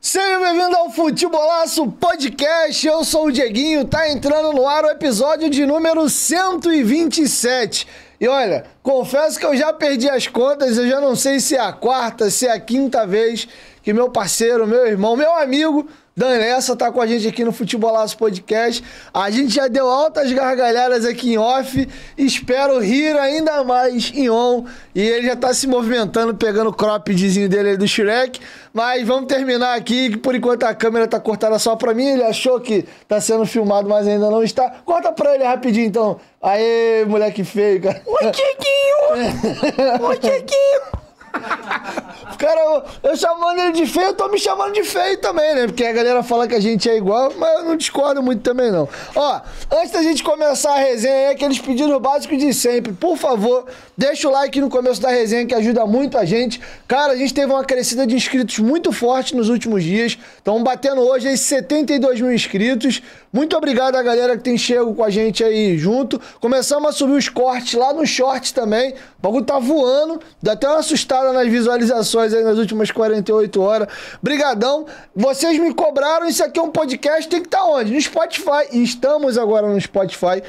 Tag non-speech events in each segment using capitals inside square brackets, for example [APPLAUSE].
Seja bem-vindo ao Futebolaço Podcast. Eu sou o Dieguinho, tá entrando no ar o episódio de número 127. E olha, confesso que eu já perdi as contas, eu já não sei se é a quarta, se é a quinta vez que meu parceiro, meu irmão, meu amigo Dan essa tá com a gente aqui no Futebolaço Podcast. A gente já deu altas gargalhadas aqui em off. Espero rir ainda mais em on. E ele já tá se movimentando, pegando o croppedzinho dele do Shrek. Mas vamos terminar aqui, que por enquanto a câmera tá cortada só pra mim. Ele achou que tá sendo filmado, mas ainda não está. Corta pra ele rapidinho, então. Aê, moleque feio, cara. Oi, Chiquinho! Oi, [LAUGHS] Chiquinho! [LAUGHS] Cara, eu, eu, chamando ele de feio, eu tô me chamando de feio também, né? Porque a galera fala que a gente é igual, mas eu não discordo muito também, não. Ó, antes da gente começar a resenha, é aqueles pedidos básicos de sempre. Por favor, deixa o like no começo da resenha, que ajuda muito a gente. Cara, a gente teve uma crescida de inscritos muito forte nos últimos dias. Estamos batendo hoje aí 72 mil inscritos. Muito obrigado a galera que tem chego com a gente aí junto. Começamos a subir os cortes lá no short também. O bagulho tá voando. Dá até uma assustada nas visualizações aí nas últimas 48 horas. Brigadão. Vocês me cobraram, isso aqui é um podcast, tem que estar tá onde? No Spotify. E estamos agora no Spotify.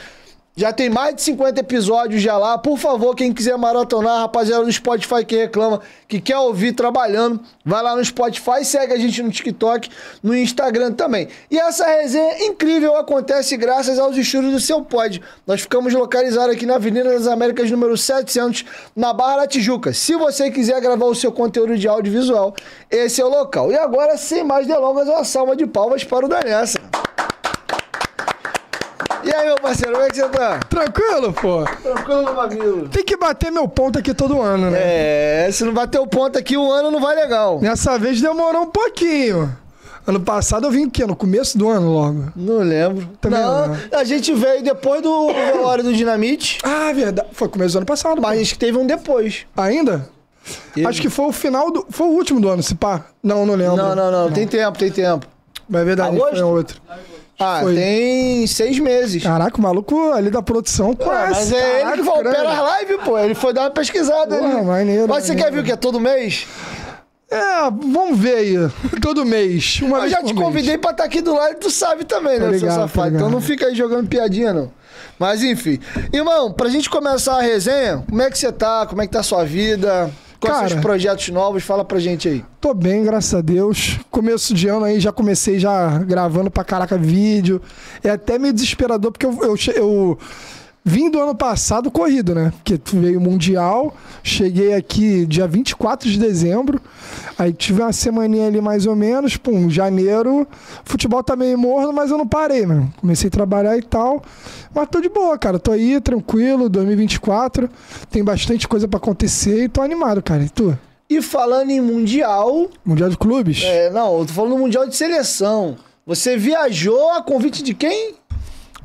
Já tem mais de 50 episódios já lá. Por favor, quem quiser maratonar, rapaziada do Spotify que reclama, que quer ouvir trabalhando, vai lá no Spotify, segue a gente no TikTok, no Instagram também. E essa resenha incrível acontece graças aos estudos do seu pod. Nós ficamos localizados aqui na Avenida das Américas, número 700, na Barra da Tijuca. Se você quiser gravar o seu conteúdo de audiovisual, esse é o local. E agora, sem mais delongas, uma salva de palmas para o Danessa. E aí, meu parceiro, como é que você tá? Tranquilo, pô. Tranquilo no mamilo. Tem que bater meu ponto aqui todo ano, né? É, se não bater o ponto aqui, o um ano não vai legal. Nessa vez demorou um pouquinho. Ano passado eu vim o quê? No começo do ano logo? Não lembro. Também não, não. Né? a gente veio depois do velório do Dinamite. Ah, verdade. Foi começo do ano passado. Mas pô. a gente teve um depois. Ainda? Teve. Acho que foi o final do... Foi o último do ano, se pá. Não, não lembro. Não, não, não. não. Tem tempo, tem tempo. Mas é verdade, Agosto? foi outro. Ah, Foi. tem seis meses. Caraca, o maluco ali da produção Ah, É, mas é ele que vai operar as lives, pô. Ele foi dar uma pesquisada Porra, ali. maneiro, mas você quer ver o que é todo mês? É, vamos ver aí. [LAUGHS] Todo mês. Uma Eu vez já te mês. convidei pra estar tá aqui do lado e tu sabe também, né, seu safado? Então não fica aí jogando piadinha, não. Mas enfim. Irmão, pra gente começar a resenha, como é que você tá? Como é que tá a sua vida? Quais Cara, os projetos novos? Fala pra gente aí. Tô bem, graças a Deus. Começo de ano aí, já comecei já gravando pra caraca vídeo. É até meio desesperador, porque eu, eu, eu Vim do ano passado corrido, né? Porque veio o Mundial, cheguei aqui dia 24 de dezembro, aí tive uma semaninha ali mais ou menos, pum, janeiro, futebol tá meio morno, mas eu não parei, né? Comecei a trabalhar e tal, mas tô de boa, cara, tô aí, tranquilo, 2024, tem bastante coisa para acontecer e tô animado, cara, e tu? E falando em Mundial... Mundial de clubes? É, não, eu tô falando Mundial de seleção. Você viajou a convite de quem?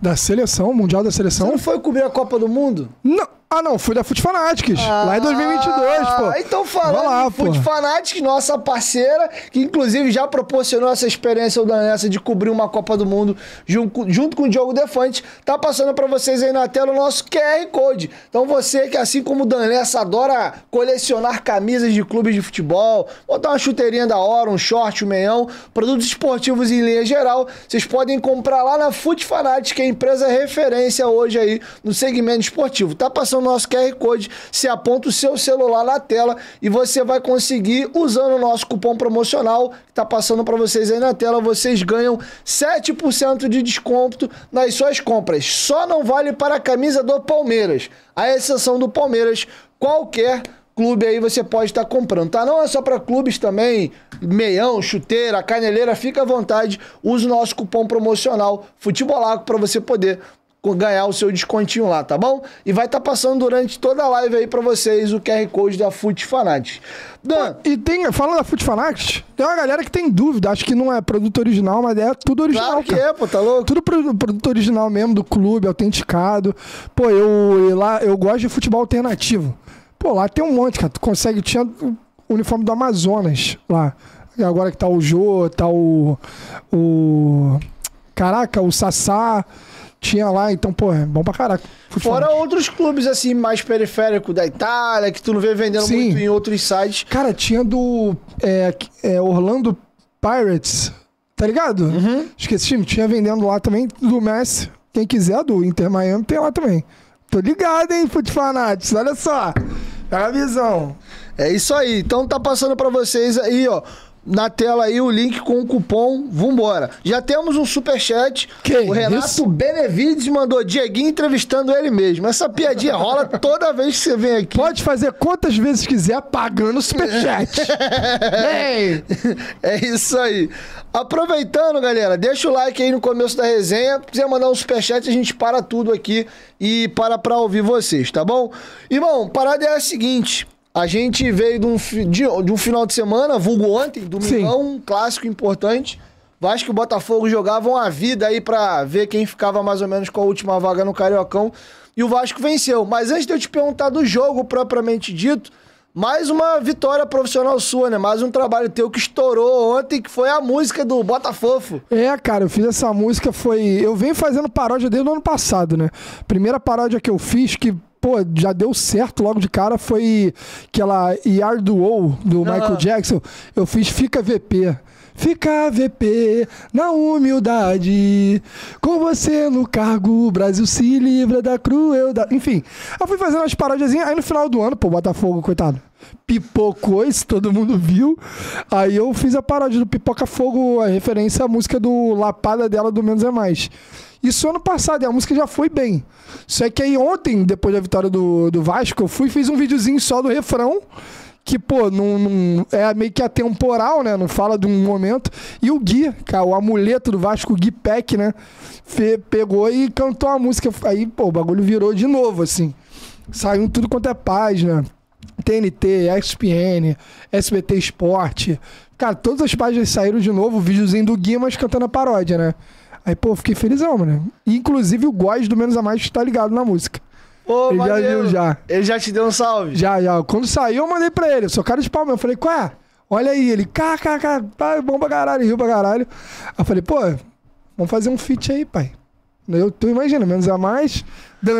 Da seleção, Mundial da Seleção. Você não foi cobrir a Copa do Mundo? Não. Ah, não, fui da Foot Fanatics, ah, lá em 2022, ah, pô. Então, falando lá, Foot Fanatics, nossa parceira, que inclusive já proporcionou essa experiência ao Danessa de cobrir uma Copa do Mundo junto, junto com o Diogo Defante, tá passando para vocês aí na tela o nosso QR Code. Então, você que, assim como o Danessa, adora colecionar camisas de clubes de futebol, botar uma chuteirinha da hora, um short, um meião, produtos esportivos em linha geral, vocês podem comprar lá na Foot Fanatics, que é a empresa referência hoje aí no segmento esportivo. Tá passando nosso QR Code, você aponta o seu celular na tela e você vai conseguir, usando o nosso cupom promocional, que está passando para vocês aí na tela, vocês ganham 7% de desconto nas suas compras. Só não vale para a camisa do Palmeiras. A exceção do Palmeiras, qualquer clube aí você pode estar tá comprando, tá? Não é só para clubes também, meião, chuteira, caneleira, fica à vontade, use o nosso cupom promocional Futebolaco para você poder ganhar o seu descontinho lá, tá bom? E vai estar tá passando durante toda a live aí para vocês o QR Code da Fute Fanatics. Dan. E tem, falando da Fute Fanatics, tem uma galera que tem dúvida, acho que não é produto original, mas é tudo original. Claro que cara. é, pô, tá louco? Tudo produto original mesmo, do clube, autenticado. Pô, eu, eu lá, eu gosto de futebol alternativo. Pô, lá tem um monte, cara. Tu consegue, tinha o uniforme do Amazonas lá. Agora que tá o Jô, tá o. O. Caraca, o Sassá tinha lá, então, pô, é bom pra caraca. Futebol. Fora outros clubes, assim, mais periférico da Itália, que tu não vê vendendo Sim. muito em outros sites. Cara, tinha do é, é, Orlando Pirates, tá ligado? Uhum. Esqueci time, tinha vendendo lá também, do Messi, quem quiser, do Inter Miami, tem lá também. Tô ligado, hein, Futefanatics, olha só, é a visão. É isso aí, então tá passando pra vocês aí, ó, na tela aí o link com o cupom Vambora. Já temos um superchat. Que o Renato isso? Benevides mandou Dieguinho entrevistando ele mesmo. Essa piadinha rola [LAUGHS] toda vez que você vem aqui. Pode fazer quantas vezes quiser pagando o superchat. [LAUGHS] É isso aí. Aproveitando, galera, deixa o like aí no começo da resenha. Se quiser mandar um superchat, a gente para tudo aqui e para pra ouvir vocês, tá bom? Irmão, parada é a seguinte. A gente veio de um, de, de um final de semana, vulgo ontem, domingão, um clássico importante. Vasco e Botafogo jogavam a vida aí para ver quem ficava mais ou menos com a última vaga no Cariocão. E o Vasco venceu. Mas antes de eu te perguntar do jogo propriamente dito, mais uma vitória profissional sua, né? Mais um trabalho teu que estourou ontem, que foi a música do Botafogo. É, cara, eu fiz essa música, foi. Eu venho fazendo paródia desde o ano passado, né? Primeira paródia que eu fiz, que pô, já deu certo logo de cara foi aquela Yarduo do Michael Jackson. Eu fiz Fica VP. Fica VP na humildade. Com você no cargo, o Brasil se livra da crueldade. Enfim, eu fui fazendo umas paródias. Aí no final do ano, pô, Botafogo, coitado. Pipocou isso, todo mundo viu. Aí eu fiz a paródia do Pipoca Fogo, a referência à música do Lapada dela do Menos é Mais. Isso ano passado, e a música já foi bem. Só que aí ontem, depois da vitória do, do Vasco, eu fui e fiz um videozinho só do refrão que, pô, não, não, é meio que atemporal, né? Não fala de um momento. E o Gui, cara, o amuleto do Vasco, o Gui Peck, né? Fe, pegou e cantou a música. Aí, pô, o bagulho virou de novo, assim. Saiu tudo quanto é página. TNT, ESPN, SBT Esporte. Cara, todas as páginas saíram de novo, o videozinho do Gui, mas cantando a paródia, né? Aí, pô, fiquei felizão, mano. Inclusive o Góis do Menos a Mais está ligado na música. Ô, ele já viu já. Ele já te deu um salve? Já, já. Quando saiu, eu mandei pra ele. Eu sou cara de palma. Eu falei, qual é? Olha aí. Ele, cá, cá, cá. Tá bom pra caralho, riu pra caralho. Aí eu falei, pô, vamos fazer um feat aí, pai. Eu tô imaginando, menos a mais, dando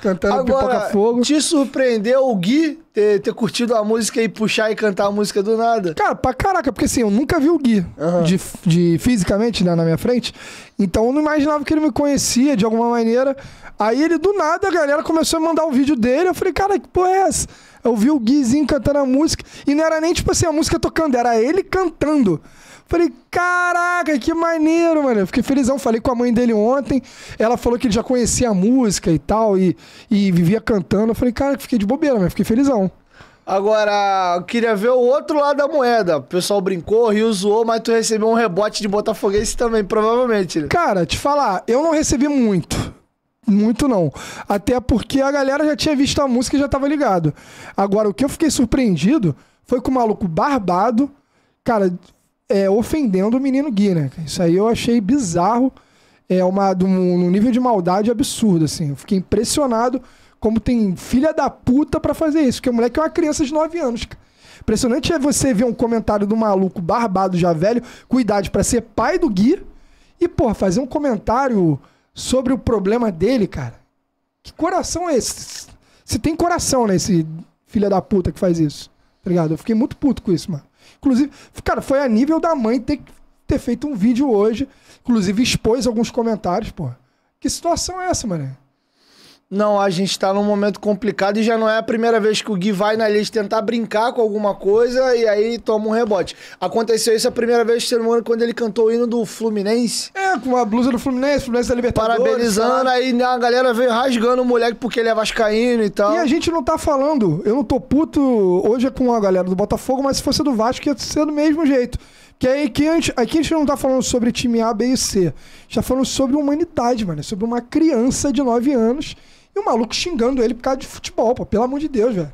cantando Agora, Pipoca Fogo. Te surpreendeu o Gui ter, ter curtido a música e puxar e cantar a música do nada? Cara, pra caraca, porque assim, eu nunca vi o Gui uhum. de, de, fisicamente né, na minha frente. Então eu não imaginava que ele me conhecia de alguma maneira. Aí ele, do nada, a galera começou a mandar o um vídeo dele. Eu falei, cara, que porra é essa? Eu vi o Guizinho cantando a música. E não era nem tipo assim, a música tocando, era ele cantando. Falei, caraca, que maneiro, mano. Eu fiquei felizão. Falei com a mãe dele ontem. Ela falou que ele já conhecia a música e tal, e, e vivia cantando. Eu falei, cara, fiquei de bobeira, mas fiquei felizão. Agora, eu queria ver o outro lado da moeda. O pessoal brincou, o Rio zoou, mas tu recebeu um rebote de botafoguense também, provavelmente. Né? Cara, te falar, eu não recebi muito. Muito não. Até porque a galera já tinha visto a música e já tava ligado. Agora, o que eu fiquei surpreendido foi com o maluco barbado. Cara, é, ofendendo o menino Gui, né? Isso aí eu achei bizarro, é uma do um, um nível de maldade absurdo, assim. Eu fiquei impressionado como tem filha da puta para fazer isso, porque o moleque é uma criança de 9 anos. Impressionante é você ver um comentário do maluco barbado já velho, com idade para ser pai do Gui, e, pô, fazer um comentário sobre o problema dele, cara. Que coração é esse? você tem coração, né, esse filha da puta que faz isso. Tá ligado? Eu fiquei muito puto com isso, mano. Inclusive, cara, foi a nível da mãe ter, ter feito um vídeo hoje, inclusive expôs alguns comentários, pô. Que situação é essa, mano? Não, a gente tá num momento complicado e já não é a primeira vez que o Gui vai na lista tentar brincar com alguma coisa e aí toma um rebote. Aconteceu isso a primeira vez que ano quando ele cantou o hino do Fluminense. É, com a blusa do Fluminense, Fluminense da Libertadores. Parabenizando, aí a galera veio rasgando o moleque porque ele é vascaíno e tal. E a gente não tá falando, eu não tô puto hoje é com a galera do Botafogo, mas se fosse do Vasco ia ser do mesmo jeito. Que aí que a gente, aqui a gente não tá falando sobre time A, B e C. A gente tá falando sobre humanidade, mano. É sobre uma criança de 9 anos e o maluco xingando ele por causa de futebol, pô. Pelo amor de Deus, velho.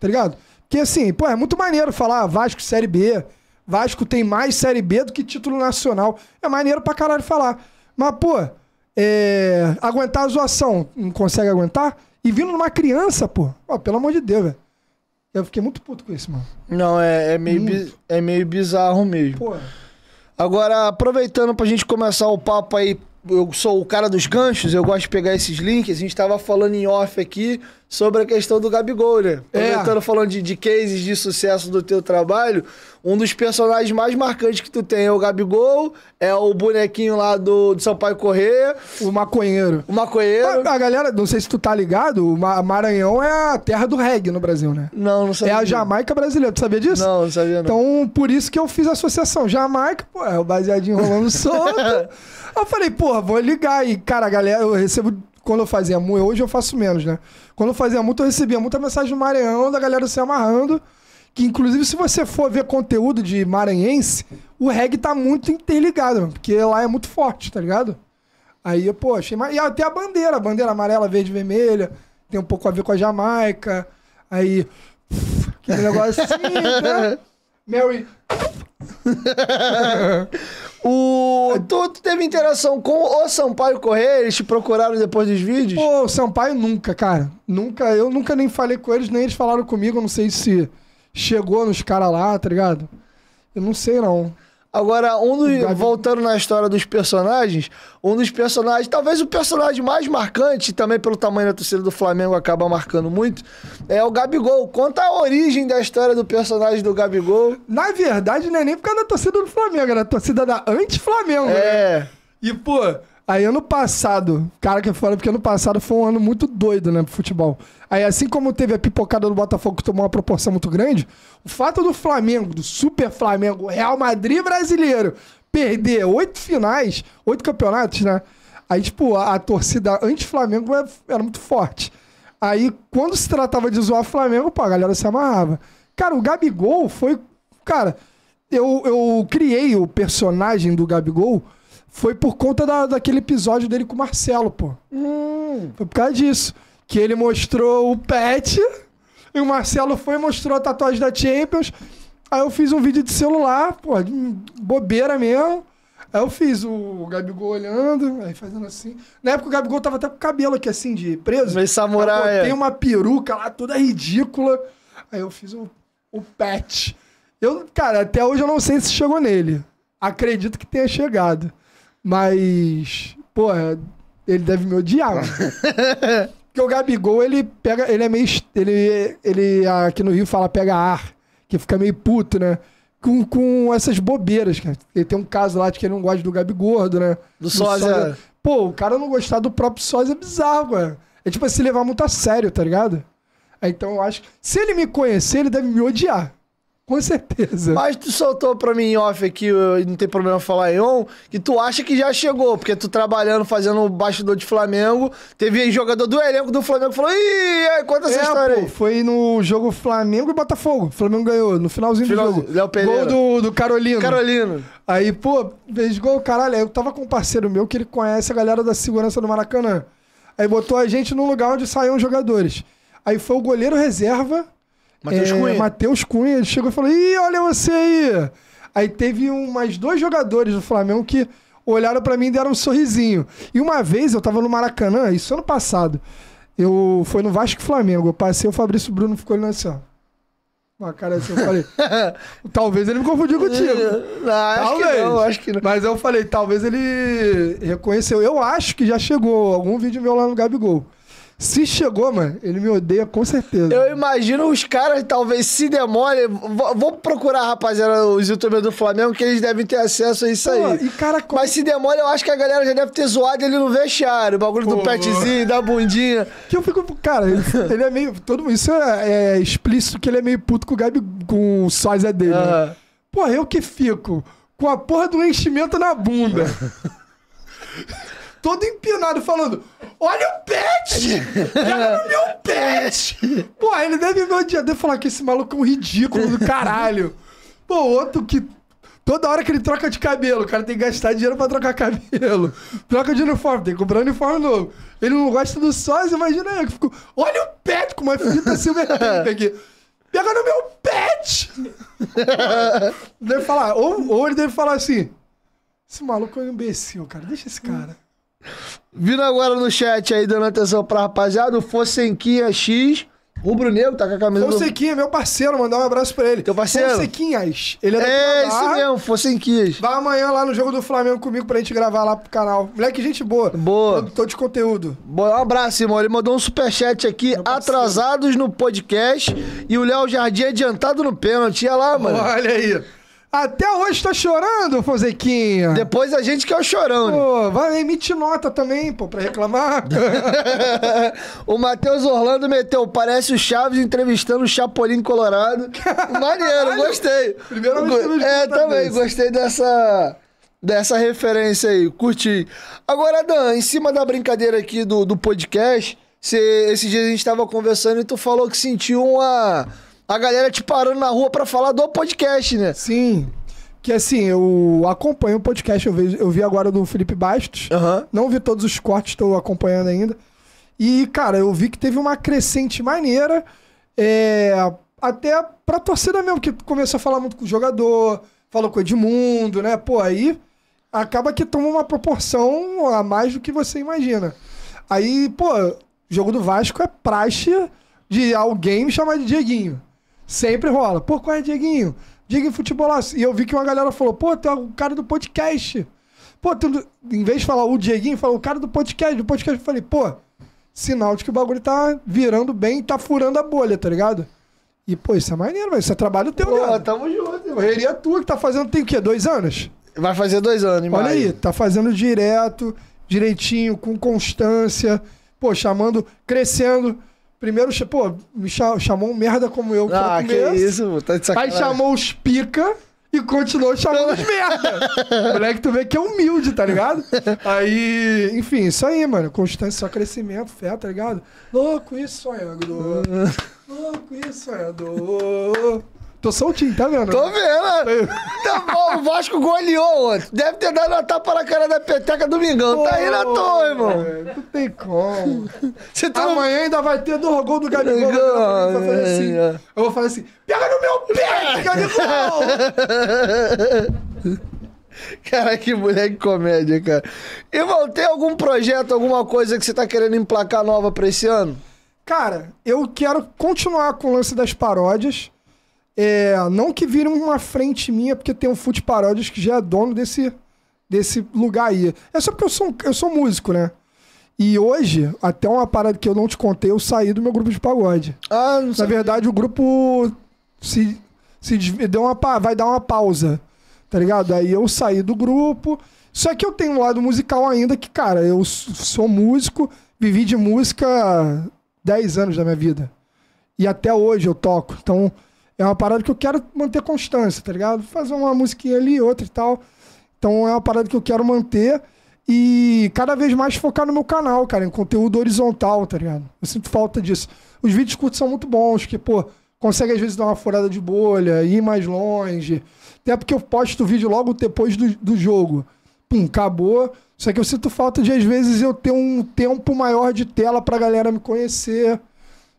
Tá ligado? Porque assim, pô, é muito maneiro falar ah, Vasco Série B. Vasco tem mais Série B do que título nacional. É maneiro pra caralho falar. Mas, pô, é... aguentar a zoação, não consegue aguentar? E vindo numa criança, pô. Ó, pelo amor de Deus, velho. Eu fiquei muito puto com isso, mano. Não, é, é meio, é meio bizarro mesmo. Pô. Agora, aproveitando pra gente começar o papo aí eu sou o cara dos ganchos, eu gosto de pegar esses links. A gente estava falando em off aqui sobre a questão do Gabigol, né? É. falando de, de cases de sucesso do teu trabalho, um dos personagens mais marcantes que tu tem é o Gabigol, é o bonequinho lá do, do Paulo Correia. O maconheiro. O maconheiro. A, a, galera, não sei se tu tá ligado, o Maranhão é a terra do reggae no Brasil, né? Não, não sabia. É a Jamaica brasileira, tu sabia disso? Não, não sabia não. Então, por isso que eu fiz a associação. Jamaica, pô, é o baseadinho rolando [LAUGHS] solto. [LAUGHS] eu falei, porra, vou ligar. E, cara, a galera, eu recebo quando eu fazia muito hoje eu faço menos, né? Quando eu fazia muito eu recebia muita mensagem do Maranhão, da galera se amarrando. Que inclusive, se você for ver conteúdo de maranhense, o reggae tá muito interligado, porque lá é muito forte, tá ligado? Aí, pô, achei. E até a bandeira, a bandeira amarela, verde vermelha, tem um pouco a ver com a Jamaica. Aí. Aquele negócio assim, né? [LAUGHS] Mary. [LAUGHS] O... Tu, tu, teve interação com o Sampaio Correia? Eles te procuraram depois dos vídeos? Pô, o Sampaio nunca, cara. Nunca, eu nunca nem falei com eles, nem eles falaram comigo. não sei se chegou nos caras lá, tá ligado? Eu não sei, não. Agora, um dos, voltando na história dos personagens, um dos personagens, talvez o personagem mais marcante, também pelo tamanho da torcida do Flamengo acaba marcando muito, é o Gabigol. Conta a origem da história do personagem do Gabigol. Na verdade, não é nem por causa da torcida do Flamengo, era é a torcida da anti-Flamengo. Né? É. Né? E, pô, Aí ano passado, cara que é fora, porque ano passado foi um ano muito doido, né, pro futebol. Aí assim como teve a pipocada do Botafogo que tomou uma proporção muito grande, o fato do Flamengo, do Super Flamengo, Real Madrid brasileiro, perder oito finais, oito campeonatos, né? Aí, tipo, a, a torcida anti-Flamengo era, é, era muito forte. Aí, quando se tratava de zoar Flamengo, pô, a galera se amarrava. Cara, o Gabigol foi. Cara, eu, eu criei o personagem do Gabigol foi por conta da, daquele episódio dele com o Marcelo, pô. Hum. Foi por causa disso. Que ele mostrou o pet e o Marcelo foi e mostrou a tatuagem da Champions. Aí eu fiz um vídeo de celular, pô, bobeira mesmo. Aí eu fiz o Gabigol olhando, aí fazendo assim. Na época o Gabigol tava até com o cabelo aqui assim, de preso. Meio samurai. Tem é. uma peruca lá toda ridícula. Aí eu fiz o, o pet. Eu, cara, até hoje eu não sei se chegou nele. Acredito que tenha chegado. Mas, porra, ele deve me odiar. Mano. [LAUGHS] Porque o Gabigol, ele pega. Ele é meio. Ele, ele aqui no Rio fala pega ar, que fica meio puto, né? Com, com essas bobeiras, cara. Ele tem um caso lá de que ele não gosta do Gabigordo, né? Do, do sósia. Pô, o cara não gostar do próprio sósia é bizarro, mano. É tipo se levar muito a sério, tá ligado? Então eu acho Se ele me conhecer, ele deve me odiar. Com certeza. Mas tu soltou pra mim em off aqui, eu não tem problema falar em on, que tu acha que já chegou, porque tu trabalhando, fazendo bastidor de Flamengo, teve jogador do elenco do Flamengo que falou, ih, conta essa é, história aí. foi no jogo Flamengo e Botafogo. O Flamengo ganhou, no finalzinho Final, do jogo. Léo Pereira. Gol do, do Carolino. Carolino. Aí, pô, fez gol, caralho. Aí eu tava com um parceiro meu que ele conhece a galera da segurança do Maracanã. Aí botou a gente num lugar onde saíam jogadores. Aí foi o goleiro reserva Matheus é, Cunha. Matheus Cunha, ele chegou e falou: ih, olha você aí. Aí teve um, mais dois jogadores do Flamengo que olharam para mim e deram um sorrisinho. E uma vez eu tava no Maracanã, isso ano passado. Eu foi no Vasco e Flamengo. Eu passei o Fabrício Bruno ficou olhando assim, ó. Uma cara assim, eu falei. [LAUGHS] talvez ele me confundiu contigo. Não, acho talvez. Que não, acho que não. Mas eu falei, talvez ele reconheceu. Eu acho que já chegou algum vídeo meu lá no Gabigol. Se chegou, mano, ele me odeia com certeza. Eu imagino os caras, talvez, se demorem. Vamos procurar, rapaziada, os youtubers do Flamengo, que eles devem ter acesso a isso Pô, aí. E cara, como... Mas se demora, eu acho que a galera já deve ter zoado ele no vestiário. O bagulho Pô. do petzinho, da bundinha. Que eu fico. Cara, ele, [LAUGHS] ele é meio. Todo isso é, é, explícito que ele é meio puto com o Gabi, com o Sozé dele. Uhum. Né? Porra, eu que fico com a porra do enchimento na bunda. [LAUGHS] todo empinado, falando. Olha o pet! Pega no meu pet! Pô, ele deve ver o dia deve falar que esse maluco é um ridículo do caralho. Pô, outro que. Toda hora que ele troca de cabelo, o cara tem que gastar dinheiro pra trocar cabelo. Troca de uniforme, tem que comprar um uniforme novo. Ele não gosta do sócio, imagina eu que fico. Olha o pet com uma fita silver assim, aqui. Pega no meu pet! deve falar, ou, ou ele deve falar assim. Esse maluco é um imbecil, cara. Deixa esse cara. Vindo agora no chat aí, dando atenção pra rapaziada, o Fosenquinha X. Rubro Negro tá com a camisa Fonsequinha, do... meu parceiro, mandar um abraço pra ele. Teu parceiro? Fonsequinhas. Ele é É, isso mesmo, Fossenquinhas. Vai amanhã lá no Jogo do Flamengo comigo pra gente gravar lá pro canal. Moleque, gente boa. Boa. tô de conteúdo. Boa, um abraço, irmão. Ele mandou um superchat aqui, atrasados no podcast e o Léo Jardim adiantado no pênalti. Olha lá, mano. Olha aí. Até hoje tá chorando, Fozequinha. Depois a gente que é o chorão. Né? Pô, vai, emite nota também, pô, pra reclamar. [LAUGHS] o Matheus Orlando meteu, parece o Chaves entrevistando o Chapolin Colorado. [LAUGHS] Maneiro, gostei. Primeiro gostei. É, também, desse. gostei dessa dessa referência aí, curti. Agora, Dan, em cima da brincadeira aqui do, do podcast, cê, esses dias a gente estava conversando e tu falou que sentiu uma a galera te parando na rua para falar do podcast, né? Sim. Que assim, eu acompanho o podcast, eu vi, eu vi agora do Felipe Bastos. Uhum. Não vi todos os cortes, estou acompanhando ainda. E, cara, eu vi que teve uma crescente maneira. É, até pra torcida mesmo, que começou a falar muito com o jogador, falou com o Edmundo, né? Pô, aí acaba que toma uma proporção a mais do que você imagina. Aí, pô, jogo do Vasco é praxe de alguém me chamar de Dieguinho. Sempre rola. Pô, qual é, Dieguinho? Diga Dieguinho Futebolaço. E eu vi que uma galera falou, pô, tem um cara do podcast. Pô, tu, em vez de falar o Dieguinho, falou o cara do podcast. Do podcast eu falei, pô, sinal de que o bagulho tá virando bem, tá furando a bolha, tá ligado? E, pô, isso é maneiro, velho. Isso é trabalho teu, Pô, tamo junto. Correria tua que tá fazendo, tem o quê? Dois anos? Vai fazer dois anos, Olha aí, tá fazendo direto, direitinho, com constância. Pô, chamando, crescendo. Primeiro, pô, me chamou um merda como eu. Ah, que isso, tá de sacanagem. Aí chamou os pica e continuou chamando os merda. [LAUGHS] Moleque, tu vê que é humilde, tá ligado? Aí, enfim, isso aí, mano. Constância, só crescimento, fé, tá ligado? Louco isso, sonhador. [LAUGHS] Louco isso, sonhador. Tô soltinho, tá vendo? Tô vendo. É. tá então, bom, o Vasco goleou ontem. Deve ter dado uma tapa na cara da peteca do Mingão. tá aí na toa, irmão. É, não tem como. Tá Amanhã ainda vai ter do gol do Gabigol. Gol, né? eu, fazer assim. eu vou fazer assim, pega no meu pé, Gabigol! [LAUGHS] Cara, que moleque comédia, cara. Irmão, tem algum projeto, alguma coisa que você tá querendo emplacar nova pra esse ano? Cara, eu quero continuar com o lance das paródias. É, não que vire uma frente minha, porque tem um Fute Paródias que já é dono desse, desse lugar aí. É só porque eu sou, eu sou músico, né? E hoje, até uma parada que eu não te contei, eu saí do meu grupo de pagode. Ah, não sei. Na verdade, o grupo se, se deu uma, vai dar uma pausa, tá ligado? Aí eu saí do grupo. Só que eu tenho um lado musical ainda que, cara, eu sou músico, vivi de música 10 anos da minha vida. E até hoje eu toco. Então, é uma parada que eu quero manter constância, tá ligado? Fazer uma musiquinha ali, outra e tal. Então é uma parada que eu quero manter e cada vez mais focar no meu canal, cara, em conteúdo horizontal, tá ligado? Eu sinto falta disso. Os vídeos curtos são muito bons, que, pô, consegue às vezes dar uma furada de bolha, ir mais longe. Até porque eu posto o vídeo logo depois do, do jogo. Pum, acabou. Só que eu sinto falta de, às vezes, eu ter um tempo maior de tela pra galera me conhecer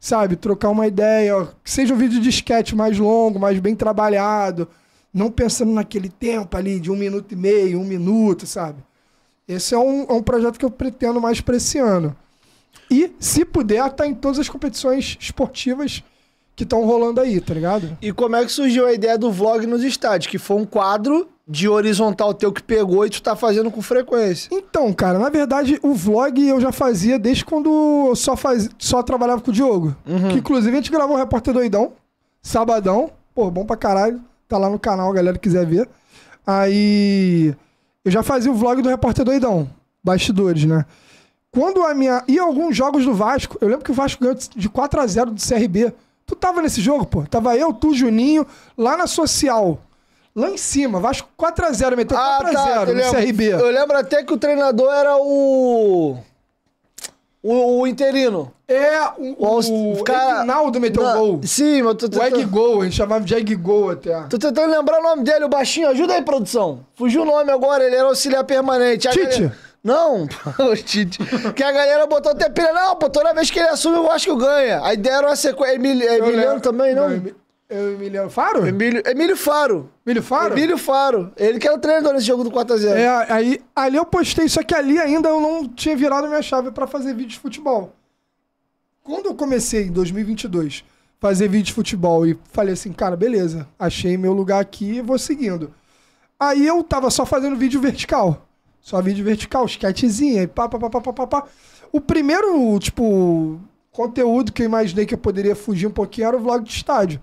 sabe, trocar uma ideia, que seja um vídeo de esquete mais longo, mais bem trabalhado, não pensando naquele tempo ali de um minuto e meio, um minuto, sabe? Esse é um, é um projeto que eu pretendo mais para esse ano. E, se puder, tá em todas as competições esportivas que estão rolando aí, tá ligado? E como é que surgiu a ideia do vlog nos estádios? Que foi um quadro de horizontal teu que pegou e tu tá fazendo com frequência. Então, cara, na verdade, o vlog eu já fazia desde quando eu só, faz... só trabalhava com o Diogo. Uhum. Que inclusive a gente gravou o Repórter Doidão, sabadão. Pô, bom pra caralho. Tá lá no canal, a galera quiser ver. Aí. Eu já fazia o vlog do Repórter Doidão. Bastidores, né? Quando a minha. E alguns jogos do Vasco. Eu lembro que o Vasco ganhou de 4 a 0 do CRB. Tu tava nesse jogo, pô? Tava eu, tu, Juninho, lá na social. Lá em cima, Vasco 4x0, meteu 4x0 ah, tá, no CRB. Eu lembro até que o treinador era o. O, o interino. É, o, o, o cara, meteu o gol. Sim, mas tô tentando... O Egg Gol, a gente chamava de Egg Gol até. Tô tentando lembrar o nome dele, o baixinho. Ajuda aí, produção. Fugiu o nome agora, ele era auxiliar permanente. Tite? Não, [LAUGHS] Tite. que a galera botou até pilha. Não, pô, toda vez que ele assume, eu acho que ganha. Aí deram a sequência. Emil... Emiliano também, não? não é o Emílio Faro? Emílio, Emílio Faro. Emílio Faro? Emílio Faro. Ele que era é o treinador nesse jogo do 4x0. É, aí, ali eu postei, só que ali ainda eu não tinha virado minha chave para fazer vídeo de futebol. Quando eu comecei, em 2022, fazer vídeo de futebol e falei assim, cara, beleza, achei meu lugar aqui e vou seguindo. Aí eu tava só fazendo vídeo vertical. Só vídeo vertical, sketchzinha e pá, pá, pá, pá, pá, pá. O primeiro, tipo, conteúdo que eu imaginei que eu poderia fugir um pouquinho era o vlog de estádio.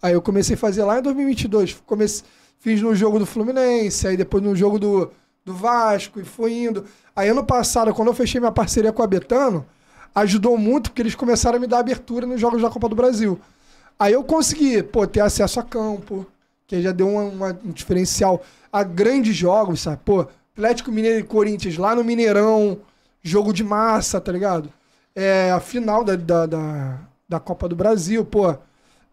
Aí eu comecei a fazer lá em 2022. Comecei, fiz no jogo do Fluminense, aí depois no jogo do, do Vasco, e foi indo. Aí ano passado, quando eu fechei minha parceria com a Betano, ajudou muito, porque eles começaram a me dar abertura nos jogos da Copa do Brasil. Aí eu consegui, pô, ter acesso a campo, que já deu uma, uma, um diferencial a grandes jogos, sabe? Pô, Atlético Mineiro e Corinthians lá no Mineirão, jogo de massa, tá ligado? É, a final da, da, da, da Copa do Brasil, pô,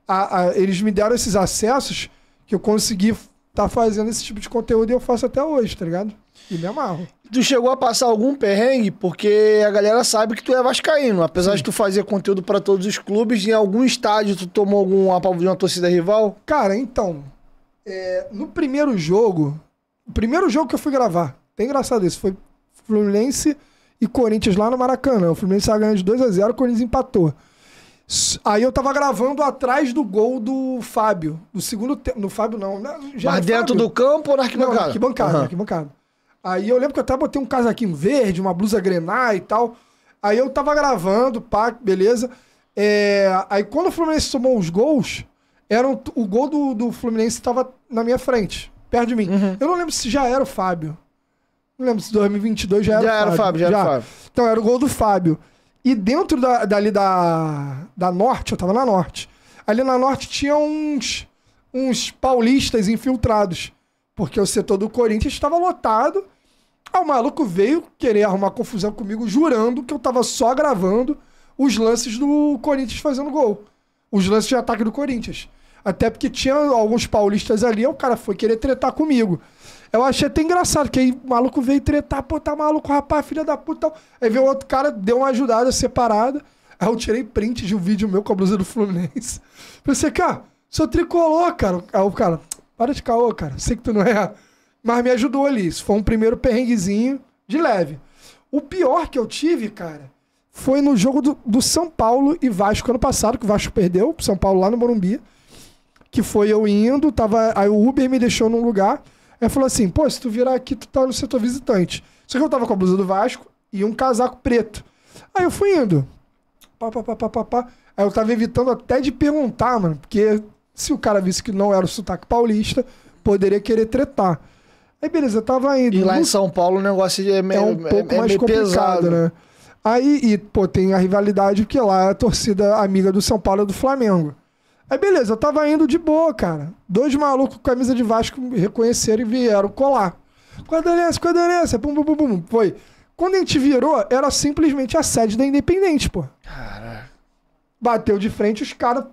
a, a, eles me deram esses acessos que eu consegui estar tá fazendo esse tipo de conteúdo e eu faço até hoje, tá ligado? E me amarro. Tu chegou a passar algum perrengue? Porque a galera sabe que tu é vascaíno. Apesar Sim. de tu fazer conteúdo para todos os clubes, em algum estádio tu tomou algum apoio de uma torcida rival? Cara, então... É, no primeiro jogo... O primeiro jogo que eu fui gravar, tem é engraçado isso, foi Fluminense e Corinthians lá no Maracanã. O Fluminense estava ganhando de 2 a 0 o Corinthians empatou. Aí eu tava gravando atrás do gol do Fábio. No segundo tempo. No Fábio, não. Né, já Mas dentro Fábio. do campo ou na arquibancada? Não, na arquibancada, uhum. arquibancada. Aí eu lembro que eu até botei um casaquinho verde, uma blusa grená e tal. Aí eu tava gravando, pá, beleza. É... Aí quando o Fluminense tomou os gols, era um... o gol do, do Fluminense tava na minha frente, perto de mim. Uhum. Eu não lembro se já era o Fábio. Não lembro se 2022 já era já o Fábio. Já Era o Fábio já, já era o Fábio. Então era o gol do Fábio. E dentro da, dali da, da Norte, eu tava na Norte. Ali na Norte tinha uns, uns paulistas infiltrados. Porque o setor do Corinthians estava lotado. Aí ah, o maluco veio querer arrumar confusão comigo, jurando que eu tava só gravando os lances do Corinthians fazendo gol. Os lances de ataque do Corinthians. Até porque tinha alguns paulistas ali, o cara foi querer tretar comigo. Eu achei até engraçado, que aí o maluco veio tretar, pô, tá maluco, rapaz, filha da puta. Aí veio outro cara, deu uma ajudada separada. Aí eu tirei print de um vídeo meu com a blusa do Fluminense. Pensei, [LAUGHS] assim, cara, sou tricolor, cara. Aí o cara, para de caô, cara, sei que tu não é. Mas me ajudou ali. Isso foi um primeiro perrenguezinho de leve. O pior que eu tive, cara, foi no jogo do, do São Paulo e Vasco ano passado, que o Vasco perdeu, pro São Paulo lá no Morumbi. Que foi eu indo, tava. Aí o Uber me deixou num lugar. Aí falou assim: pô, se tu virar aqui, tu tá no setor visitante. Só que eu tava com a blusa do Vasco e um casaco preto. Aí eu fui indo. Pá, pá, pá, pá, pá, pá. Aí eu tava evitando até de perguntar, mano, porque se o cara visse que não era o sotaque paulista, poderia querer tretar. Aí beleza, eu tava indo. E lá em São Paulo o negócio é meio, é um é pouco é, é mais meio complicado, pesado. né? Aí, e, pô, tem a rivalidade, porque lá é a torcida amiga do São Paulo e é do Flamengo. Aí beleza, eu tava indo de boa, cara. Dois malucos com camisa de Vasco me reconheceram e vieram colar. Qual é essa? Qual é essa? Pum, pum, pum, Foi. Quando a gente virou, era simplesmente a sede da Independente, pô. Caraca. Bateu de frente, os caras.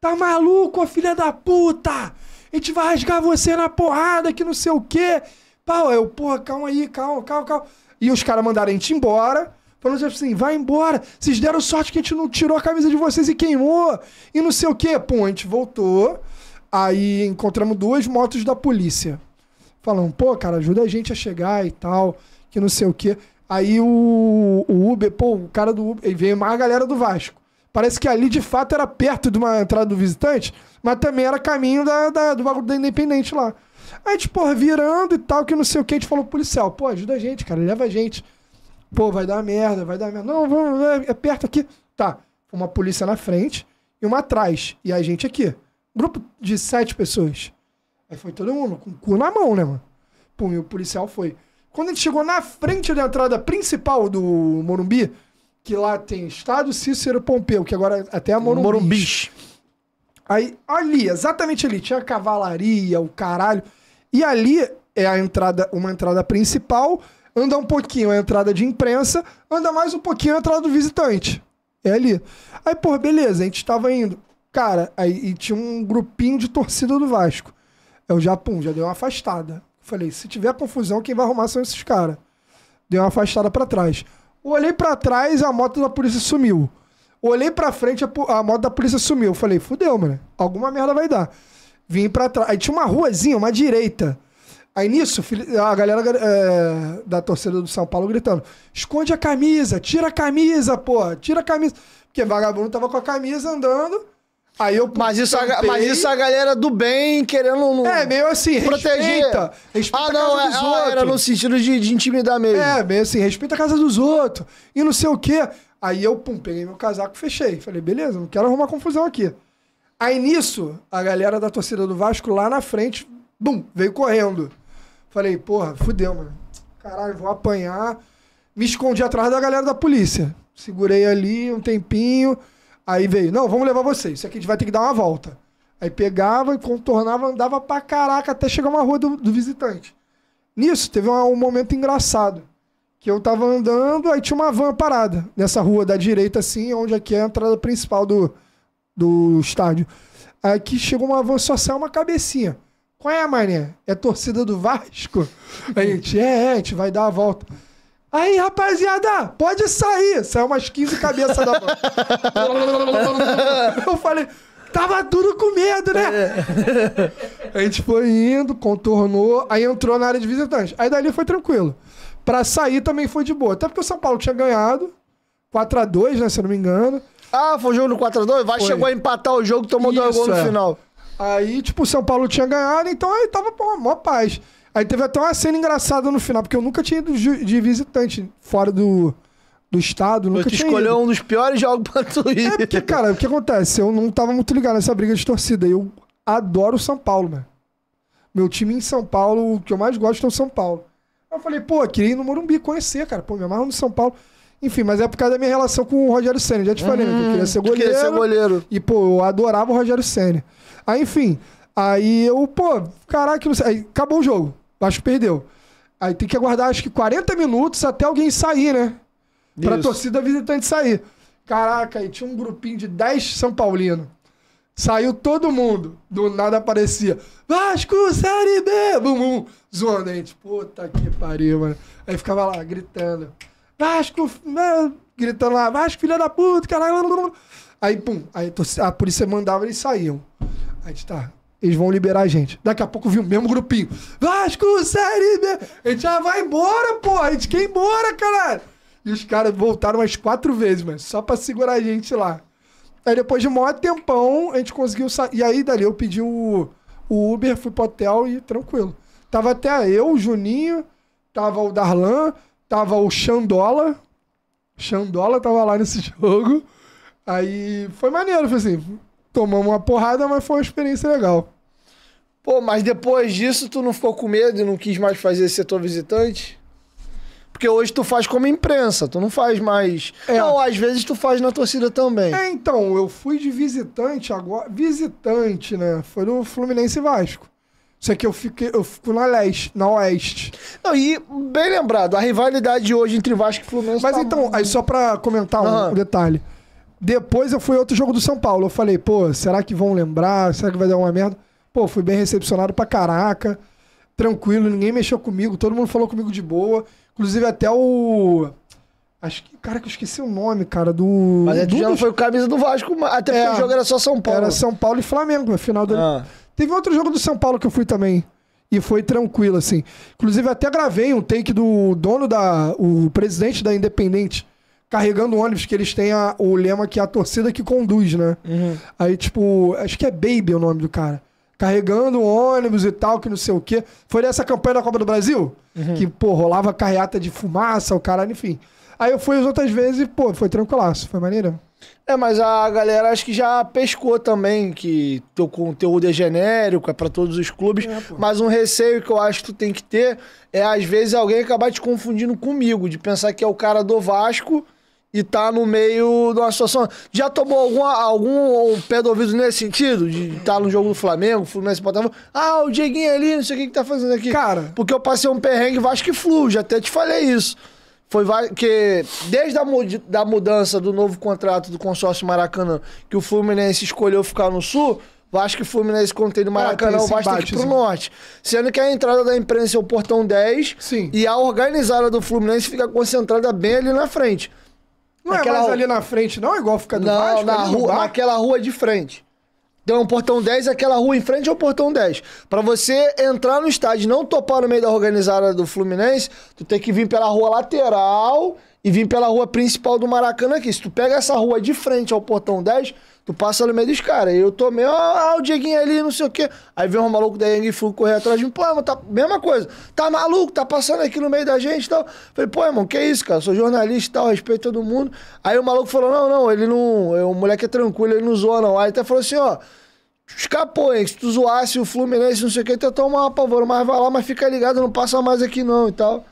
Tá maluco, filha da puta! A gente vai rasgar você na porrada, que não sei o quê. Pau, eu, porra, calma aí, calma, calma, calma. E os caras mandaram a gente embora. Falando assim, vai embora. Vocês deram sorte que a gente não tirou a camisa de vocês e queimou. E não sei o quê. Pô, a gente voltou. Aí encontramos duas motos da polícia. Falando, pô, cara, ajuda a gente a chegar e tal. Que não sei o quê. Aí o, o Uber, pô, o cara do Uber, ele veio mais a galera do Vasco. Parece que ali de fato era perto de uma entrada do visitante, mas também era caminho da, da do bagulho da Independente lá. Aí, tipo, virando e tal, que não sei o quê a gente falou pro policial, pô, ajuda a gente, cara, leva a gente. Pô, vai dar merda, vai dar merda. Não, vamos, é, é perto aqui. Tá, uma polícia na frente e uma atrás. E a gente aqui. Grupo de sete pessoas. Aí foi todo mundo com o cu na mão, né, mano? Pum, e o policial foi. Quando a gente chegou na frente da entrada principal do Morumbi, que lá tem Estado Cícero Pompeu, que agora é até é Morumbi. Morumbis. Aí, ali, exatamente ali, tinha a cavalaria, o caralho. E ali é a entrada, uma entrada principal anda um pouquinho a entrada de imprensa, anda mais um pouquinho a entrada do visitante. É ali. Aí, pô, beleza, a gente tava indo. Cara, aí tinha um grupinho de torcida do Vasco. Eu é já, pum, já dei uma afastada. Falei, se tiver confusão, quem vai arrumar são esses caras. Dei uma afastada para trás. Olhei para trás, a moto da polícia sumiu. Olhei pra frente, a, a moto da polícia sumiu. Falei, fudeu, mano. Alguma merda vai dar. Vim pra trás. Aí tinha uma ruazinha, uma direita. Aí nisso, a galera é, da torcida do São Paulo gritando: esconde a camisa, tira a camisa, porra, tira a camisa. Porque vagabundo tava com a camisa andando. Aí eu mas isso, a, mas isso a galera do bem querendo. No, é, meio assim, proteger. respeita. respeita ah, não, a casa é, ah, era no sentido de, de, intimidar mesmo. É, meio assim, respeita a casa dos outros e não sei o quê. Aí eu, pum, peguei meu casaco fechei. Falei, beleza, não quero arrumar confusão aqui. Aí nisso, a galera da torcida do Vasco lá na frente, bum, veio correndo. Falei, porra, fudeu, mano. Caralho, vou apanhar. Me escondi atrás da galera da polícia. Segurei ali um tempinho. Aí veio, não, vamos levar vocês. Isso aqui a gente vai ter que dar uma volta. Aí pegava e contornava, andava pra caraca até chegar uma rua do, do visitante. Nisso, teve um, um, momento engraçado. Que eu tava andando, aí tinha uma van parada. Nessa rua da direita, assim, onde aqui é a entrada principal do, do estádio. Aí que chegou uma van, só saiu uma cabecinha. Qual é, mané? É torcida do Vasco? A gente, é, é, a gente vai dar a volta. Aí, rapaziada, pode sair. Saiu umas 15 cabeças da [LAUGHS] Eu falei, tava tudo com medo, né? A gente foi indo, contornou, aí entrou na área de visitantes. Aí dali foi tranquilo. Pra sair também foi de boa. Até porque o São Paulo tinha ganhado. 4x2, né? Se eu não me engano. Ah, foi o jogo no 4x2? Vai, foi. chegou a empatar o jogo, tomou Isso, dois gols no é. final. Aí, tipo, o São Paulo tinha ganhado, então aí tava, pô, mó paz. Aí teve até uma cena engraçada no final, porque eu nunca tinha ido de visitante fora do, do estado, nunca eu tinha escolheu ido. um dos piores jogos pra tu é, ir. É porque, cara, o que acontece? Eu não tava muito ligado nessa briga de torcida. Eu adoro o São Paulo, mano. Meu time em São Paulo, o que eu mais gosto é o São Paulo. Eu falei, pô, queria ir no Morumbi conhecer, cara. Pô, me amarro no São Paulo. Enfim, mas é por causa da minha relação com o Rogério Senna. Já te falei, né, que eu queria ser goleiro. Uhum. Queria ser goleiro. E, pô, eu adorava o Rogério Senna. Aí, enfim. Aí eu, pô, caraca, não sei. Aí acabou o jogo. Acho que perdeu. Aí tem que aguardar acho que 40 minutos até alguém sair, né? Pra Isso. torcida visitante sair. Caraca, aí tinha um grupinho de 10 São Paulino. Saiu todo mundo. Do nada aparecia. Vasco, Série B! Bum, bum. Zoando, a gente. Puta que pariu, mano. Aí ficava lá, gritando. Vasco, né? gritando lá, Vasco, filha da puta, caralho. Aí, pum, aí a polícia mandava, eles saíam. Aí tá, eles vão liberar a gente. Daqui a pouco viu o mesmo grupinho. Vasco, série A gente já ah, vai embora, pô! A gente quer ir embora, caralho! E os caras voltaram umas quatro vezes, mano, só pra segurar a gente lá. Aí depois de um maior tempão, a gente conseguiu sair. E aí dali eu pedi o, o Uber, fui pro hotel e tranquilo. Tava até eu, o Juninho, tava o Darlan, tava o Xandola. Xandola tava lá nesse [LAUGHS] jogo. Aí foi maneiro, foi assim. Tomamos uma porrada, mas foi uma experiência legal. Pô, mas depois disso tu não ficou com medo e não quis mais fazer setor visitante? Porque hoje tu faz como imprensa, tu não faz mais. É. Não, às vezes tu faz na torcida também. É, então, eu fui de visitante agora. Visitante, né? Foi no Fluminense Vasco. Só que eu fico, eu fico na leste, na oeste. Não, e bem lembrado, a rivalidade hoje entre Vasco e Fluminense. Mas tá então, aí só pra comentar um, detalhe. Depois eu fui outro jogo do São Paulo. Eu falei, pô, será que vão lembrar? Será que vai dar uma merda? Pô, fui bem recepcionado pra caraca. Tranquilo, ninguém mexeu comigo, todo mundo falou comigo de boa. Inclusive até o. Acho que, cara, que eu esqueci o nome, cara, do. Mas do... É já foi o camisa do Vasco, até porque é, o jogo era só São Paulo. Era São Paulo e Flamengo, no final do. Ah. Teve outro jogo do São Paulo que eu fui também. E foi tranquilo, assim. Inclusive, até gravei um take do dono da. O presidente da Independente carregando o ônibus, que eles têm a, o lema que é a torcida que conduz, né? Uhum. Aí, tipo, acho que é Baby o nome do cara. Carregando ônibus e tal, que não sei o quê. Foi nessa campanha da Copa do Brasil? Uhum. Que, pô, rolava carreata de fumaça, o caralho, enfim. Aí eu fui as outras vezes e, pô, foi tranquilaço, foi maneiro. É, mas a galera acho que já pescou também que teu conteúdo é genérico, é para todos os clubes. É, mas um receio que eu acho que tu tem que ter é, às vezes, alguém acabar te confundindo comigo, de pensar que é o cara do Vasco e tá no meio de uma situação. Já tomou alguma, algum pé do ouvido nesse sentido? De estar tá no jogo do Flamengo, Fluminense Botafogo? Ah, o Dieguinho ali, não sei o que, que tá fazendo aqui. Cara. Porque eu passei um perrengue Vasco e Flu, já até te falei isso. Foi que desde a da mudança do novo contrato do consórcio Maracanã, que o Fluminense escolheu ficar no sul, Vasco e Fluminense contendo ah, Maracanã, ah, o Vasco tem que ir pro né? norte. Sendo que a entrada da imprensa é o portão 10 Sim. e a organizada do Fluminense fica concentrada bem ali na frente. Não é naquela é mais ali na frente, não? É igual ficar do não, Vasco? Na rua, naquela rua de frente. Então é um portão 10, aquela rua em frente é o portão 10. Para você entrar no estádio não topar no meio da organizada do Fluminense, tu tem que vir pela rua lateral e vir pela rua principal do Maracanã aqui. Se tu pega essa rua de frente ao portão 10, Tu passa no meio dos caras. Eu tomei, ó, ó, o Dieguinho ali, não sei o quê. Aí vem um maluco da Yang Fu correr atrás de mim. Pô, irmão, tá. Mesma coisa. Tá maluco, tá passando aqui no meio da gente e tal. Falei, pô, irmão, que isso, cara? Sou jornalista e tal, respeito todo mundo. Aí o maluco falou: não, não, ele não. É, o moleque é tranquilo, ele não zoa, não. Aí até falou assim, ó. Escapou, hein? Se tu zoasse o Fluminense, não sei o que, tu ia tomar uma pavor, mas vai lá, mas fica ligado, não passa mais aqui não e tal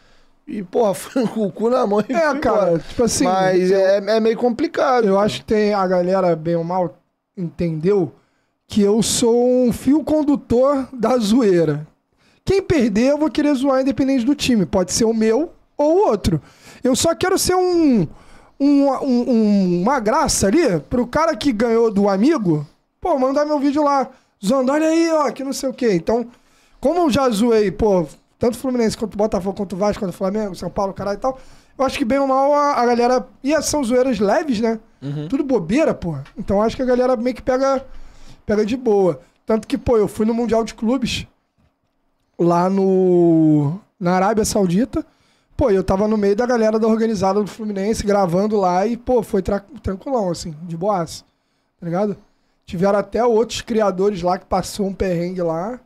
e, porra, [LAUGHS] franco o cu na mão e É, cara, tipo assim. Mas eu, é, é meio complicado. Eu cara. acho que tem a galera, bem ou mal, entendeu que eu sou um fio condutor da zoeira. Quem perder, eu vou querer zoar independente do time. Pode ser o meu ou o outro. Eu só quero ser um, um, um, uma graça ali pro cara que ganhou do amigo. Pô, mandar meu vídeo lá. Zoando, olha aí, ó, que não sei o quê. Então, como eu já zoei, pô, tanto o Fluminense quanto o Botafogo, quanto o Vasco, quanto o Flamengo, São Paulo, caralho e tal. Eu acho que bem ou mal a, a galera. E são zoeiras leves, né? Uhum. Tudo bobeira, porra. Então acho que a galera meio que pega, pega de boa. Tanto que, pô, eu fui no Mundial de Clubes lá no. na Arábia Saudita. Pô, eu tava no meio da galera da organizada do Fluminense gravando lá e, pô, foi tra tranquilão, assim, de boaço Tá ligado? Tiveram até outros criadores lá que passou um perrengue lá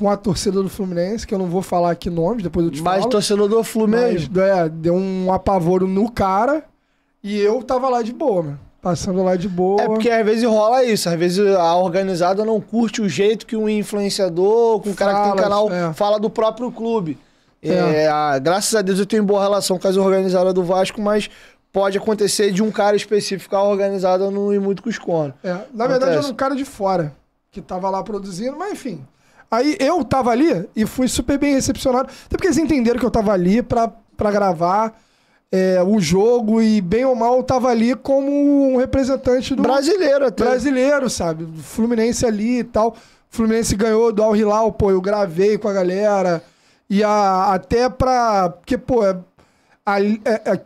com a torcida do Fluminense, que eu não vou falar aqui nomes, depois eu te mas falo. Mas torcedor do Fluminense. Mas, é, deu um apavoro no cara e eu tava lá de boa, mano. Passando lá de boa. É porque às vezes rola isso, às vezes a organizada não curte o jeito que um influenciador, com o cara que tem canal, é. fala do próprio clube. É. é. graças a Deus eu tenho boa relação com as organizadas do Vasco, mas pode acontecer de um cara específico a ficar organizado no Imundo Cuscono. É, na Acontece. verdade, era um cara de fora que tava lá produzindo, mas enfim. Aí eu tava ali e fui super bem recepcionado. Até porque eles entenderam que eu tava ali pra, pra gravar é, o jogo e, bem ou mal, eu tava ali como um representante do. Brasileiro até. Brasileiro, sabe? Fluminense ali e tal. Fluminense ganhou do Al Hilal, pô, eu gravei com a galera. E a, até pra. Porque, pô, é, é, é,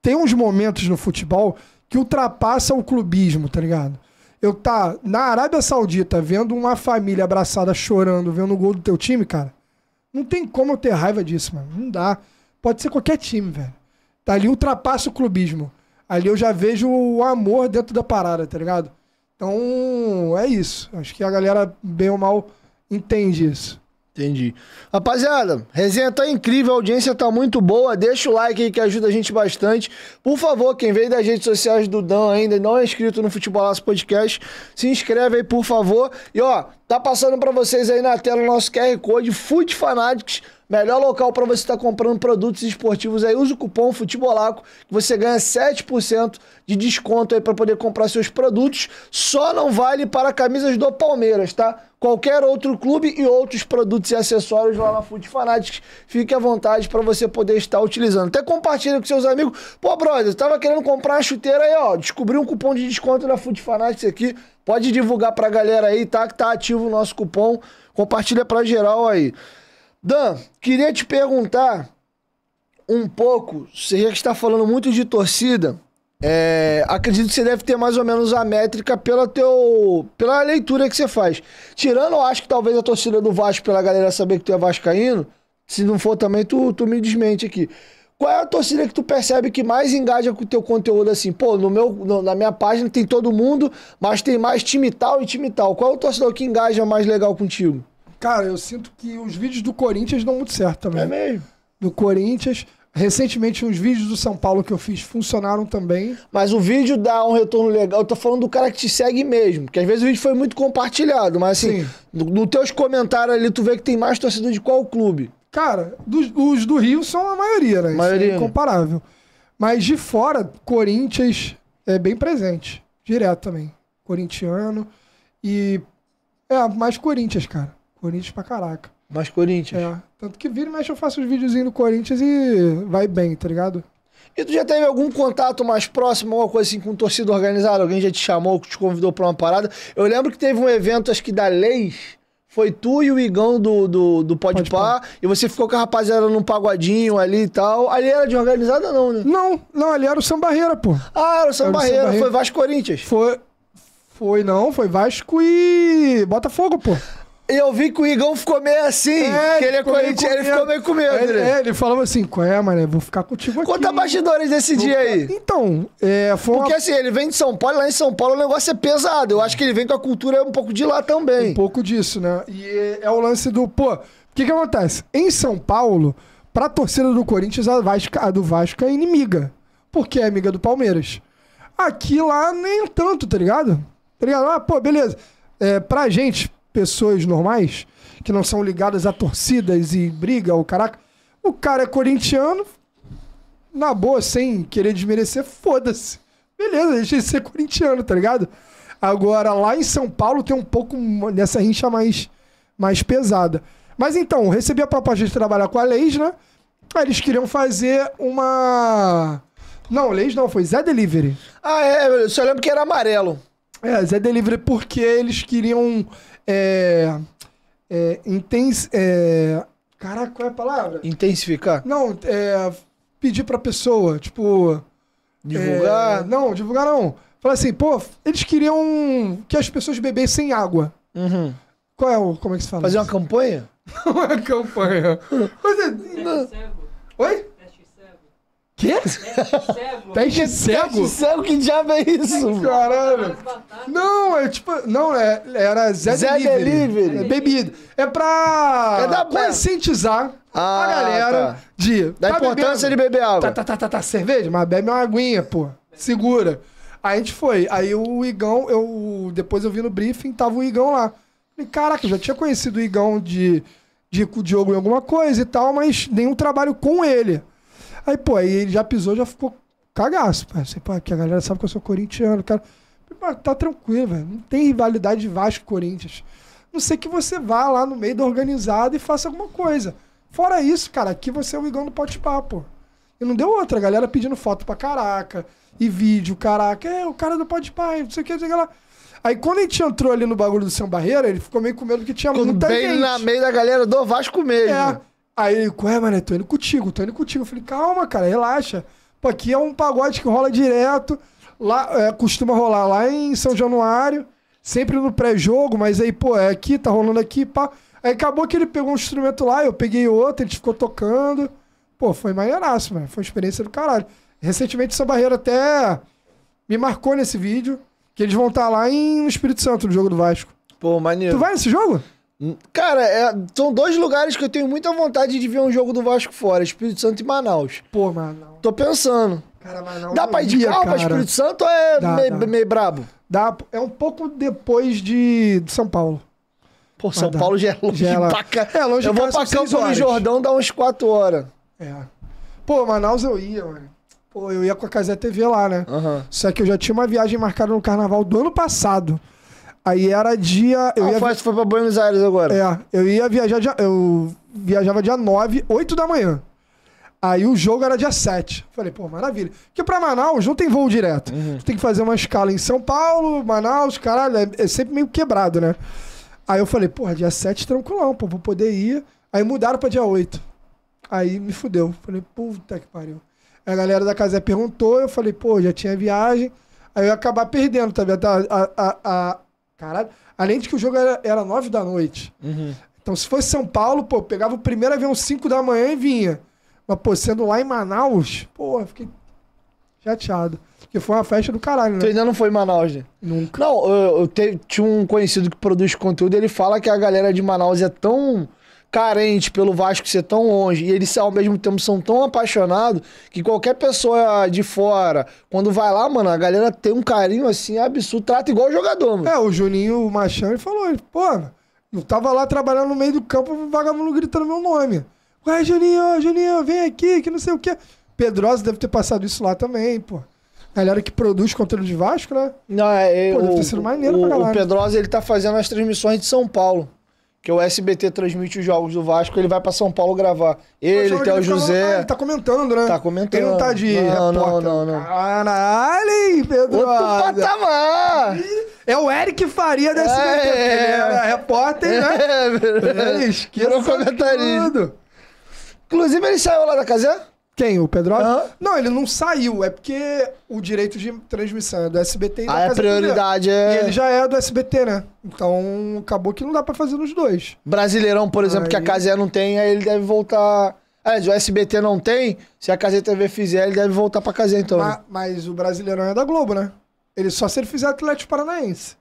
tem uns momentos no futebol que ultrapassa o clubismo, tá ligado? eu tá na Arábia Saudita vendo uma família abraçada chorando, vendo o gol do teu time, cara, não tem como eu ter raiva disso, mano. Não dá. Pode ser qualquer time, velho. Tá ali ultrapassa o clubismo. Ali eu já vejo o amor dentro da parada, tá ligado? Então, é isso. Acho que a galera, bem ou mal, entende isso. Entendi. Rapaziada, resenha tá incrível, a audiência tá muito boa. Deixa o like aí que ajuda a gente bastante. Por favor, quem veio das redes sociais do Dan ainda e não é inscrito no Futebolaço Podcast, se inscreve aí, por favor. E ó, tá passando para vocês aí na tela o nosso QR Code Futefanatics, Fanatics. Melhor local para você estar tá comprando produtos esportivos aí. Usa o cupom Futebolaco, que você ganha 7% de desconto aí para poder comprar seus produtos. Só não vale para camisas do Palmeiras, tá? qualquer outro clube e outros produtos e acessórios lá na Food Fanatics. Fique à vontade para você poder estar utilizando. Até compartilha com seus amigos. Pô, brother, tava querendo comprar a chuteira aí, ó. Descobri um cupom de desconto na Food Fanatics aqui. Pode divulgar pra galera aí, tá? Que tá ativo o nosso cupom. Compartilha pra geral aí. Dan, queria te perguntar um pouco, você já está falando muito de torcida, é, acredito que você deve ter mais ou menos a métrica pela, teu, pela leitura que você faz. Tirando, eu acho que talvez a torcida do Vasco, pela galera saber que tu é vascaíno, se não for também, tu, tu me desmente aqui. Qual é a torcida que tu percebe que mais engaja com o teu conteúdo assim? Pô, no meu, no, na minha página tem todo mundo, mas tem mais time tal e time tal. Qual é o torcedor que engaja mais legal contigo? Cara, eu sinto que os vídeos do Corinthians dão muito certo também. É mesmo? Do Corinthians. Recentemente, uns vídeos do São Paulo que eu fiz funcionaram também. Mas o vídeo dá um retorno legal. Eu tô falando do cara que te segue mesmo. Porque às vezes o vídeo foi muito compartilhado, mas assim, nos no teus comentários ali, tu vê que tem mais torcedor de qual clube? Cara, dos, os do Rio são a maioria, né? Maioria. Isso é incomparável. Mas de fora, Corinthians é bem presente. Direto também. Corintiano. E. É, mais Corinthians, cara. Corinthians pra caraca. Mais Corinthians. É. Tanto que vira e mexe eu faço os videozinhos do Corinthians e vai bem, tá ligado? E tu já teve algum contato mais próximo, alguma coisa assim, com torcida organizada? Alguém já te chamou, te convidou pra uma parada? Eu lembro que teve um evento, acho que da Leis, foi tu e o Igão do, do, do Pode, Pá, e você ficou com a rapaziada num pagodinho ali e tal. Ali era de organizada não, né? Não, não, ali era o Sambarreira, pô. Ah, era o Sambarreira, foi Vasco Corinthians. Foi, foi não, foi Vasco e Botafogo, pô eu vi que o Igão ficou meio assim, é, que ele é corintiano, ele ficou meio com medo. Ele, né? é, ele falava assim, qual é, mané, vou ficar contigo aqui. Conta bastidores desse vou dia ficar... aí. Então, é, foi Porque assim, ele vem de São Paulo, lá em São Paulo o negócio é pesado. Eu acho que ele vem com a cultura um pouco de lá também. Um pouco disso, né? E é, é o lance do, pô, o que que acontece? Em São Paulo, pra torcida do Corinthians, a, Vasca, a do Vasco é inimiga. Porque é amiga do Palmeiras. Aqui lá nem tanto, tá ligado? Tá ligado? Ah, pô, beleza. É, pra gente, pessoas normais, que não são ligadas a torcidas e briga, o caraca. O cara é corintiano, na boa, sem querer desmerecer, foda-se. Beleza, deixa de ser corintiano, tá ligado? Agora, lá em São Paulo tem um pouco dessa rincha mais, mais pesada. Mas então, recebi a proposta de trabalhar com a Leis, né? Aí eles queriam fazer uma. Não, Leis não, foi Zé Delivery. Ah, é, eu só lembro que era amarelo. É, Zé Delivery porque eles queriam é, é, intens, é, caraca, qual é a palavra? Intensificar? Não, é, pedir pra pessoa, tipo. Divulgar? É, não, divulgar não. Falar assim, pô, eles queriam que as pessoas bebessem água. Uhum. Qual é o. Como é que se fala? Fazer isso? uma campanha? [LAUGHS] não é campanha. Mas é. Não. Oi? Quê? Peixe cego? Peixe cego? Que diabo é isso? Caralho. Não, é tipo. Não, é, era Zé, Zé Delivery. Delivery. É bebida. É pra é da conscientizar ah, a galera tá. de. Da tá importância bebendo. de beber água. Tá, tá, tá, tá, tá, cerveja? Mas bebe uma aguinha, pô. Segura. Aí a gente foi. Aí o Igão, eu. Depois eu vi no briefing, tava o Igão lá. Falei, caraca, eu já tinha conhecido o Igão de, de, de Diogo em alguma coisa e tal, mas nenhum trabalho com ele. Aí, pô, aí ele já pisou, já ficou cagaço. Você, pô, que a galera sabe que eu sou corintiano, cara. Tá tranquilo, velho. Não tem rivalidade Vasco Corinthians. Não sei que você vá lá no meio da organizada e faça alguma coisa. Fora isso, cara, aqui você é o Igão do Pote Papo. E não deu outra, a galera pedindo foto pra caraca, e vídeo, caraca, é o cara do Pode Papo não sei o que, não sei o que lá. Aí quando a gente entrou ali no bagulho do São Barreira, ele ficou meio com medo que tinha Tudo muita bem gente. na meio da galera do Vasco mesmo. É. Aí ele, ué, mané, tô indo contigo, tô indo contigo. Eu falei, calma, cara, relaxa. Pô, aqui é um pagode que rola direto. Lá, é, costuma rolar lá em São Januário, sempre no pré-jogo, mas aí, pô, é aqui, tá rolando aqui, pá. Aí acabou que ele pegou um instrumento lá, eu peguei outro, ele ficou tocando. Pô, foi maneiraço, mano. Foi uma experiência do caralho. Recentemente, essa barreira até me marcou nesse vídeo, que eles vão estar tá lá em, no Espírito Santo, no jogo do Vasco. Pô, maneiro. Tu vai nesse jogo? Hum, cara, é, são dois lugares que eu tenho muita vontade de ver um jogo do Vasco fora: Espírito Santo e Manaus. Pô, Manaus. Tô pensando. Cara, Manaus. Dá é pra ir de carro pra Espírito Santo ou é dá, meio, dá. meio brabo? Dá, é um pouco depois de, de São Paulo. Pô, São Paulo já é longe é pra cá. É, longe Eu vou pra Campo do Jordão, dá uns 4 horas. É. Pô, Manaus eu ia, mano. Pô, eu ia com a Casé TV lá, né? Uhum. Só que eu já tinha uma viagem marcada no carnaval do ano passado. Aí era dia. Eu ah, ia... foi pra Buenos Aires agora. É, eu ia viajar. Dia, eu viajava dia 9, 8 da manhã. Aí o jogo era dia 7. Falei, pô, maravilha. Porque pra Manaus não tem voo direto. Uhum. Tu tem que fazer uma escala em São Paulo, Manaus, caralho. É, é sempre meio quebrado, né? Aí eu falei, porra, dia 7 tranquilão, pô, vou poder ir. Aí mudaram pra dia 8. Aí me fudeu. Falei, puta que pariu. Aí a galera da casa perguntou, eu falei, pô, já tinha viagem. Aí eu ia acabar perdendo, tá vendo? Tá, a, a, a, Caralho. Além de que o jogo era, era 9 da noite. Uhum. Então, se fosse São Paulo, pô, pegava o primeiro avião 5 da manhã e vinha. Mas, pô, sendo lá em Manaus, pô, fiquei chateado. Porque foi uma festa do caralho, né? Tu ainda não foi em Manaus, né? Nunca. Não, eu, eu te, tinha um conhecido que produz conteúdo, ele fala que a galera de Manaus é tão carente pelo Vasco ser tão longe e eles ao mesmo tempo são tão apaixonados que qualquer pessoa de fora, quando vai lá, mano, a galera tem um carinho assim absurdo, trata igual jogador, mano. É, o Juninho Machão ele falou, ele, pô, eu tava lá trabalhando no meio do campo, o vagabundo gritando meu nome. Ué, Juninho, Juninho, vem aqui, que não sei o quê. Pedrosa deve ter passado isso lá também, pô galera que produz conteúdo de Vasco, né? Não, é, Pô, deve ter sido maneiro o, pra galera. O Pedrosa, ele tá fazendo as transmissões de São Paulo que o SBT transmite os jogos do Vasco, ele vai para São Paulo gravar. Ele, o José. Tá ah, ele tá comentando, né? Tá comentando. Ele não tá de não, repórter. Não, não, não. Caralho, Pedro. Outro patamar! É o Eric Faria da SBT. É, é. repórter, né? [LAUGHS] É, é, é. Esqueça Virou comentarista. Tudo. Inclusive, ele saiu lá da casa? Quem? O Pedro? Uhum. Não, ele não saiu. É porque o direito de transmissão é do SBT e da ah, é Casa é prioridade é... E ele já é do SBT, né? Então acabou que não dá para fazer nos dois. Brasileirão, por exemplo, aí... que a Casa não tem, aí ele deve voltar. É, o SBT não tem, se a Casa TV fizer, ele deve voltar pra Casa então. Mas, mas, o Brasileirão é da Globo, né? Ele só se ele fizer Atlético Paranaense.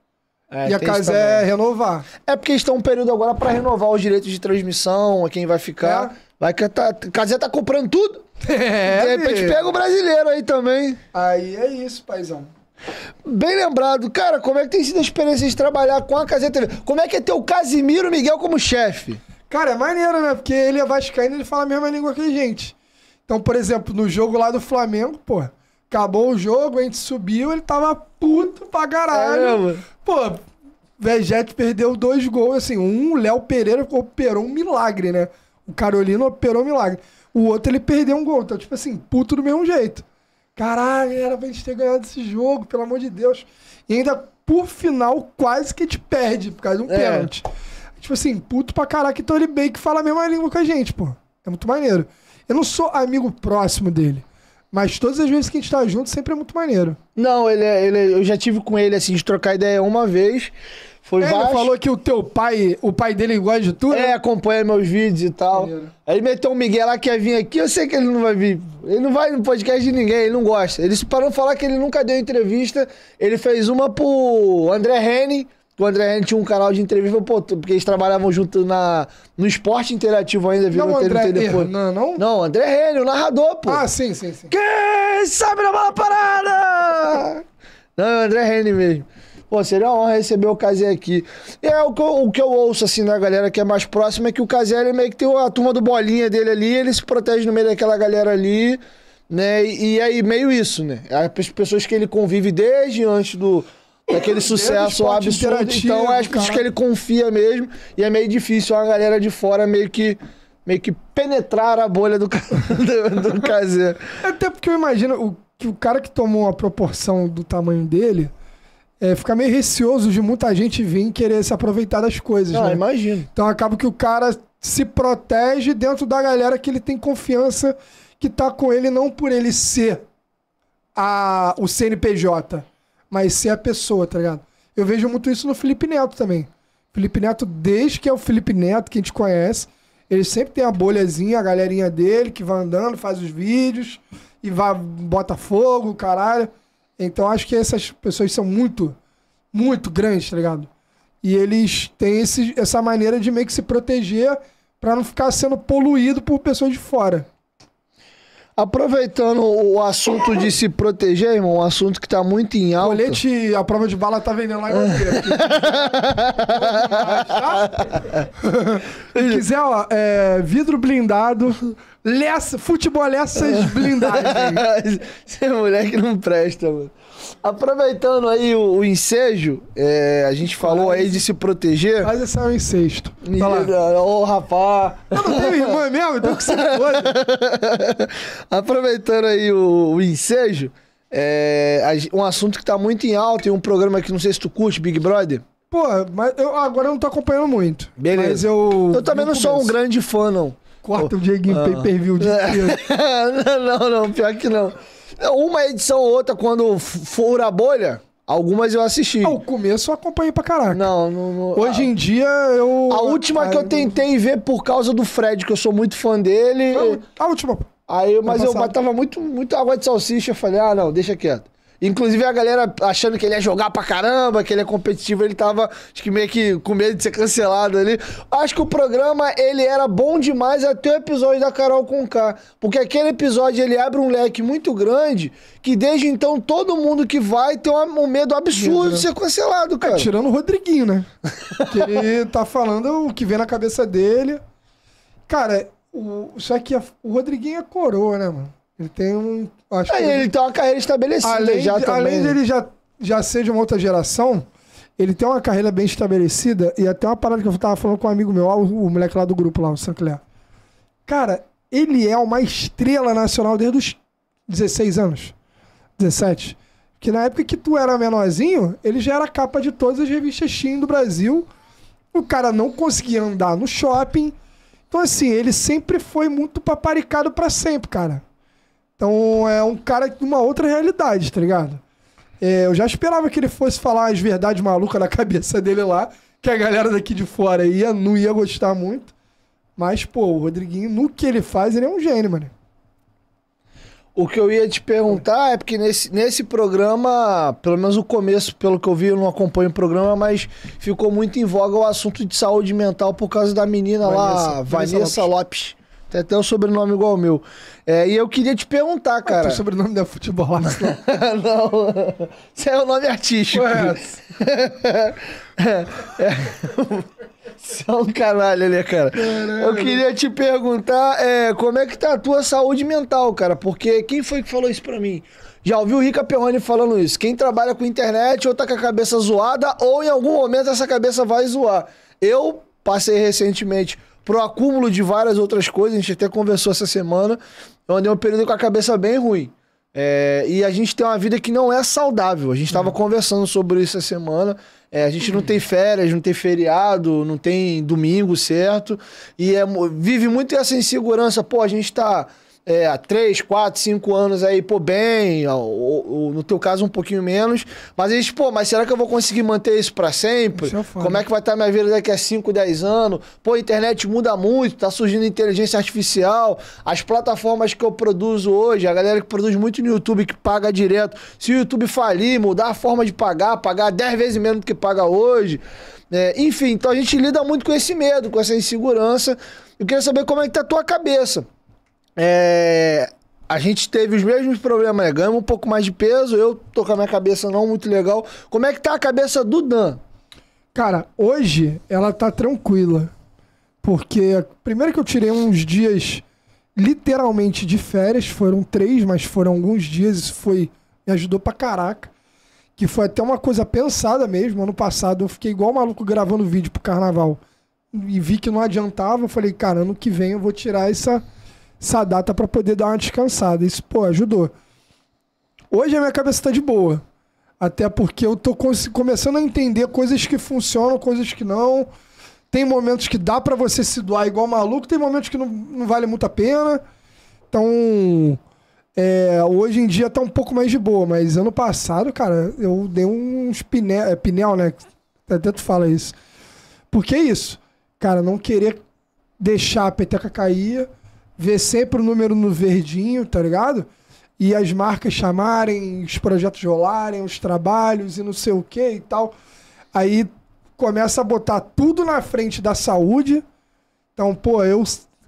É, e a casa é renovar. É porque eles estão um período agora para renovar os direitos de transmissão, quem vai ficar. É. Vai que a tá, Casé tá comprando tudo. É, de repente amigo. pega o brasileiro aí também. Aí é isso, paizão. Bem lembrado. Cara, como é que tem sido a experiência de trabalhar com a Caseta TV? Como é que é ter o Casimiro Miguel como chefe? Cara, é maneiro, né? Porque ele é vascaíno, ele fala a mesma língua que a gente. Então, por exemplo, no jogo lá do Flamengo, pô, acabou o jogo, a gente subiu, ele tava puto pra caralho. É, pô, Vegete perdeu dois gols, assim, um, Léo Pereira operou um milagre, né? O Carolina operou um milagre. O outro ele perdeu um gol. Então, tipo assim, puto do mesmo jeito. Caralho, era pra gente ter ganhado esse jogo, pelo amor de Deus. E ainda, por final, quase que te perde por causa de um é. pênalti. Tipo assim, puto pra caraca. Então ele meio que fala a mesma língua que a gente, pô. É muito maneiro. Eu não sou amigo próximo dele. Mas todas as vezes que a gente tá junto, sempre é muito maneiro. Não, ele, é, ele é, eu já tive com ele, assim, de trocar ideia uma vez. Fui Vasco. Ele falou que o teu pai, o pai dele gosta de tudo? É, né? acompanha meus vídeos e tal. Aí meteu um Miguel lá que ia vir aqui, eu sei que ele não vai vir. Ele não vai no podcast de ninguém, ele não gosta. Ele parou de falar que ele nunca deu entrevista. Ele fez uma pro André Henning, o André Henning tinha um canal de entrevista, pô, porque eles trabalhavam junto na, no esporte interativo ainda, viu não, André Não, é não? Não, André Henning, o narrador, pô. Ah, sim, sim, sim. Quem sabe na bola parada? Não, é o André Henning mesmo. Pô, seria uma honra receber o Kazé aqui. E é o que, eu, o que eu ouço, assim, na galera que é mais próxima, é que o Kazé, ele meio que tem a turma do bolinha dele ali, ele se protege no meio daquela galera ali, né? E, é aí, é meio isso, né? É as pessoas que ele convive desde antes do, daquele sucesso Deus, absurdo. Então acho é as pessoas que ele confia mesmo. E é meio difícil uma galera de fora meio que. Meio que penetrar a bolha do, [LAUGHS] do, do Até porque eu imagino o, que o cara que tomou a proporção do tamanho dele é, fica meio receoso de muita gente vir querer se aproveitar das coisas, ah, né? Então acaba que o cara se protege dentro da galera que ele tem confiança que tá com ele não por ele ser a, o CNPJ, mas ser a pessoa, tá ligado? Eu vejo muito isso no Felipe Neto também. Felipe Neto, desde que é o Felipe Neto que a gente conhece, ele sempre tem a bolhazinha, a galerinha dele que vai andando, faz os vídeos e vai bota fogo, caralho. Então acho que essas pessoas são muito, muito grandes, tá ligado? E eles têm esse, essa maneira de meio que se proteger para não ficar sendo poluído por pessoas de fora. Aproveitando o assunto de se proteger, irmão, um assunto que tá muito em alta. Colete, a prova de bala tá vendendo lá em Se [LAUGHS] quiser, ó, é, vidro blindado Lessa, futebol essas blindagens. Você é [LAUGHS] moleque não presta, mano. Aproveitando aí o, o ensejo, é, a gente falou Mas, aí de se proteger. Mas esse é o incesto. Tá Ô, oh, rapaz. Eu não tenho irmã mesmo, então que se foda. [LAUGHS] Aproveitando aí o, o ensejo, é, um assunto que tá muito em alta e um programa que não sei se tu curte, Big Brother. Pô, mas eu agora eu não tô acompanhando muito. Beleza. Mas eu. Eu também não sou um grande fã, não corta o Dieguinho ah. pay per view de não, [LAUGHS] não, não, pior que não. Uma edição ou outra, quando for a bolha, algumas eu assisti. Ah, o começo eu acompanhei pra caraca. Não, não, não Hoje a... em dia eu. A última Ai, ah, que eu tentei não... ver por causa do Fred, que eu sou muito fã dele. A última. Aí, mas eu tava muito, muito água de salsicha, eu falei, ah, não, deixa quieto. Inclusive a galera achando que ele ia jogar pra caramba, que ele é competitivo, ele tava acho que meio que com medo de ser cancelado ali. Acho que o programa ele era bom demais até o episódio da Carol Conká, porque aquele episódio ele abre um leque muito grande que desde então todo mundo que vai tem um medo absurdo de ser né? cancelado, é, cara. É, tirando o Rodriguinho, né? [LAUGHS] que ele tá falando o que vem na cabeça dele. Cara, o, só que a, o Rodriguinho é coroa, né, mano? Ele tem um. Acho é, que ele, tem uma carreira estabelecida. Além, já de, além dele já, já ser de uma outra geração, ele tem uma carreira bem estabelecida. E até uma parada que eu tava falando com um amigo meu, o, o moleque lá do grupo, lá, o Sancler. Cara, ele é uma estrela nacional desde os 16 anos. 17. Que na época que tu era menorzinho, ele já era capa de todas as revistas Steam do Brasil. O cara não conseguia andar no shopping. Então, assim, ele sempre foi muito paparicado para sempre, cara. Então é um cara de uma outra realidade, tá ligado? É, eu já esperava que ele fosse falar as verdades malucas na [LAUGHS] cabeça dele lá, que a galera daqui de fora ia, não ia gostar muito. Mas, pô, o Rodriguinho, no que ele faz, ele é um gênio, mano. O que eu ia te perguntar é porque nesse, nesse programa, pelo menos o começo, pelo que eu vi, eu não acompanho o programa, mas ficou muito em voga o assunto de saúde mental por causa da menina Vanessa, lá, Vanessa, Vanessa Lopes. Lopes. Tem até o um sobrenome igual ao meu. É, e eu queria te perguntar, cara. o sobrenome da futebol né? [LAUGHS] Não. Isso é o um nome artístico. Ué. [LAUGHS] é, é. Você é um canalha, né, cara? Caralho. Eu queria te perguntar é, como é que tá a tua saúde mental, cara? Porque quem foi que falou isso pra mim? Já ouviu o Rica Perrone falando isso. Quem trabalha com internet ou tá com a cabeça zoada ou em algum momento essa cabeça vai zoar. Eu passei recentemente pro acúmulo de várias outras coisas, a gente até conversou essa semana, eu andei um período com a cabeça bem ruim. É, e a gente tem uma vida que não é saudável. A gente estava uhum. conversando sobre isso essa semana. É, a gente não tem férias, não tem feriado, não tem domingo certo. E é, vive muito essa insegurança. Pô, a gente está é, há 3, 4, 5 anos aí, pô, bem, ou, ou, no teu caso um pouquinho menos, mas eles, pô, mas será que eu vou conseguir manter isso para sempre? É Como é que vai estar minha vida daqui a 5, 10 anos? Pô, a internet muda muito, tá surgindo inteligência artificial, as plataformas que eu produzo hoje, a galera que produz muito no YouTube, que paga direto, se o YouTube falir, mudar a forma de pagar, pagar 10 vezes menos do que paga hoje, é, enfim, então a gente lida muito com esse medo, com essa insegurança. Eu queria saber como é que tá a tua cabeça. É, a gente teve os mesmos problemas, né? Ganhamos um pouco mais de peso, eu tô com a minha cabeça não muito legal. Como é que tá a cabeça do Dan? Cara, hoje ela tá tranquila. Porque primeiro que eu tirei uns dias literalmente de férias, foram três, mas foram alguns dias, isso foi. me ajudou pra caraca. Que foi até uma coisa pensada mesmo. Ano passado eu fiquei igual maluco gravando vídeo pro carnaval. E vi que não adiantava, eu falei, cara, ano que vem eu vou tirar essa essa data para poder dar uma descansada. Isso, pô, ajudou. Hoje a minha cabeça tá de boa. Até porque eu tô começando a entender coisas que funcionam, coisas que não. Tem momentos que dá para você se doar igual maluco, tem momentos que não, não vale muito a pena. Então, é, hoje em dia tá um pouco mais de boa, mas ano passado, cara, eu dei uns é, pinel, é, né? Até tu fala isso. Porque é isso, cara, não querer deixar a peteca cair ver sempre o número no verdinho, tá ligado? E as marcas chamarem, os projetos rolarem, os trabalhos e não sei o que e tal. Aí começa a botar tudo na frente da saúde. Então, pô, eu,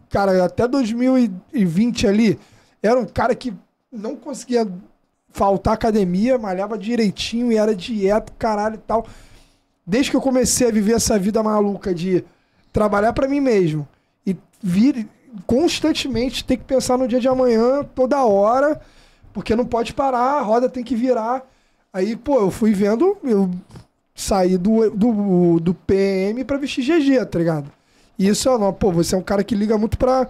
cara, até 2020 ali, era um cara que não conseguia faltar academia, malhava direitinho e era dieta, caralho e tal. Desde que eu comecei a viver essa vida maluca de trabalhar para mim mesmo e vir constantemente tem que pensar no dia de amanhã, toda hora, porque não pode parar, a roda tem que virar. Aí, pô, eu fui vendo, eu saí do, do, do PM pra vestir GG, tá ligado? E isso é, não, pô, você é um cara que liga muito pra,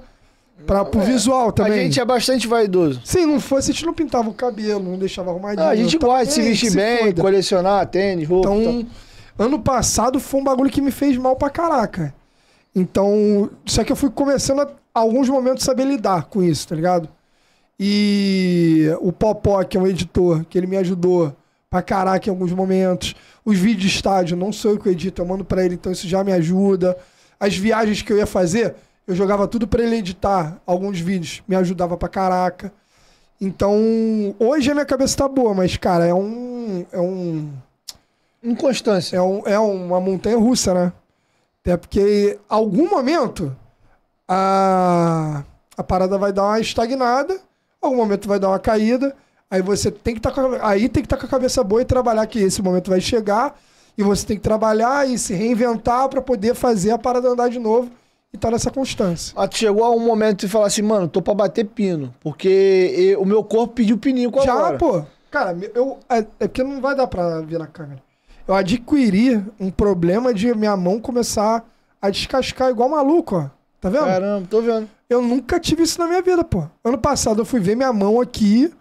pra, pro é. visual também. A gente é bastante vaidoso. Sim, não fosse, a gente não pintava o cabelo, não deixava arrumadinho. Ah, a gente tá gosta de se vestir bem, foda. colecionar tênis, roupa. Então, tá... ano passado foi um bagulho que me fez mal pra caraca. Então, só que eu fui começando a alguns momentos saber lidar com isso, tá ligado? E o Popó, que é um editor, que ele me ajudou pra caraca em alguns momentos. Os vídeos de estádio, não sou eu que edito, eu mando pra ele, então isso já me ajuda. As viagens que eu ia fazer, eu jogava tudo pra ele editar alguns vídeos, me ajudava pra caraca. Então, hoje a minha cabeça tá boa, mas, cara, é um. É um. Inconstância. É, um, é uma montanha russa, né? Até porque, algum momento, a, a parada vai dar uma estagnada, algum momento vai dar uma caída, aí você tem que tá estar aí tem que estar tá com a cabeça boa e trabalhar que esse momento vai chegar e você tem que trabalhar e se reinventar para poder fazer a parada andar de novo e tá nessa constância. Ah, chegou a um momento e falar assim, mano, tô pra bater pino. Porque eu, o meu corpo pediu pininho com agora. Já, pô. Cara, eu. É, é, porque não vai dar pra ver na câmera. Eu adquiri um problema de minha mão começar a descascar igual maluco, ó. Tá vendo? Caramba, tô vendo. Eu nunca tive isso na minha vida, pô. Ano passado eu fui ver minha mão aqui,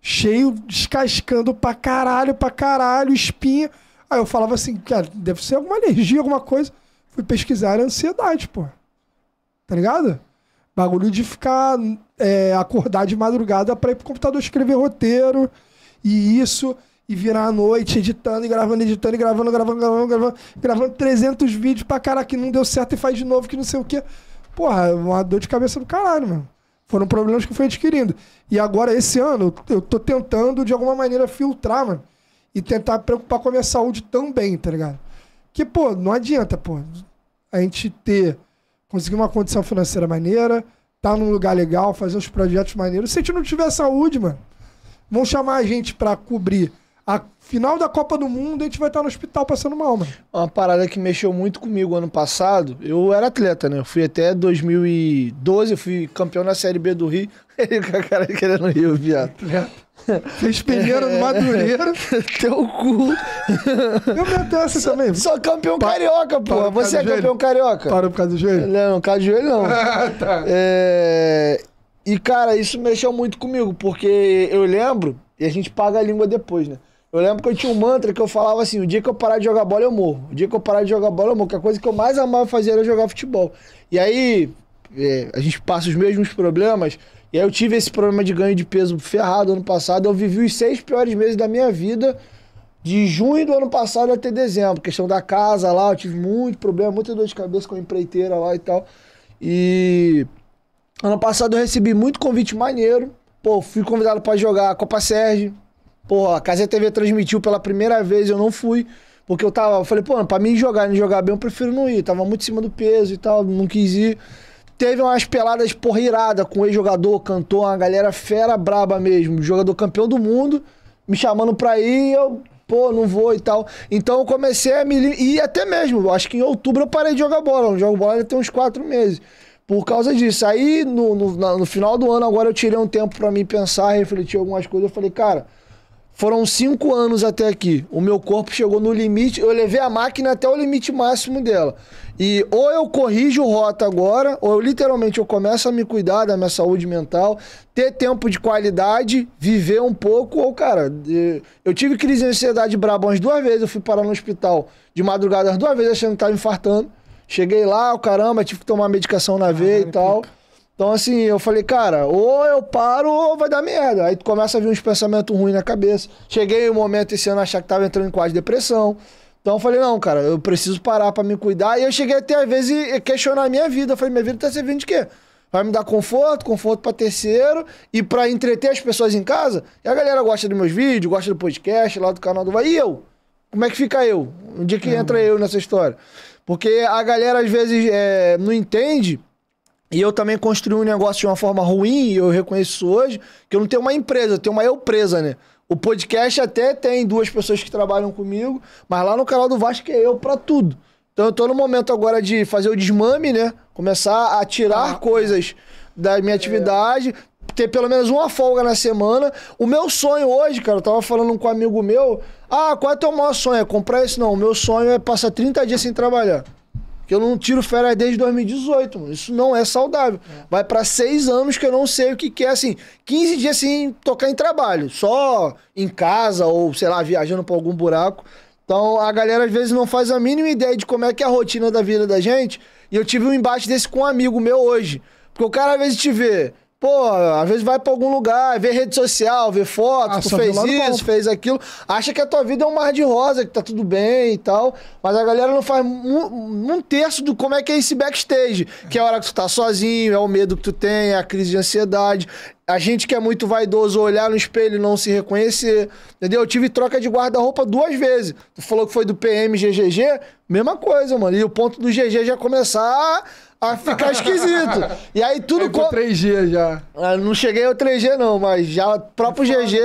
cheio, descascando pra caralho, pra caralho, espinha. Aí eu falava assim, cara, deve ser alguma alergia, alguma coisa. Fui pesquisar, era ansiedade, pô. Tá ligado? Bagulho de ficar, é, acordar de madrugada pra ir pro computador escrever roteiro e isso e virar a noite editando e gravando, editando e gravando, gravando, gravando, gravando, gravando 300 vídeos pra cara que não deu certo e faz de novo, que não sei o quê porra, é uma dor de cabeça do caralho, mano. Foram problemas que eu fui adquirindo. E agora, esse ano, eu tô tentando, de alguma maneira, filtrar, mano. E tentar preocupar com a minha saúde também, tá ligado? Que, pô, não adianta, pô. A gente ter, conseguir uma condição financeira maneira, tá num lugar legal, fazer uns projetos maneiros. Se a gente não tiver saúde, mano, vão chamar a gente pra cobrir a final da Copa do Mundo, a gente vai estar no hospital passando mal, mano. Uma parada que mexeu muito comigo ano passado, eu era atleta, né? Eu fui até 2012, eu fui campeão na Série B do Rio. [LAUGHS] Ele com a cara querendo é rir, o viado. Fez peneira é... no Madureira. [LAUGHS] Teu cu. Eu me essa sou, também. Sou campeão pa... carioca, pô. Você é campeão joelho. carioca. Parou por causa do joelho? Não, por causa do joelho não. [LAUGHS] Ah, tá. É... E, cara, isso mexeu muito comigo, porque eu lembro, e a gente paga a língua depois, né? Eu lembro que eu tinha um mantra que eu falava assim: o dia que eu parar de jogar bola, eu morro. O dia que eu parar de jogar bola, eu morro. Que a coisa que eu mais amava fazer era jogar futebol. E aí, é, a gente passa os mesmos problemas. E aí eu tive esse problema de ganho de peso ferrado ano passado. Eu vivi os seis piores meses da minha vida, de junho do ano passado até dezembro. Questão da casa lá, eu tive muito problema, muita dor de cabeça com a empreiteira lá e tal. E ano passado eu recebi muito convite maneiro. Pô, fui convidado para jogar a Copa Sérgio Porra, a Casa TV transmitiu pela primeira vez, eu não fui. Porque eu tava, eu falei, pô, pra mim jogar, não jogar bem, eu prefiro não ir. Eu tava muito em cima do peso e tal, não quis ir. Teve umas peladas porra irada com ex-jogador, cantor, uma galera fera braba mesmo. Jogador campeão do mundo, me chamando pra ir e eu, pô, não vou e tal. Então eu comecei a me. E até mesmo, acho que em outubro eu parei de jogar bola. Eu não jogo bola já tem uns quatro meses. Por causa disso. Aí no, no, no final do ano, agora eu tirei um tempo pra mim pensar, refletir algumas coisas. Eu falei, cara foram cinco anos até aqui. O meu corpo chegou no limite. Eu levei a máquina até o limite máximo dela. E ou eu corrijo rota agora, ou eu, literalmente eu começo a me cuidar da minha saúde mental, ter tempo de qualidade, viver um pouco, ou, cara, eu tive crise de ansiedade braba umas duas vezes, eu fui parar no hospital de madrugada umas duas vezes achando que tava infartando. Cheguei lá, o caramba, tive que tomar medicação na veia ah, e tal. Pica. Então, assim, eu falei, cara, ou eu paro ou vai dar merda. Aí tu começa a vir uns pensamentos ruins na cabeça. Cheguei um momento esse ano achar que tava entrando em quase depressão. Então eu falei, não, cara, eu preciso parar para me cuidar. E eu cheguei até às vezes questionar a minha vida. Eu falei, minha vida tá servindo de quê? Vai me dar conforto, conforto para terceiro e para entreter as pessoas em casa. E a galera gosta dos meus vídeos, gosta do podcast lá do canal do Vai. E eu? Como é que fica eu? Onde é que entra eu nessa história? Porque a galera às vezes é, não entende e eu também construí um negócio de uma forma ruim, e eu reconheço isso hoje, que eu não tenho uma empresa, eu tenho uma empresa, né? O podcast até tem duas pessoas que trabalham comigo, mas lá no canal do Vasco é eu pra tudo. Então eu tô no momento agora de fazer o desmame, né? Começar a tirar ah, coisas da minha atividade, é. ter pelo menos uma folga na semana. O meu sonho hoje, cara, eu tava falando com um amigo meu, ah, qual é o teu maior sonho? É comprar isso? Não, o meu sonho é passar 30 dias sem trabalhar que eu não tiro férias desde 2018, mano. Isso não é saudável. É. Vai para seis anos que eu não sei o que, que é, assim, 15 dias sem tocar em trabalho, só em casa ou, sei lá, viajando pra algum buraco. Então a galera às vezes não faz a mínima ideia de como é que é a rotina da vida da gente. E eu tive um embate desse com um amigo meu hoje. Porque o cara às vezes te vê Pô, às vezes vai pra algum lugar, vê rede social, vê foto, ah, tu fez isso, bom. fez aquilo. Acha que a tua vida é um mar de rosa, que tá tudo bem e tal. Mas a galera não faz um, um terço do como é que é esse backstage. Que é a hora que tu tá sozinho, é o medo que tu tem, é a crise de ansiedade. A gente que é muito vaidoso olhar no espelho e não se reconhecer. Entendeu? Eu tive troca de guarda-roupa duas vezes. Tu falou que foi do PM GGG, mesma coisa, mano. E o ponto do GG já começar a ficar esquisito. E aí tudo... Aí co... 3G já. Ah, não cheguei ao 3G não, mas já próprio GG.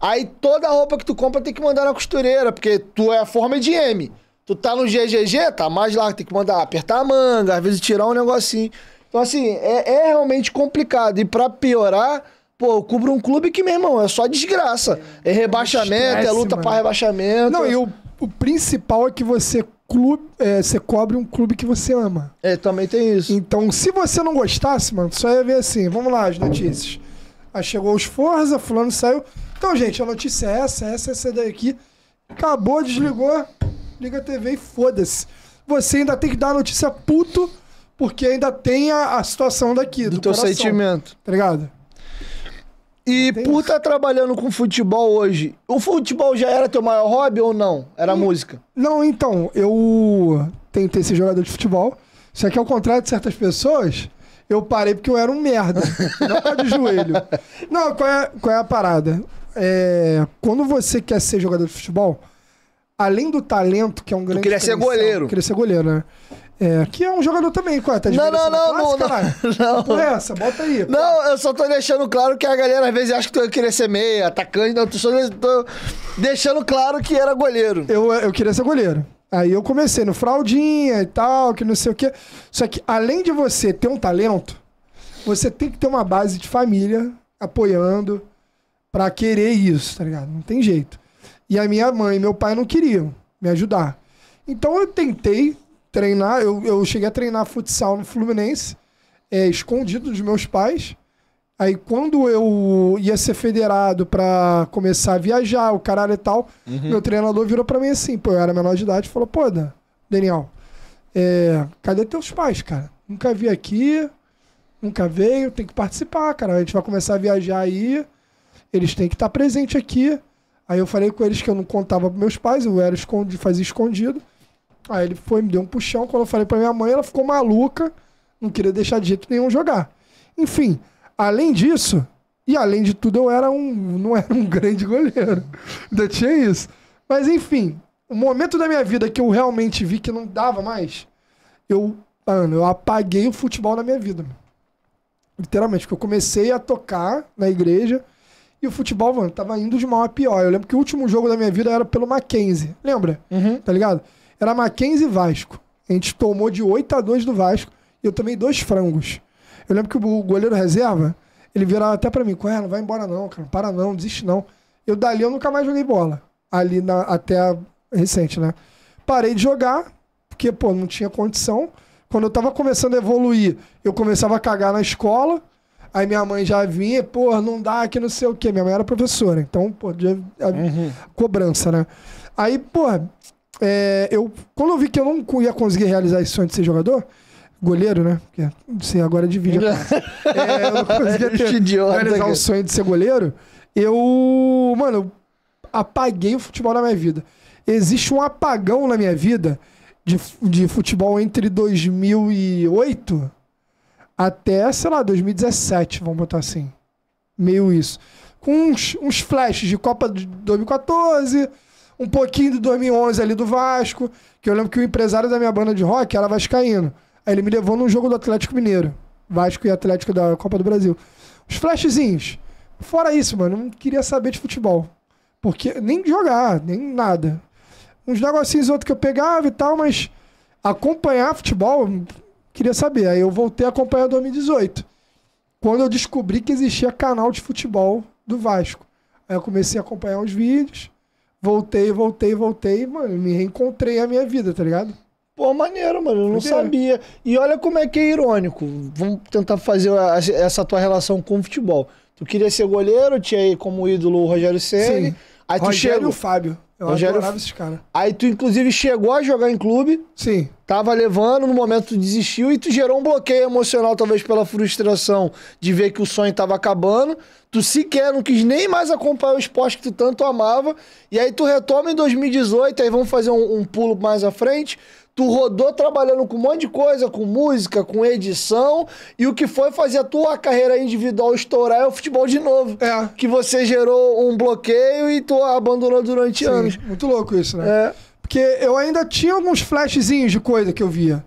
aí toda roupa que tu compra tem que mandar na costureira, porque tu é a forma de M. Tu tá no GGG, tá mais lá, tem que mandar apertar a manga, às vezes tirar um negocinho. Então, assim, é, é realmente complicado. E pra piorar, pô, eu cubro um clube que, meu irmão, é só desgraça. É rebaixamento, é Estresse, é luta mano. pra rebaixamento. Não, e o, o principal é que você clube, é, você cobre um clube que você ama. É, também tem isso. Então, se você não gostasse, mano, só ia ver assim, vamos lá as notícias. Aí chegou os Forza, fulano saiu. Então, gente, a notícia é essa, essa, essa daqui. Acabou, desligou, liga a TV e foda-se. Você ainda tem que dar a notícia puto, porque ainda tem a, a situação daqui. Do, do teu coração, sentimento. Tá ligado? E por estar trabalhando com futebol hoje, o futebol já era teu maior hobby ou não? Era hum, música? Não, então, eu tentei ser jogador de futebol, só que ao contrário de certas pessoas, eu parei porque eu era um merda. [LAUGHS] não tá de joelho. Não, qual é, qual é a parada? É, quando você quer ser jogador de futebol, além do talento, que é um grande. Tu queria ser goleiro. Queria ser goleiro, né? É, que é um jogador também, qual é? Tá não, não, [LAUGHS] não, classe, não, não. Por é essa, bota aí. Não, eu só tô deixando claro que a galera às vezes acha que eu queria ser meia, atacante, não, tu só tô deixando claro que era goleiro. Eu, eu queria ser goleiro. Aí eu comecei no fraldinha e tal, que não sei o quê. Só que além de você ter um talento, você tem que ter uma base de família apoiando para querer isso, tá ligado? Não tem jeito. E a minha mãe e meu pai não queriam me ajudar. Então eu tentei treinar. Eu, eu cheguei a treinar futsal no Fluminense, é, escondido dos meus pais. Aí quando eu ia ser federado para começar a viajar, o caralho e tal, uhum. meu treinador virou para mim assim, pô, eu era menor de idade, falou, pô, Daniel, é, cadê teus pais, cara? Nunca vi aqui, nunca veio, tem que participar, cara. A gente vai começar a viajar aí, eles têm que estar tá presentes aqui. Aí eu falei com eles que eu não contava pros meus pais, eu era escondido, fazia escondido. Aí ele foi, me deu um puxão. Quando eu falei pra minha mãe, ela ficou maluca. Não queria deixar de jeito nenhum jogar. Enfim, além disso, e além de tudo, eu era um, não era um [LAUGHS] grande goleiro. Ainda tinha isso. Mas enfim, o momento da minha vida que eu realmente vi que não dava mais, eu, mano, eu apaguei o futebol na minha vida. Literalmente, porque eu comecei a tocar na igreja e o futebol, mano, tava indo de mal a pior. Eu lembro que o último jogo da minha vida era pelo Mackenzie. Lembra? Uhum. Tá ligado? Era Mackenzie e Vasco. A gente tomou de 8 a 2 do Vasco e eu tomei dois frangos. Eu lembro que o goleiro reserva, ele virava até para mim, Coé, não vai embora não, cara, para não, desiste não. Eu dali eu nunca mais joguei bola. Ali na, até a, recente, né? Parei de jogar, porque, pô, não tinha condição. Quando eu tava começando a evoluir, eu começava a cagar na escola. Aí minha mãe já vinha, pô, não dá que não sei o quê. Minha mãe era professora, então, pô, já, uhum. cobrança, né? Aí, pô, é, eu, quando eu vi que eu não ia conseguir realizar esse sonho de ser jogador, goleiro, né? Porque você agora divide é a [LAUGHS] é, eu não conseguia é ter, idiota, realizar cara. o sonho de ser goleiro. Eu, mano, eu apaguei o futebol na minha vida. Existe um apagão na minha vida de, de futebol entre 2008 até, sei lá, 2017, vamos botar assim. Meio isso. Com uns, uns flashes de Copa de 2014, um pouquinho de 2011 ali do Vasco, que eu lembro que o empresário da minha banda de rock era vascaíno. Aí ele me levou num jogo do Atlético Mineiro, Vasco e Atlético da Copa do Brasil. Os flashzinhos. Fora isso, mano, não queria saber de futebol. Porque nem jogar, nem nada. Uns negocinhos outros que eu pegava e tal, mas acompanhar futebol, queria saber. Aí eu voltei a acompanhar 2018. Quando eu descobri que existia canal de futebol do Vasco. Aí eu comecei a acompanhar os vídeos voltei, voltei, voltei, mano, me reencontrei a minha vida, tá ligado? Pô, maneiro, mano, eu não Entendi. sabia. E olha como é que é irônico. Vamos tentar fazer essa tua relação com o futebol. Tu queria ser goleiro, tinha aí como ídolo o Rogério Ceni. Aí tu Rogério chegou... o Fábio. Eu Rogério... adorava esses caras. Aí tu, inclusive, chegou a jogar em clube. Sim. Tava levando, no momento tu desistiu e tu gerou um bloqueio emocional, talvez pela frustração de ver que o sonho tava acabando. Tu sequer não quis nem mais acompanhar o esporte que tu tanto amava. E aí tu retoma em 2018, aí vamos fazer um, um pulo mais à frente. Tu rodou trabalhando com um monte de coisa, com música, com edição, e o que foi fazer a tua carreira individual estourar é o futebol de novo. É. Que você gerou um bloqueio e tu abandonou durante Sim, anos. Muito louco isso, né? É. Porque eu ainda tinha alguns flashzinhos de coisa que eu via,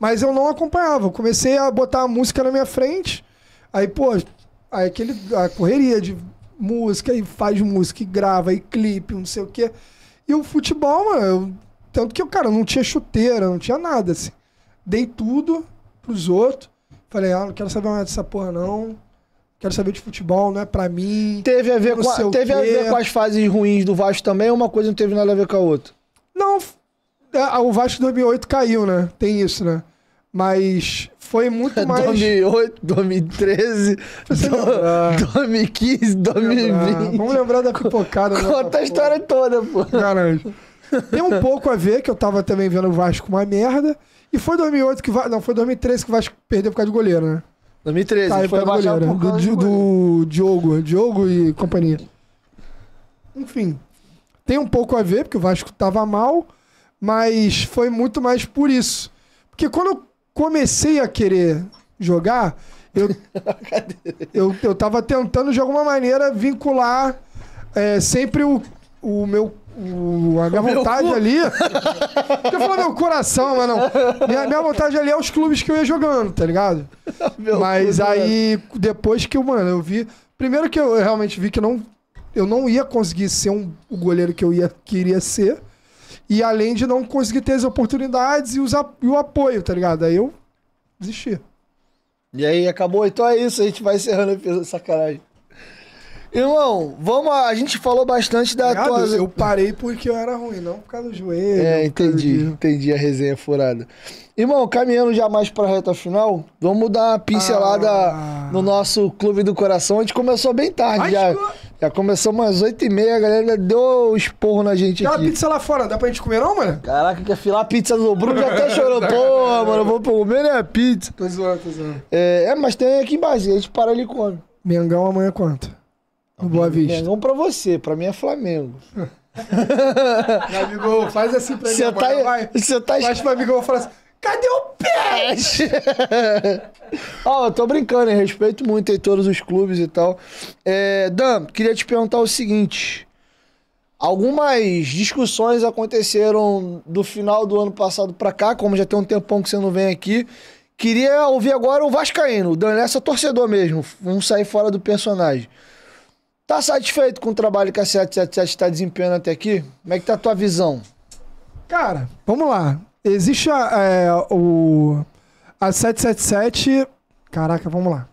mas eu não acompanhava. Eu comecei a botar a música na minha frente, aí, pô, aí aquele, a correria de música, e faz música, e grava, e clipe, não sei o quê. E o futebol, mano, eu tanto que eu, cara, não tinha chuteira, não tinha nada, assim. Dei tudo pros outros. Falei, ah, não quero saber mais dessa porra, não. Quero saber de futebol, não é pra mim. Teve a ver, com, a, teve a ver com as fases ruins do Vasco também, ou uma coisa não teve nada a ver com a outra? Não, é, o Vasco 2008 caiu, né? Tem isso, né? Mas foi muito [LAUGHS] mais. 2008, 2013, do... 2015, 2020. Vamos lembrar da pipocada. Né, Conta né, a história toda, pô. Caralho. Tem um [LAUGHS] pouco a ver, que eu tava também vendo o Vasco uma merda. E foi 2008 que. Não, foi 2013 que o Vasco perdeu por causa de goleiro, né? 2013, tá, foi baixado goleiro, por causa do, do Diogo, Diogo e companhia. Enfim, tem um pouco a ver, porque o Vasco tava mal, mas foi muito mais por isso. Porque quando eu comecei a querer jogar, eu, [LAUGHS] eu, eu tava tentando de alguma maneira vincular é, sempre o, o meu o, a minha vontade ali. eu falo meu coração, mas não. Minha, minha vontade ali é os clubes que eu ia jogando, tá ligado? [LAUGHS] Meu mas cu, aí, mano. depois que eu, mano, eu vi. Primeiro que eu realmente vi que não, eu não ia conseguir ser um, o goleiro que eu ia, queria ser. E além de não conseguir ter as oportunidades e, os, e o apoio, tá ligado? Aí eu desisti. E aí, acabou. Então é isso, a gente vai encerrando essa Sacanagem. Irmão, vamos. A gente falou bastante da Obrigado, tua. Eu parei porque eu era ruim, não por causa do joelho. É, entendi, entendi a resenha furada. Irmão, caminhando já mais pra reta final, vamos dar uma pincelada ah. no nosso Clube do Coração. A gente começou bem tarde já. Já começou umas 8h30, a galera deu esporro na gente Tem aqui. Tem pizza lá fora, dá pra gente comer não, mano? Caraca, quer filar pizza do Bruno, já até chorou. [LAUGHS] Pô, mano, vou comer né, pizza. Tô zoando, tô zoando. É, é mas tem aqui em Brasília, a gente para ali e Mengão amanhã quanto? No Boa Vista. Mengão pra você, pra mim é Flamengo. [LAUGHS] Meu amigo, faz assim pra cê mim. Tá, vai. Você tá... Faz pra mim que eu vou falar assim, cadê o peixe? [LAUGHS] Ó, oh, tô brincando, eu respeito muito aí todos os clubes e tal. É, Dan, queria te perguntar o seguinte. Algumas discussões aconteceram do final do ano passado pra cá, como já tem um tempão que você não vem aqui. Queria ouvir agora o Vascaíno, o Dan Lessa é torcedor mesmo, vamos sair fora do personagem. Tá satisfeito com o trabalho que a 777 está desempenhando até aqui? Como é que tá a tua visão? Cara, vamos lá. Existe a, é, o, a 777. Caraca, vamos lá.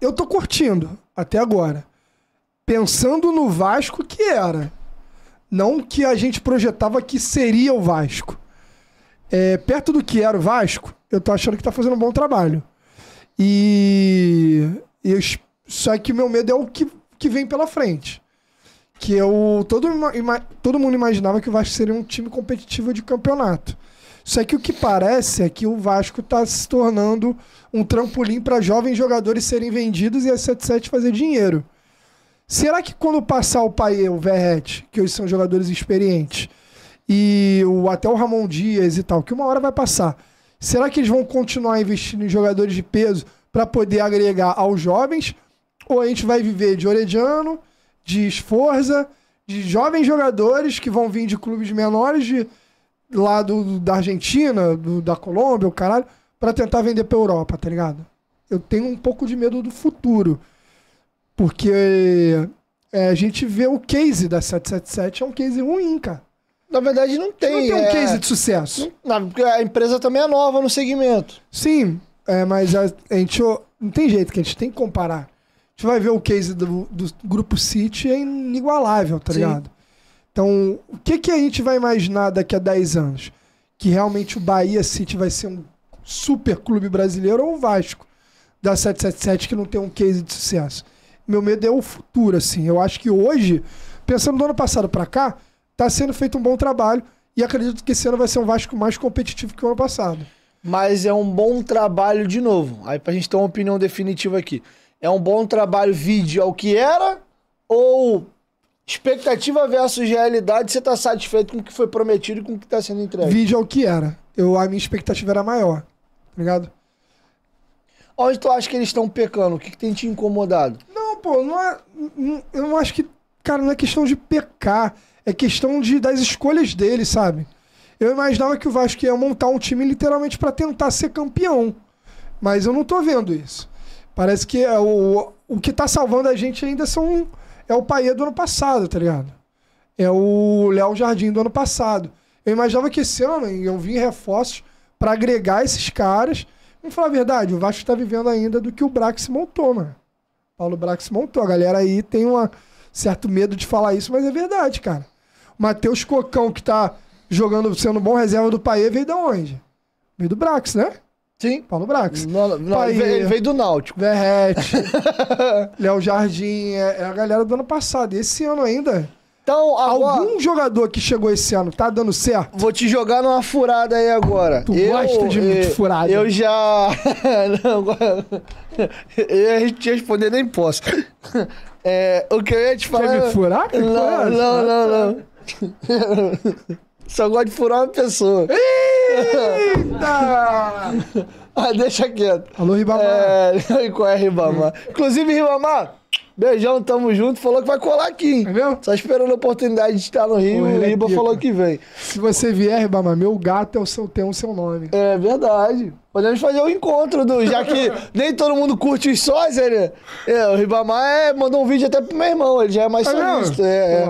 Eu tô curtindo até agora. Pensando no Vasco que era. Não que a gente projetava que seria o Vasco. É, perto do que era o Vasco, eu tô achando que tá fazendo um bom trabalho. E. e só que o meu medo é o que que vem pela frente. Que eu, é todo, todo mundo imaginava que o Vasco seria um time competitivo de campeonato. Só que o que parece é que o Vasco está se tornando um trampolim para jovens jogadores serem vendidos e a 77 fazer dinheiro. Será que quando passar o Paê, o Verrete, que hoje são jogadores experientes, e o, até o Ramon Dias e tal, que uma hora vai passar, será que eles vão continuar investindo em jogadores de peso para poder agregar aos jovens? Ou a gente vai viver de Orediano, de Esforza, de jovens jogadores que vão vir de clubes menores de, lá do, da Argentina, do, da Colômbia, o caralho, para tentar vender pra Europa, tá ligado? Eu tenho um pouco de medo do futuro. Porque é, a gente vê o case da 777 é um case ruim, cara. Na verdade, não tem. Não tem um é... case de sucesso. Não, porque a empresa também é nova no segmento. Sim, é, mas a, a gente. Não tem jeito que a gente tem que comparar gente vai ver o case do, do grupo City é inigualável, tá Sim. ligado? Então, o que, que a gente vai imaginar daqui a 10 anos? Que realmente o Bahia City vai ser um super clube brasileiro ou o Vasco da 777 que não tem um case de sucesso? Meu medo é o futuro, assim. Eu acho que hoje, pensando do ano passado para cá, tá sendo feito um bom trabalho e acredito que esse ano vai ser um Vasco mais competitivo que o ano passado. Mas é um bom trabalho de novo. Aí pra gente ter uma opinião definitiva aqui. É um bom trabalho vídeo ao que era? Ou expectativa versus realidade, você está satisfeito com o que foi prometido e com o que está sendo entregue? Vídeo ao que era. Eu, a minha expectativa era maior, tá ligado? Onde tu acha que eles estão pecando? O que, que, tem te incomodado? Não, pô, não é, não, eu não acho que. Cara, não é questão de pecar. É questão de, das escolhas dele, sabe? Eu imaginava que o Vasco ia montar um time literalmente para tentar ser campeão. Mas eu não tô vendo isso. Parece que é o, o que tá salvando a gente ainda são, é o Paia do ano passado, tá ligado? É o Léo Jardim do ano passado. Eu imaginava que esse ano eu né, vir reforços para agregar esses caras. Vamos falar a verdade, o Vasco está vivendo ainda do que o Brax montou, mano. Paulo Brax montou. A galera aí tem um certo medo de falar isso, mas é verdade, cara. Matheus Cocão, que tá jogando, sendo bom reserva do Paê, veio da onde? Veio do Brax, né? Sim. Paulo Brax. No, no, Paia, tá veio, veio do Náutico. Verrete, [LAUGHS] Léo Jardim, é, é, a galera do ano passado. E esse ano ainda. Então, agora, Algum jogador que chegou esse ano tá dando certo? Vou te jogar numa furada aí agora. Tu eu, gosta de, eu, de furada? Eu já. [LAUGHS] não, agora... eu te responder nem posso. É, o que eu ia te falar. Quer me furar? não, não, não, não, [LAUGHS] não. Só gosta de furar uma pessoa. Eita! [LAUGHS] ah, deixa quieto. Alô, Ribamar. É, [LAUGHS] qual é Ribamar? Inclusive, Ribamar, beijão, tamo junto. Falou que vai colar aqui, hein? É mesmo? Só esperando a oportunidade de estar no Rio. o é Riba falou que vem. Se você vier, Ribamar, meu gato é o seu, tem o seu nome. É verdade. Podemos fazer o um encontro do. Já que [LAUGHS] nem todo mundo curte os sós, ele. É, o Ribamar é, mandou um vídeo até pro meu irmão, ele já é mais é solista. É,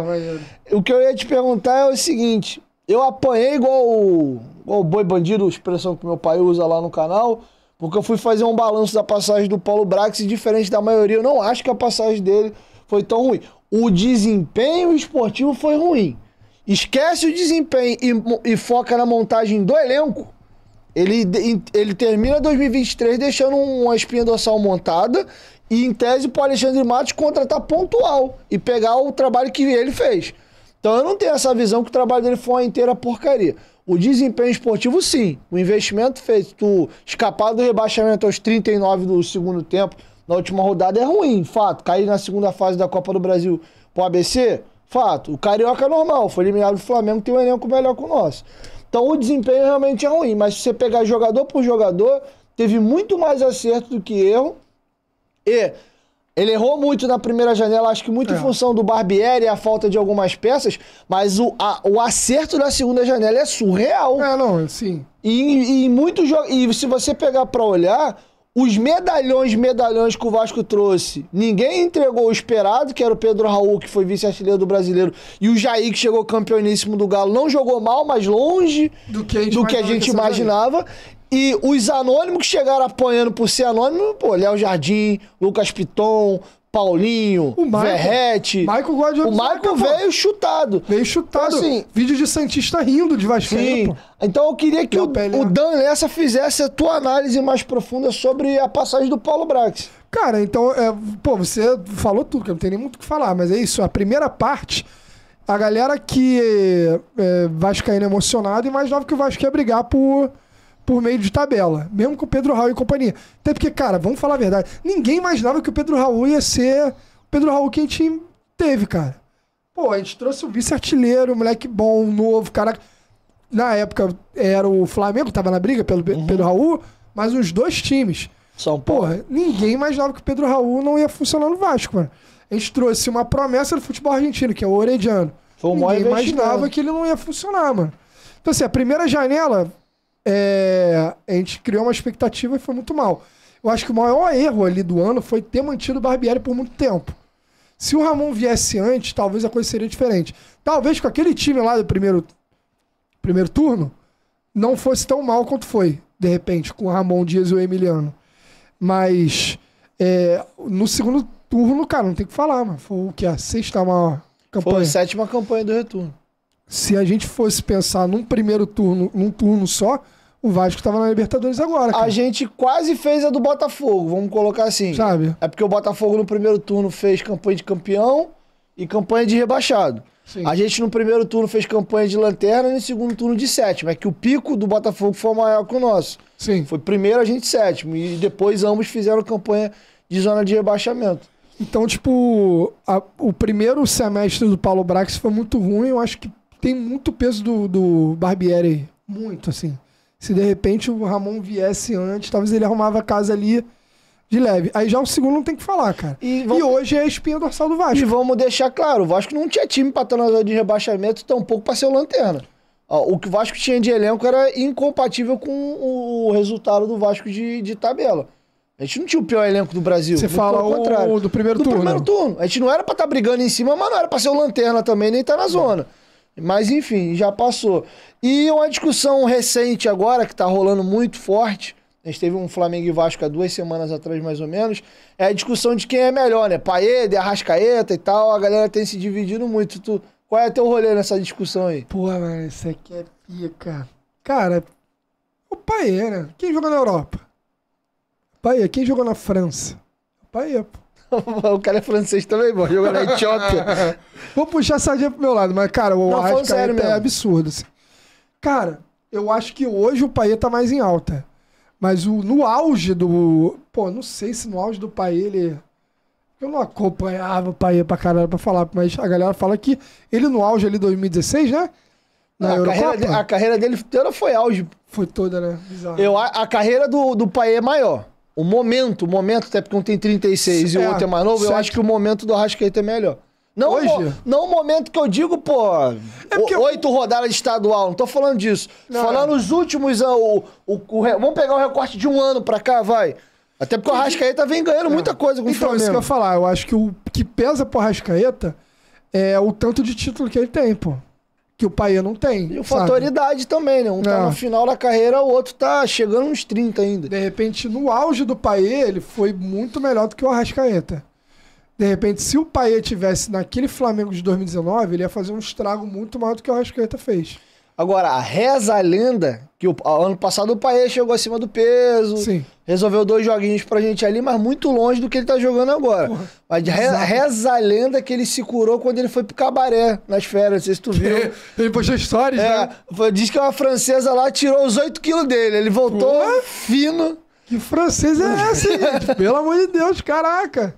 é. O que eu ia te perguntar é o seguinte: eu apanhei igual o, igual o boi bandido, expressão que meu pai usa lá no canal, porque eu fui fazer um balanço da passagem do Paulo Brax e diferente da maioria, eu não acho que a passagem dele foi tão ruim. O desempenho esportivo foi ruim. Esquece o desempenho e, e foca na montagem do elenco. Ele, ele termina 2023 deixando uma espinha dorsal montada e, em tese, para Alexandre Matos contratar pontual e pegar o trabalho que ele fez. Então eu não tenho essa visão que o trabalho dele foi uma inteira porcaria. O desempenho esportivo, sim. O investimento feito, tu escapar do rebaixamento aos 39 do segundo tempo, na última rodada, é ruim, fato. Cair na segunda fase da Copa do Brasil pro ABC, fato. O Carioca é normal, foi eliminado do Flamengo, tem um elenco melhor que o nosso. Então o desempenho realmente é ruim, mas se você pegar jogador por jogador, teve muito mais acerto do que erro. E ele errou muito na primeira janela, acho que muito é. em função do Barbieri e a falta de algumas peças, mas o, a, o acerto da segunda janela é surreal. É, não, sim. E, e, muito e se você pegar para olhar, os medalhões, medalhões que o Vasco trouxe, ninguém entregou o esperado, que era o Pedro Raul, que foi vice-artilheiro do brasileiro, e o Jair, que chegou campeoníssimo do Galo, não jogou mal, mas longe do que a gente, que a gente imaginava. E os anônimos que chegaram apanhando por ser anônimo, pô, Léo Jardim, Lucas Piton, Paulinho, o Michael, Verrete. Michael gosta de o Michael veio chutado. Veio chutado. Então, assim, Vídeo de Santista rindo de Vasqueiro, né, Sim. Pô. Então eu queria que o, o, é Dan Lessa fizesse a tua análise mais profunda sobre a passagem do Paulo Brax. Cara, então, é, pô, você falou tudo, que não tem nem muito o que falar, mas é isso. A primeira parte, a galera que é, é, emocionada e mais nova que o Vasco ia brigar por por meio de tabela, mesmo com o Pedro Raul e companhia. Até porque, cara, vamos falar a verdade, ninguém imaginava que o Pedro Raul ia ser o Pedro Raul que a gente teve, cara. Pô, a gente trouxe o vice-artilheiro, moleque bom, novo, cara. Na época era o Flamengo, tava na briga pelo uhum. Pedro Raul, mas os dois times. São Paulo. Porra, ninguém imaginava que o Pedro Raul não ia funcionar no Vasco, mano. A gente trouxe uma promessa do futebol argentino, que é o Orediano. Foi um Ninguém imaginava que ele não ia funcionar, mano. Então, assim, a primeira janela é, a gente criou uma expectativa e foi muito mal. Eu acho que o maior erro ali do ano foi ter mantido o Barbieri por muito tempo. Se o Ramon viesse antes, talvez a coisa seria diferente. Talvez com aquele time lá do primeiro, primeiro turno, não fosse tão mal quanto foi, de repente, com o Ramon Dias e o Emiliano. Mas é, no segundo turno, cara, não tem o que falar, mano. Foi o que? A sexta maior campanha. Foi a sétima campanha do retorno. Se a gente fosse pensar num primeiro turno, num turno só, o Vasco estava na Libertadores agora. Cara. A gente quase fez a do Botafogo, vamos colocar assim. Sabe? É porque o Botafogo no primeiro turno fez campanha de campeão e campanha de rebaixado. Sim. A gente no primeiro turno fez campanha de lanterna e no segundo turno de sétimo. É que o pico do Botafogo foi maior que o nosso. Sim. Foi primeiro a gente sétimo e depois ambos fizeram campanha de zona de rebaixamento. Então, tipo, a, o primeiro semestre do Paulo Brax foi muito ruim. Eu acho que tem muito peso do, do Barbieri Muito, assim. Se de repente o Ramon viesse antes, talvez ele arrumava a casa ali de leve. Aí já o é segundo não tem que falar, cara. E, vamos... e hoje é a espinha dorsal do Vasco. E vamos deixar claro, o Vasco não tinha time pra estar na zona de rebaixamento, tampouco pra ser o Lanterna. O que o Vasco tinha de elenco era incompatível com o resultado do Vasco de, de tabela. A gente não tinha o pior elenco do Brasil. Você fala ao contrário. do primeiro do turno. Do primeiro turno. A gente não era pra estar tá brigando em cima, mas não era pra ser o Lanterna também, nem estar tá na zona. Não. Mas enfim, já passou. E uma discussão recente agora, que está rolando muito forte, a gente teve um Flamengo e Vasco há duas semanas atrás, mais ou menos, é a discussão de quem é melhor, né? Paede, Arrascaeta e tal, a galera tem se dividido muito. Tu, qual é teu rolê nessa discussão aí? Pô, mano, isso aqui é pica. Cara, o Paê, né? Quem joga na Europa? Paê, quem joga na França? Paê, pô. [LAUGHS] o cara é francês também, mano. Joga na Etiópia. [LAUGHS] Vou puxar a sardinha pro meu lado, mas, cara, o Arrascaeta é absurdo. Assim. Cara, eu acho que hoje o Paê tá mais em alta. Mas o, no auge do. Pô, não sei se no auge do Paê ele. Eu não acompanhava o Paê pra caralho pra falar, mas a galera fala que ele no auge ali 2016, né? Na a, carreira, de, a carreira dele toda foi auge. Foi toda, né? Bizarro. Eu, a, a carreira do, do Paê é maior. O momento, o momento, até porque um tem 36 é, e o outro é mais novo, certo. eu acho que o momento do Arrascaeta é melhor. Não, Hoje? não o momento que eu digo, pô, é o, eu... oito rodadas de estadual, não tô falando disso. Não, falando os últimos, ah, o, o, o, vamos pegar o recorte de um ano pra cá, vai. Até porque o Arrascaeta vem ganhando é. muita coisa com então, o Flamengo. Então, isso que eu ia falar, eu acho que o que pesa pro Arrascaeta é o tanto de título que ele tem, pô que o Paê não tem. E o fator idade também, né? Um tá é. no final da carreira, o outro tá chegando uns 30 ainda. De repente, no auge do Paê, ele foi muito melhor do que o Arrascaeta. De repente, se o Paê tivesse naquele Flamengo de 2019, ele ia fazer um estrago muito maior do que o Arrascaeta fez. Agora, reza a lenda que o ano passado o Paes chegou acima do peso. Sim. Resolveu dois joguinhos pra gente ali, mas muito longe do que ele tá jogando agora. Porra, mas re, reza a lenda que ele se curou quando ele foi pro cabaré nas férias. Não sei se tu viu. [LAUGHS] ele postou histórias é, né? Diz que uma francesa lá tirou os 8 quilos dele. Ele voltou Porra. fino. Que francesa é esse? [LAUGHS] Pelo amor de Deus, caraca.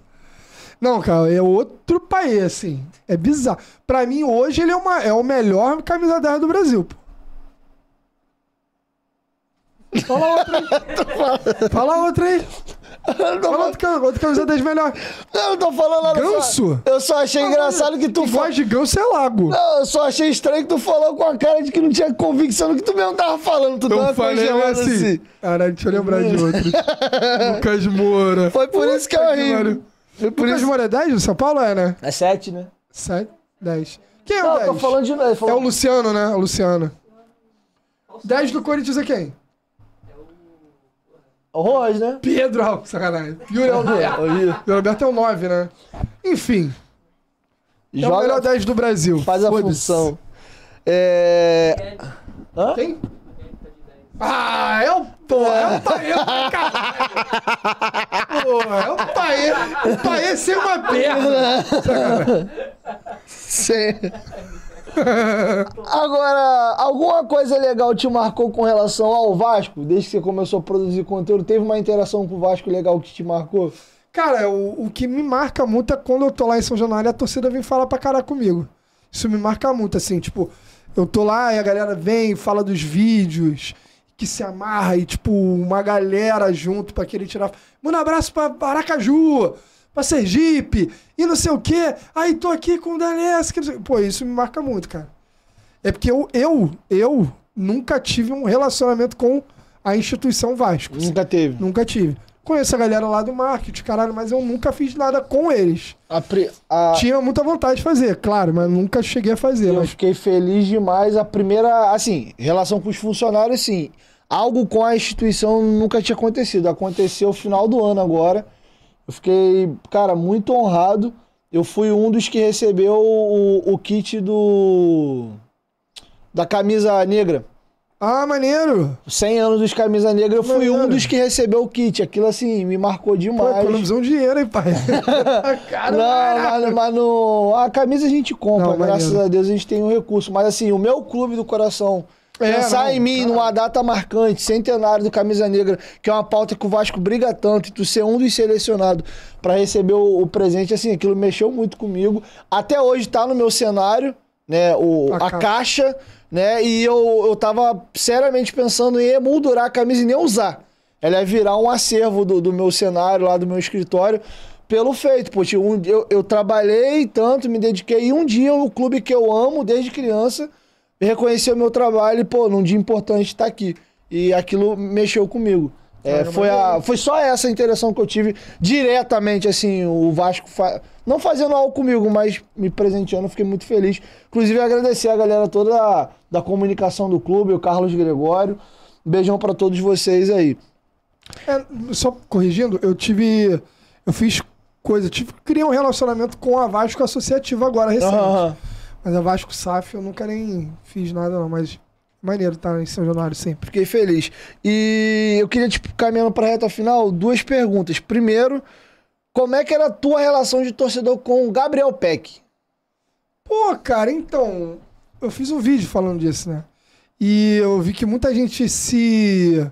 Não, cara, é outro país, assim. É bizarro. Pra mim, hoje, ele é, uma, é o melhor camisa 10 do Brasil, pô. Fala outra aí. [LAUGHS] Fala outra aí. Fala outra, camisa 10 melhor. Não, eu tô falando... Ganso? eu só achei ah, engraçado que tu... Quem de ganso é lago. Não, eu só achei estranho que tu falou com a cara de que não tinha convicção do que tu mesmo tava falando. Tu então falei assim... assim. Caralho, deixa eu lembrar de outro. [LAUGHS] Lucas Moura. Foi por Pô, isso que eu ri. E é por isso mora 10 no São Paulo, é, né? É 7, né? 7, 10. Quem é não, o 10? Tô falando de... Falando... É o Luciano, né? O Luciano. 10 do Corinthians é quem? É O O Rojas, né? Pedro, sacanagem. Yuri é Alberto. Yuri Alberto é o 9, né? Enfim. Joga, é o melhor 10 do Brasil. Faz a função. É... Hã? Quem? Ah, é o [LAUGHS] pô, é o é caralho. pô, é o paê. O pai sem uma perna. Sim. Agora, alguma coisa legal te marcou com relação ao Vasco? Desde que você começou a produzir conteúdo, teve uma interação com o Vasco legal que te marcou? Cara, o, o que me marca muito é quando eu tô lá em São Januário e a torcida vem falar pra caralho comigo. Isso me marca muito, assim, tipo, eu tô lá e a galera vem, fala dos vídeos, que se amarra e, tipo, uma galera junto para querer tirar. Manda um abraço pra Aracaju, pra Sergipe e não sei o quê. Aí tô aqui com o Danés. Pô, isso me marca muito, cara. É porque eu, eu, eu nunca tive um relacionamento com a instituição Vasco. Nunca teve. Assim. Nunca tive conheço a galera lá do marketing, caralho, mas eu nunca fiz nada com eles. A pri... a... Tinha muita vontade de fazer, claro, mas nunca cheguei a fazer. Eu mas... fiquei feliz demais. A primeira, assim, relação com os funcionários, sim. Algo com a instituição nunca tinha acontecido. Aconteceu no final do ano agora. Eu fiquei, cara, muito honrado. Eu fui um dos que recebeu o, o kit do. da camisa negra. Ah, maneiro! 100 anos dos Camisa Negra, eu fui maneiro. um dos que recebeu o kit. Aquilo, assim, me marcou demais. Pô, economizou um dinheiro, hein, pai? [LAUGHS] Ah, Caramba, não, mas, mas no... a camisa a gente compra, não, graças a Deus a gente tem um recurso. Mas, assim, o meu clube do coração... É, Pensar não, em mim, cara. numa data marcante, centenário do Camisa Negra, que é uma pauta que o Vasco briga tanto, e tu ser um dos selecionados para receber o, o, presente, assim, aquilo mexeu muito comigo. Até hoje tá no meu cenário, né? O, a, a caixa. caixa né? E eu, eu tava seriamente pensando em emoldurar a camisa e nem usar. Ela ia virar um acervo do, do meu cenário lá, do meu escritório, pelo feito. porque um, eu, eu trabalhei tanto, me dediquei, e um dia o clube que eu amo desde criança reconheceu meu trabalho e, pô, num dia importante tá aqui. E aquilo mexeu comigo. É, foi, a, foi só essa interação que eu tive diretamente, assim, o Vasco fa... não fazendo algo comigo, mas me presenteando, fiquei muito feliz. Inclusive, agradecer a galera toda da, da comunicação do clube, o Carlos Gregório. Beijão para todos vocês aí. É, só corrigindo, eu tive. Eu fiz coisa, tive, criei um relacionamento com a Vasco Associativa agora, recente. Uhum. Mas a Vasco SAF eu nunca nem fiz nada, não, mas maneiro estar tá em São Januário sempre. Fiquei feliz. E eu queria, tipo, caminhando pra reta final, duas perguntas. Primeiro, como é que era a tua relação de torcedor com o Gabriel Peck? Pô, cara, então. Eu fiz um vídeo falando disso, né? E eu vi que muita gente se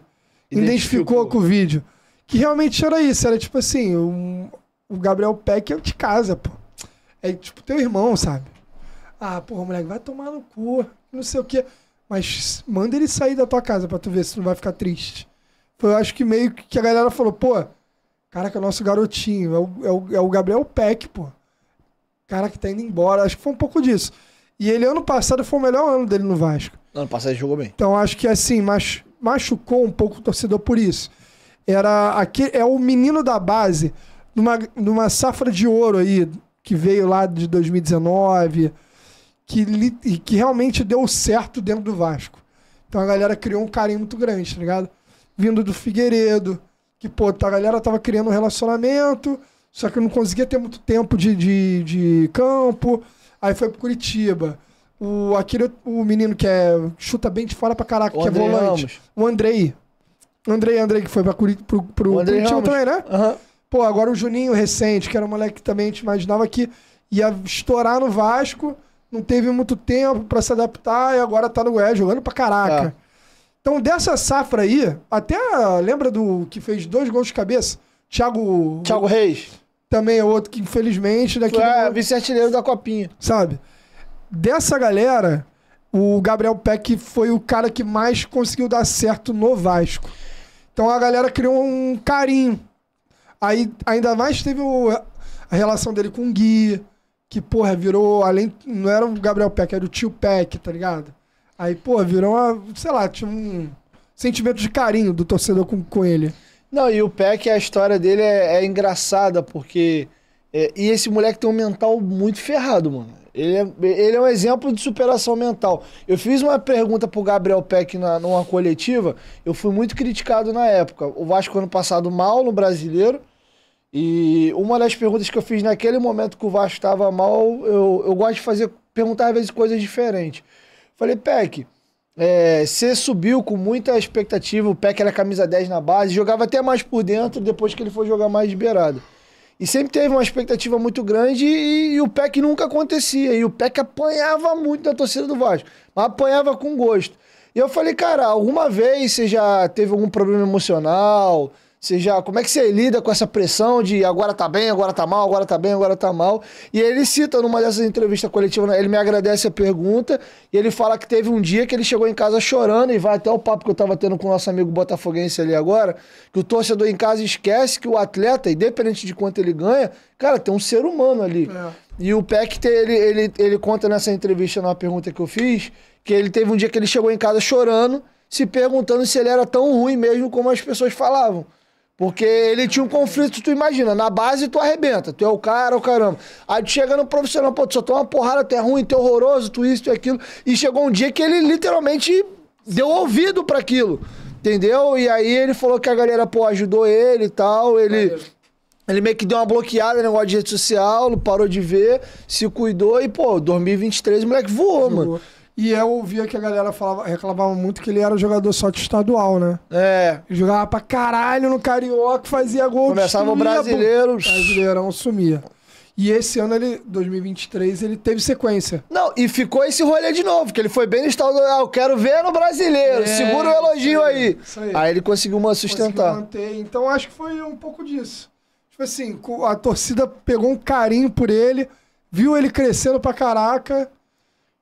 identificou, identificou com o vídeo. Que realmente era isso. Era tipo assim: o Gabriel Peck é de casa, pô. É tipo teu irmão, sabe? Ah, porra, moleque, vai tomar no cu, não sei o quê. Mas manda ele sair da tua casa pra tu ver se tu não vai ficar triste. Foi, eu acho que meio que a galera falou, pô, caraca, é o nosso garotinho, é o, é o, é o Gabriel Peck, pô. Cara que tá indo embora. Acho que foi um pouco disso. E ele, ano passado, foi o melhor ano dele no Vasco. Ano passado ele jogou bem. Então acho que assim, mach, machucou um pouco o torcedor por isso. Era aquele, é o menino da base, numa, numa safra de ouro aí, que veio lá de 2019 que, que realmente deu certo dentro do Vasco. Então a galera criou um carinho muito grande, tá ligado? Vindo do Figueiredo, que, pô, tá, a galera tava criando um relacionamento, só que não conseguia ter muito tempo de, de, de campo. Aí foi pro Curitiba. O, aquele, o menino que é, chuta bem de fora pra caraca, o que é Andrei é volante. Ramos. O Andrei. Andrei, Andrei, que foi pra Curitiba, pro, pro Curitiba Ramos. também, né? Uhum. Pô, agora o Juninho recente, que era um moleque que também a gente imaginava que ia estourar no Vasco não teve muito tempo para se adaptar e agora tá no Goiás é, jogando pra caraca. É. Então, dessa safra aí, até lembra do que fez dois gols de cabeça? Thiago. Thiago Reis. Também é outro que, infelizmente, daqui. É, no... vice-artilheiro da Copinha. Sabe? Dessa galera, o Gabriel Peck foi o cara que mais conseguiu dar certo no Vasco. Então a galera criou um carinho. Aí, ainda mais teve o, a relação dele com o Gui, que, porra, virou, além, não era o Gabriel Peck, era o tio Peck, tá ligado? Aí, porra virou uma, sei lá, tinha um sentimento de carinho do torcedor com, com ele. Não, e o Peck, a história dele é, é engraçada, porque. É, e esse moleque tem um mental muito ferrado, mano. Ele é, ele é um exemplo de superação mental. Eu fiz uma pergunta pro Gabriel Peck na, numa coletiva, eu fui muito criticado na época. O Vasco ano passado mal no brasileiro, e uma das perguntas que eu fiz naquele momento que o Vasco estava mal, eu, eu gosto de fazer, perguntar às vezes coisas diferentes. Falei, Peck, é, você subiu com muita expectativa, o Peck era camisa 10 na base, jogava até mais por dentro depois que ele foi jogar mais de beirada. E sempre teve uma expectativa muito grande e, e o Peck nunca acontecia. E o Peck apanhava muito da torcida do Vasco, mas apanhava com gosto. E eu falei, cara, alguma vez você já teve algum problema emocional? Você já, como é que você lida com essa pressão de agora tá bem, agora tá mal, agora tá bem, agora tá mal? E ele cita numa dessas entrevistas coletivas, né, ele me agradece a pergunta e ele fala que teve um dia que ele chegou em casa chorando e vai até o papo que eu tava tendo com o nosso amigo botafoguense ali agora, que o torcedor em casa esquece que o atleta, independente de quanto ele ganha, cara, tem um ser humano ali. É. E o Peck, ele, ele, ele conta nessa entrevista, numa pergunta que eu fiz, que ele teve um dia que ele chegou em casa chorando, se perguntando se ele era tão ruim mesmo como as pessoas falavam. Porque ele tinha um conflito, tu imagina, na base tu arrebenta, tu é o cara, o caramba. Aí tu chega no profissional, pô, tu só toma uma porrada, tu é ruim, tu é horroroso, tu isso, tu é aquilo. E chegou um dia que ele literalmente deu ouvido para aquilo, entendeu? E aí ele falou que a galera, pô, ajudou ele e tal, ele... Valeu. Ele meio que deu uma bloqueada no né, negócio de rede social, parou de ver, se cuidou e, pô, 2023 o moleque voou, Jogou. mano. E eu ouvia que a galera falava, reclamava muito que ele era jogador só de estadual, né? É. jogava pra caralho no Carioca, fazia gol Começava o brasileiro. Brasileirão sumia. E esse ano, ele, 2023, ele teve sequência. Não, e ficou esse rolê de novo, que ele foi bem no estadual. Ah, quero ver no brasileiro, é, segura o elogio isso aí. Isso aí. aí. ele conseguiu uma sustentar. Conseguiu manter. Então acho que foi um pouco disso. Tipo assim, a torcida pegou um carinho por ele, viu ele crescendo pra caraca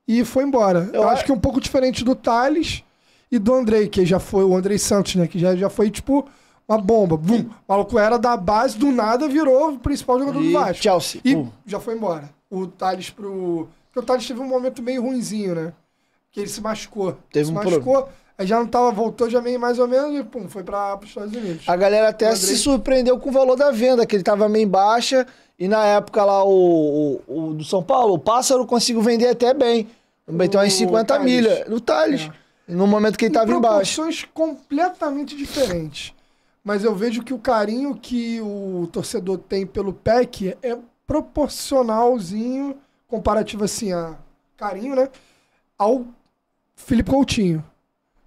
e foi embora. Eu, eu acho que é um pouco diferente do Thales e do Andrei, que já foi o Andrei Santos, né? Que já, já foi tipo uma bomba. Bum. O maluco era da base, do nada virou o principal jogador e do Vasco. Chelsea. E uh. já foi embora. O Thales pro. Porque o Thales teve um momento meio ruinzinho, né? Que ele se machucou. Teve se um machucou. Problema. Aí já não tava, voltou já meio mais ou menos e pum, foi para os Estados Unidos. A galera até Andrei... se surpreendeu com o valor da venda, que ele tava meio baixa. E na época lá, o, o, o do São Paulo, o Pássaro conseguiu vender até bem. Meteu umas 50 Tales. milha no Thales. É. No momento que ele estava embaixo. São completamente diferentes. Mas eu vejo que o carinho que o torcedor tem pelo PEC é proporcionalzinho, comparativo assim a carinho, né? Ao Felipe Coutinho.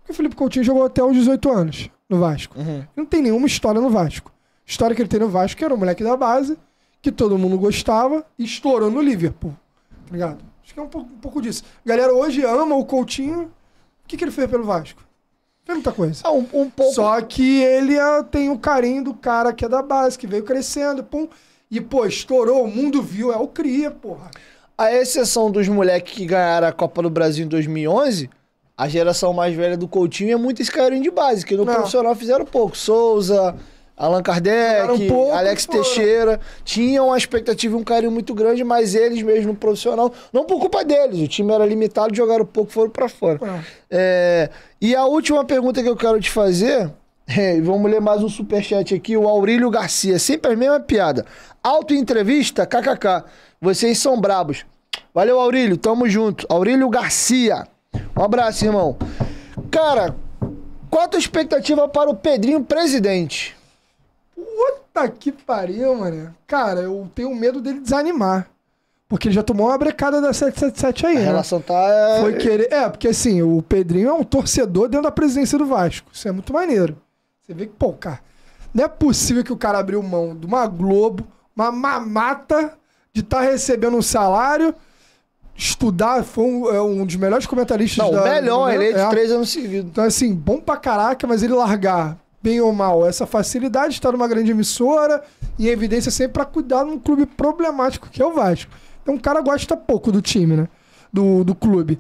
Porque o Felipe Coutinho jogou até os 18 anos no Vasco. Uhum. Não tem nenhuma história no Vasco. A história que ele tem no Vasco era o moleque da base, que todo mundo gostava, e estourou no Liverpool. Tá ligado? Acho que é um pouco, um pouco disso. A galera hoje ama o Coutinho. O que, que ele fez pelo Vasco? Fez muita coisa. Ah, um, um pouco... Só que ele ah, tem o carinho do cara que é da base, que veio crescendo, pum. E, pô, estourou, o mundo viu, é o Cria, porra. A exceção dos moleques que ganharam a Copa do Brasil em 2011, a geração mais velha do Coutinho é muito esse carinho de base, que no não. profissional fizeram pouco. Souza, Allan Kardec, pouco, Alex porra. Teixeira, tinham uma expectativa e um carinho muito grande, mas eles mesmo no profissional, não por culpa deles, o time era limitado, jogaram pouco, foram para fora. É, e a última pergunta que eu quero te fazer, [LAUGHS] é, vamos ler mais um superchat aqui, o Aurílio Garcia, sempre a mesma piada. Auto-entrevista, kkk, vocês são brabos. Valeu, Aurílio, tamo junto. Aurílio Garcia. Um abraço, irmão. Cara, qual a tua expectativa para o Pedrinho presidente? Puta que pariu, mano. Cara, eu tenho medo dele desanimar. Porque ele já tomou uma brecada da 777 aí. A né? relação tá. É, Foi querer. É, porque assim, o Pedrinho é um torcedor dentro da presidência do Vasco. Isso é muito maneiro. Você vê que, pô, cara, não é possível que o cara abriu mão de uma Globo, uma mamata de estar tá recebendo um salário estudar, foi um, é um dos melhores comentaristas Não, da. O melhor, ele é de é. três anos seguidos. Então, assim, bom pra caraca, mas ele largar, bem ou mal, essa facilidade de tá estar numa grande emissora e em evidência sempre para cuidar num clube problemático que é o Vasco. Então o cara gosta pouco do time, né? Do, do clube.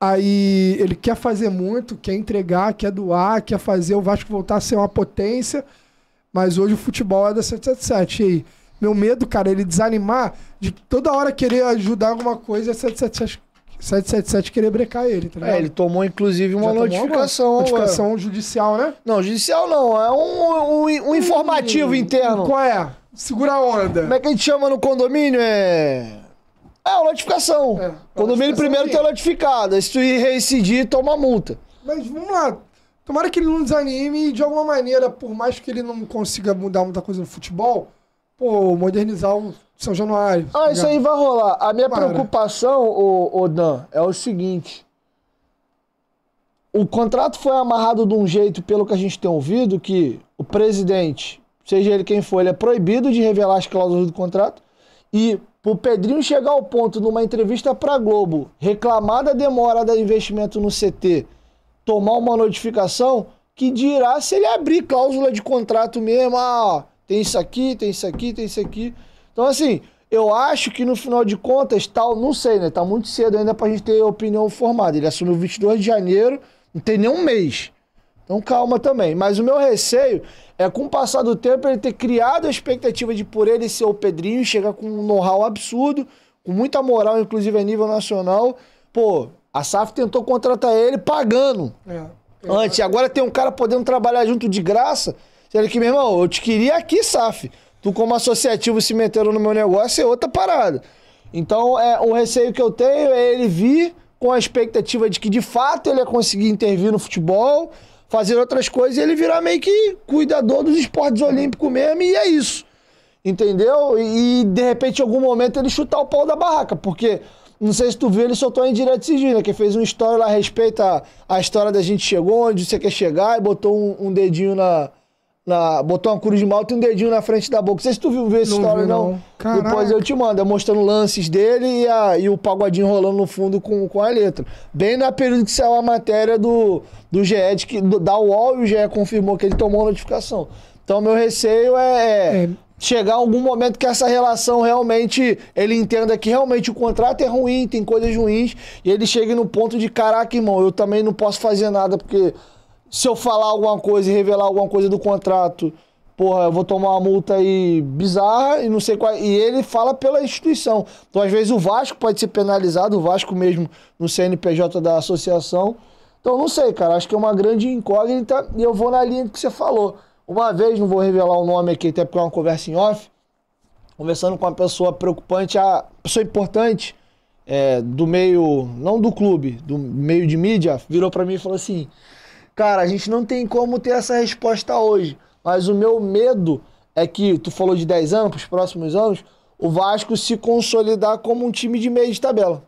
Aí ele quer fazer muito, quer entregar, quer doar, quer fazer o Vasco voltar a ser uma potência. Mas hoje o futebol é da 777. E aí? Meu medo, cara, é ele desanimar de toda hora querer ajudar alguma coisa, 777 é 777 querer brecar ele, tá é, ligado? É, ele tomou inclusive uma Já notificação. Uma notificação judicial, né? Não, judicial não, é um, um, um informativo hum, interno. Qual é? Segura a onda. Como é que a gente chama no condomínio? É. É, uma notificação. É, condomínio primeiro tem a tá notificado. Se tu reincidir, toma multa. Mas vamos lá. Tomara que ele não desanime e de alguma maneira, por mais que ele não consiga mudar muita coisa no futebol, pô, modernizar o São Januário. Ah, isso tá aí vai rolar. A minha preocupação, ô, ô Dan, é o seguinte. O contrato foi amarrado de um jeito, pelo que a gente tem ouvido, que o presidente, seja ele quem for, ele é proibido de revelar as cláusulas do contrato. E pro Pedrinho chegar ao ponto numa entrevista pra Globo, reclamar da demora do investimento no CT, tomar uma notificação, que dirá se ele abrir cláusula de contrato mesmo, ah, tem isso aqui, tem isso aqui, tem isso aqui. Então, assim, eu acho que no final de contas, tal, não sei, né? Tá muito cedo ainda pra gente ter opinião formada. Ele assumiu 22 de janeiro, não tem nem um mês. Então calma também. Mas o meu receio é, com o passar do tempo, ele ter criado a expectativa de por ele ser o Pedrinho, chegar com um know-how absurdo, com muita moral, inclusive a nível nacional. Pô, a SAF tentou contratar ele pagando. É, é. Antes, agora tem um cara podendo trabalhar junto de graça. Sendo que, meu irmão, eu te queria aqui, SAF. Tu, como associativo, se metendo no meu negócio é outra parada. Então, é, o receio que eu tenho é ele vir com a expectativa de que, de fato, ele ia conseguir intervir no futebol, fazer outras coisas, e ele virar meio que cuidador dos esportes olímpicos mesmo, e é isso. Entendeu? E, de repente, em algum momento, ele chutar o pau da barraca, porque... Não sei se tu viu, ele soltou em direto sigilo, Que fez uma história lá a respeito história da gente chegou, onde você quer chegar, e botou um, um dedinho na, na, botou uma cruz de malta e um dedinho na frente da boca. Não sei se tu viu ver essa não história, vi, não. não. Depois eu te mando. É mostrando lances dele e, a, e o pagodinho rolando no fundo com, com a letra. Bem na período que saiu a matéria do, do GE, de que, do, da UOL, e o GE confirmou que ele tomou notificação. Então, meu receio é, é, é chegar algum momento que essa relação realmente ele entenda que realmente o contrato é ruim, tem coisas ruins, e ele chegue no ponto de caraca, irmão, eu também não posso fazer nada porque se eu falar alguma coisa e revelar alguma coisa do contrato, porra, eu vou tomar uma multa aí bizarra e não sei qual. E ele fala pela instituição. Então, às vezes, o Vasco pode ser penalizado, o Vasco mesmo no CNPJ da associação. Então, não sei, cara. Acho que é uma grande incógnita e eu vou na linha que você falou. Uma vez, não vou revelar o nome aqui, até porque é uma conversa em off, conversando com uma pessoa preocupante, a pessoa importante é, do meio, não do clube, do meio de mídia, virou para mim e falou assim. Cara, a gente não tem como ter essa resposta hoje, mas o meu medo é que, tu falou de 10 anos, para os próximos anos, o Vasco se consolidar como um time de meio de tabela.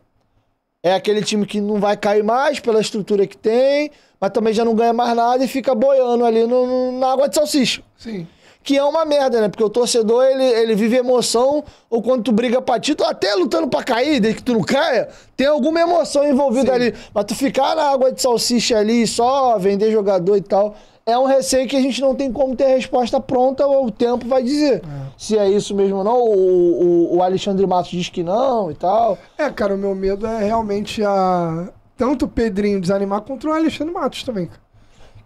É aquele time que não vai cair mais pela estrutura que tem, mas também já não ganha mais nada e fica boiando ali no, na água de salsicha. Sim que é uma merda, né? Porque o torcedor, ele, ele vive emoção, ou quando tu briga pra título, até lutando pra cair, desde que tu não caia, tem alguma emoção envolvida Sim. ali. Mas tu ficar na água de salsicha ali, só vender jogador e tal, é um receio que a gente não tem como ter resposta pronta, ou o tempo vai dizer. É. Se é isso mesmo ou não, o, o, o Alexandre Matos diz que não e tal. É, cara, o meu medo é realmente a... Tanto o Pedrinho desanimar contra o Alexandre Matos também, cara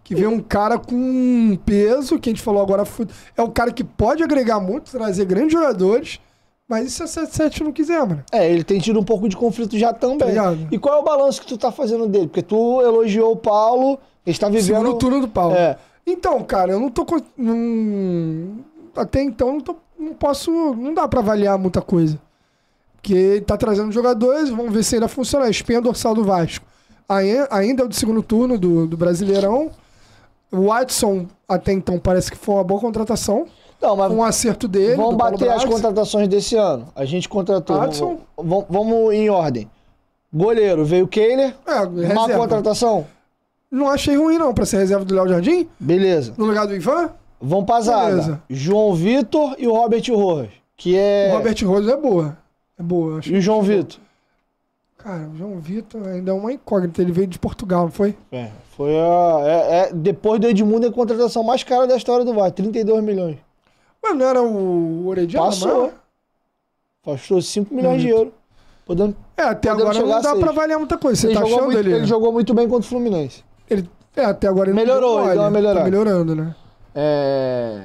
que vê um cara com peso, que a gente falou agora, é um cara que pode agregar muito, trazer grandes jogadores. Mas isso é 77 não quiser, mano. É, ele tem tido um pouco de conflito já também. Tá e qual é o balanço que tu tá fazendo dele? Porque tu elogiou o Paulo, ele está vivendo. Segundo turno do Paulo. É. Então, cara, eu não tô. Até então, não, tô... não posso. Não dá para avaliar muita coisa. Porque ele tá trazendo jogadores, vamos ver se ainda funciona. Espinha é dorsal do Vasco. Ainda é o de segundo turno do, do Brasileirão. O Watson, até então, parece que foi uma boa contratação. Não, mas um acerto dele. Vamos bater as contratações desse ano. A gente contratou. Watson. Vamos, vamos em ordem. Goleiro, veio o Kehler. É, uma contratação. Não achei ruim, não, pra ser reserva do Léo Jardim. Beleza. No lugar do Ivan? Vão pra zaga. João Vitor e o Robert Rojas. Que é. O Robert Rojas é boa. É boa, acho. E o João é Vitor? Cara, o João Vitor ainda é uma incógnita. Ele veio de Portugal, não foi? É, foi a. É, é, depois do Edmundo é a contratação mais cara da história do VAR, 32 milhões. Mas não era o Orediano? Passou. Passou 5 milhões uhum. de euros. Podendo, é, até agora não dá pra valer muita coisa. Você ele tá achando muito, ele? Ele jogou muito bem contra o Fluminense. Ele, é, até agora ele Melhorou, não Melhorou, ele deu uma né? Tá melhorando, né? É...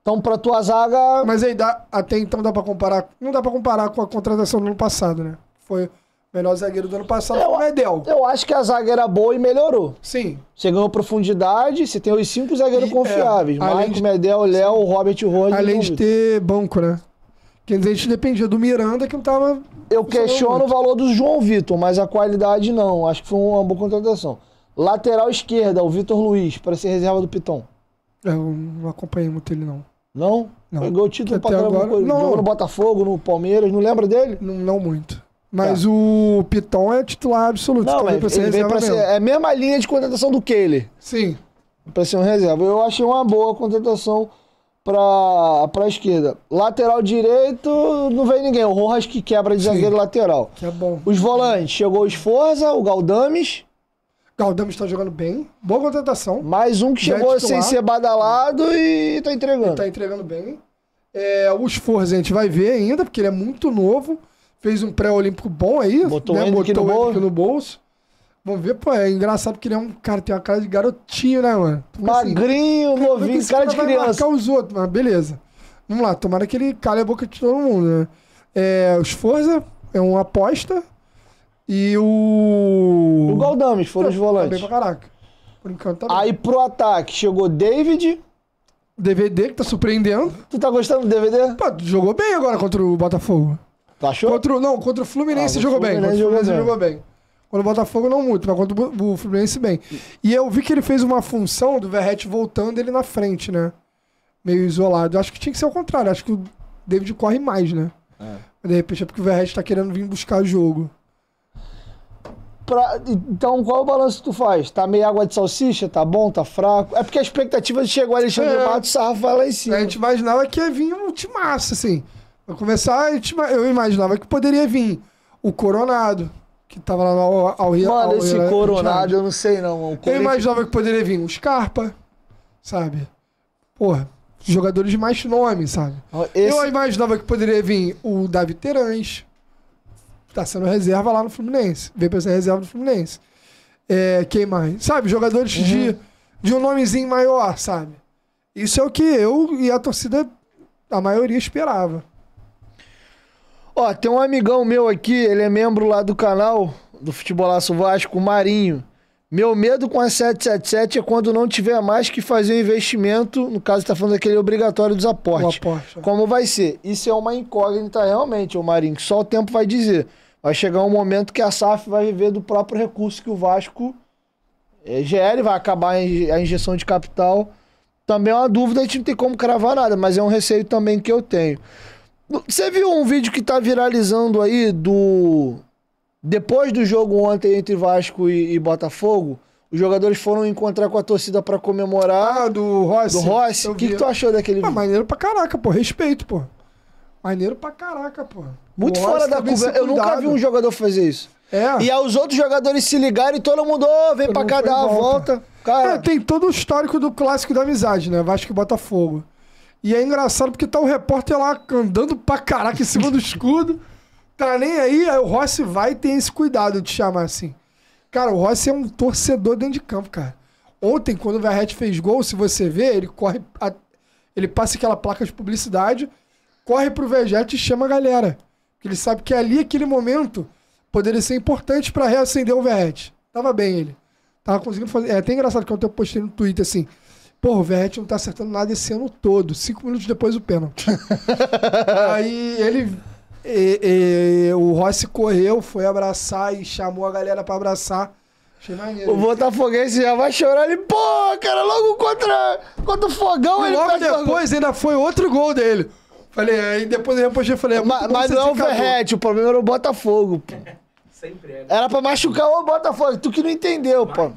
Então, pra tua zaga. Mas aí dá, até então dá pra comparar. Não dá pra comparar com a contratação do ano passado, né? Foi melhor zagueiro do ano passado eu, foi o Medel. Eu acho que a zaga era boa e melhorou. Sim. Você ganhou profundidade, você tem os cinco zagueiros e, é, confiáveis. É, de... Medel, Léo, Robert Rony. Além de ter banco, né? Que a gente dependia do Miranda, que não tava. Eu questiono o valor do João Vitor, mas a qualidade não. Acho que foi uma boa contratação. Lateral esquerda, o Vitor Luiz, para ser reserva do Piton. É, eu não acompanhei muito ele, não. Não? Não. Pegou o título para agora... Não. Jogou no Botafogo, no Palmeiras, não lembra dele? Não, não muito. Mas tá. o Piton é titular absoluto. Não, então mas pra ser reserva ser, É a mesma linha de contratação do Kehler. Sim. Pra ser um reserva. Eu achei uma boa contratação pra, pra esquerda. Lateral direito, não vem ninguém. O Rojas que quebra de Sim. zagueiro lateral. Que é bom. Os volantes, chegou o Esforza, o Galdames. Galdames tá jogando bem. Boa contratação. Mais um que Já é chegou é sem ser badalado e tá entregando. E tá entregando bem. É, o Esforza a gente vai ver ainda, porque ele é muito novo fez um pré-olímpico bom aí. Botou, né? Botou no o no bolso. Vamos ver, pô, é engraçado porque ele é um cara, tem uma cara de garotinho, né, mano? Porque, assim, Magrinho, novinho, cara, cara de criança. Vai marcar os outros, mas beleza. Vamos lá, tomara que ele cale a boca de todo mundo, né? É, o Sforza é uma aposta. E o. O Galdames foram Não, os tá volantes. Tá pra caraca. Por enquanto, tá Aí pro ataque chegou David. DVD, que tá surpreendendo. Tu tá gostando do DVD? Pô, jogou bem agora contra o Botafogo. Tá, achou? Contra, não, contra o Fluminense Ah, jogou bem. Contra o Fluminense jogou bem. Contra o Botafogo não muito, mas contra o Fluminense bem. E eu vi que ele fez uma função do Verrete voltando ele na frente, né? Meio isolado. Acho que tinha que ser o contrário. Acho que o David corre mais, né? É. De repente é porque o Verrete tá querendo vir buscar jogo. Pra- então, qual o balanço que tu faz? Tá meio água de salsicha? Tá bom? Tá fraco? É porque a expectativa de chegar o Alexandre É. Matos, Sarra lá em cima. A gente imaginava que ia é vir um massa assim. Pra começar, eu imaginava que poderia vir o Coronado, que tava lá ao, ao Rio. Mano, ao, esse ao, Coronado eu não sei não. Mano. Eu imaginava que poderia vir o Scarpa, sabe? Porra, jogadores de mais nome, sabe? Esse... Eu imaginava que poderia vir o Davi Terãs, tá sendo reserva lá no Fluminense. Veio pra ser reserva do Fluminense. É, quem mais? Sabe, jogadores uhum. de, de um nomezinho maior, sabe? Isso é o que eu e a torcida, a maioria, esperava. Ó, tem um amigão meu aqui, ele é membro lá do canal do Futebolaço Vasco, o Marinho. Meu medo com a 777 é quando não tiver mais que fazer um investimento, no caso está falando daquele obrigatório dos aportes. Aporte, é. Como vai ser? Isso é uma incógnita realmente, o Marinho, que só o tempo vai dizer. Vai chegar um momento que a SAF vai viver do próprio recurso que o Vasco é, gere, vai acabar a injeção de capital. Também é uma dúvida, a gente não tem como cravar nada, mas é um receio também que eu tenho. Você viu um vídeo que tá viralizando aí do. Depois do jogo ontem entre Vasco e, e Botafogo, os jogadores foram encontrar com a torcida para comemorar. Ah, do Rossi. Do Rossi. O que, que, tu achou daquele ah, vídeo? Ah, maneiro pra caraca, pô. Respeito, pô. Maneiro pra caraca, pô. Muito fora da tá conversa. Eu nunca vi um jogador fazer isso. É. E aos outros jogadores se ligarem e todo mundo, oh, vem todo pra cá dar a volta. volta. Cara. É, tem todo o histórico do clássico da amizade, né? Vasco e Botafogo. E é engraçado porque tá o repórter lá andando pra caraca em cima do escudo. Tá nem aí, aí o Rossi vai e tem esse cuidado de chamar assim. Cara, o Rossi é um torcedor dentro de campo, cara. Ontem, quando o Verrete fez gol, se você ver, ele corre. A... Ele passa aquela placa de publicidade, corre pro Vegeta e chama a galera. Porque ele sabe que ali, aquele momento, poderia ser importante para reacender o Verrete. Tava bem ele. Tava conseguindo fazer. É até engraçado que ontem eu postei no Twitter assim. Porra, o Verretti não tá acertando nada esse ano todo. Cinco minutos depois o pênalti. [LAUGHS] aí ele. E, e, o Rossi correu, foi abraçar e chamou a galera para abraçar. O Botafoguense já vai chorar ele, pô, cara, logo contra, contra o fogão ele Logo depois ainda foi outro gol dele. Falei, aí depois eu repochei falei, é mas não é o Verrete, o problema era o Botafogo, pô. Sempre era. É, né? Era pra machucar o Botafogo, tu que não entendeu, mas... pô.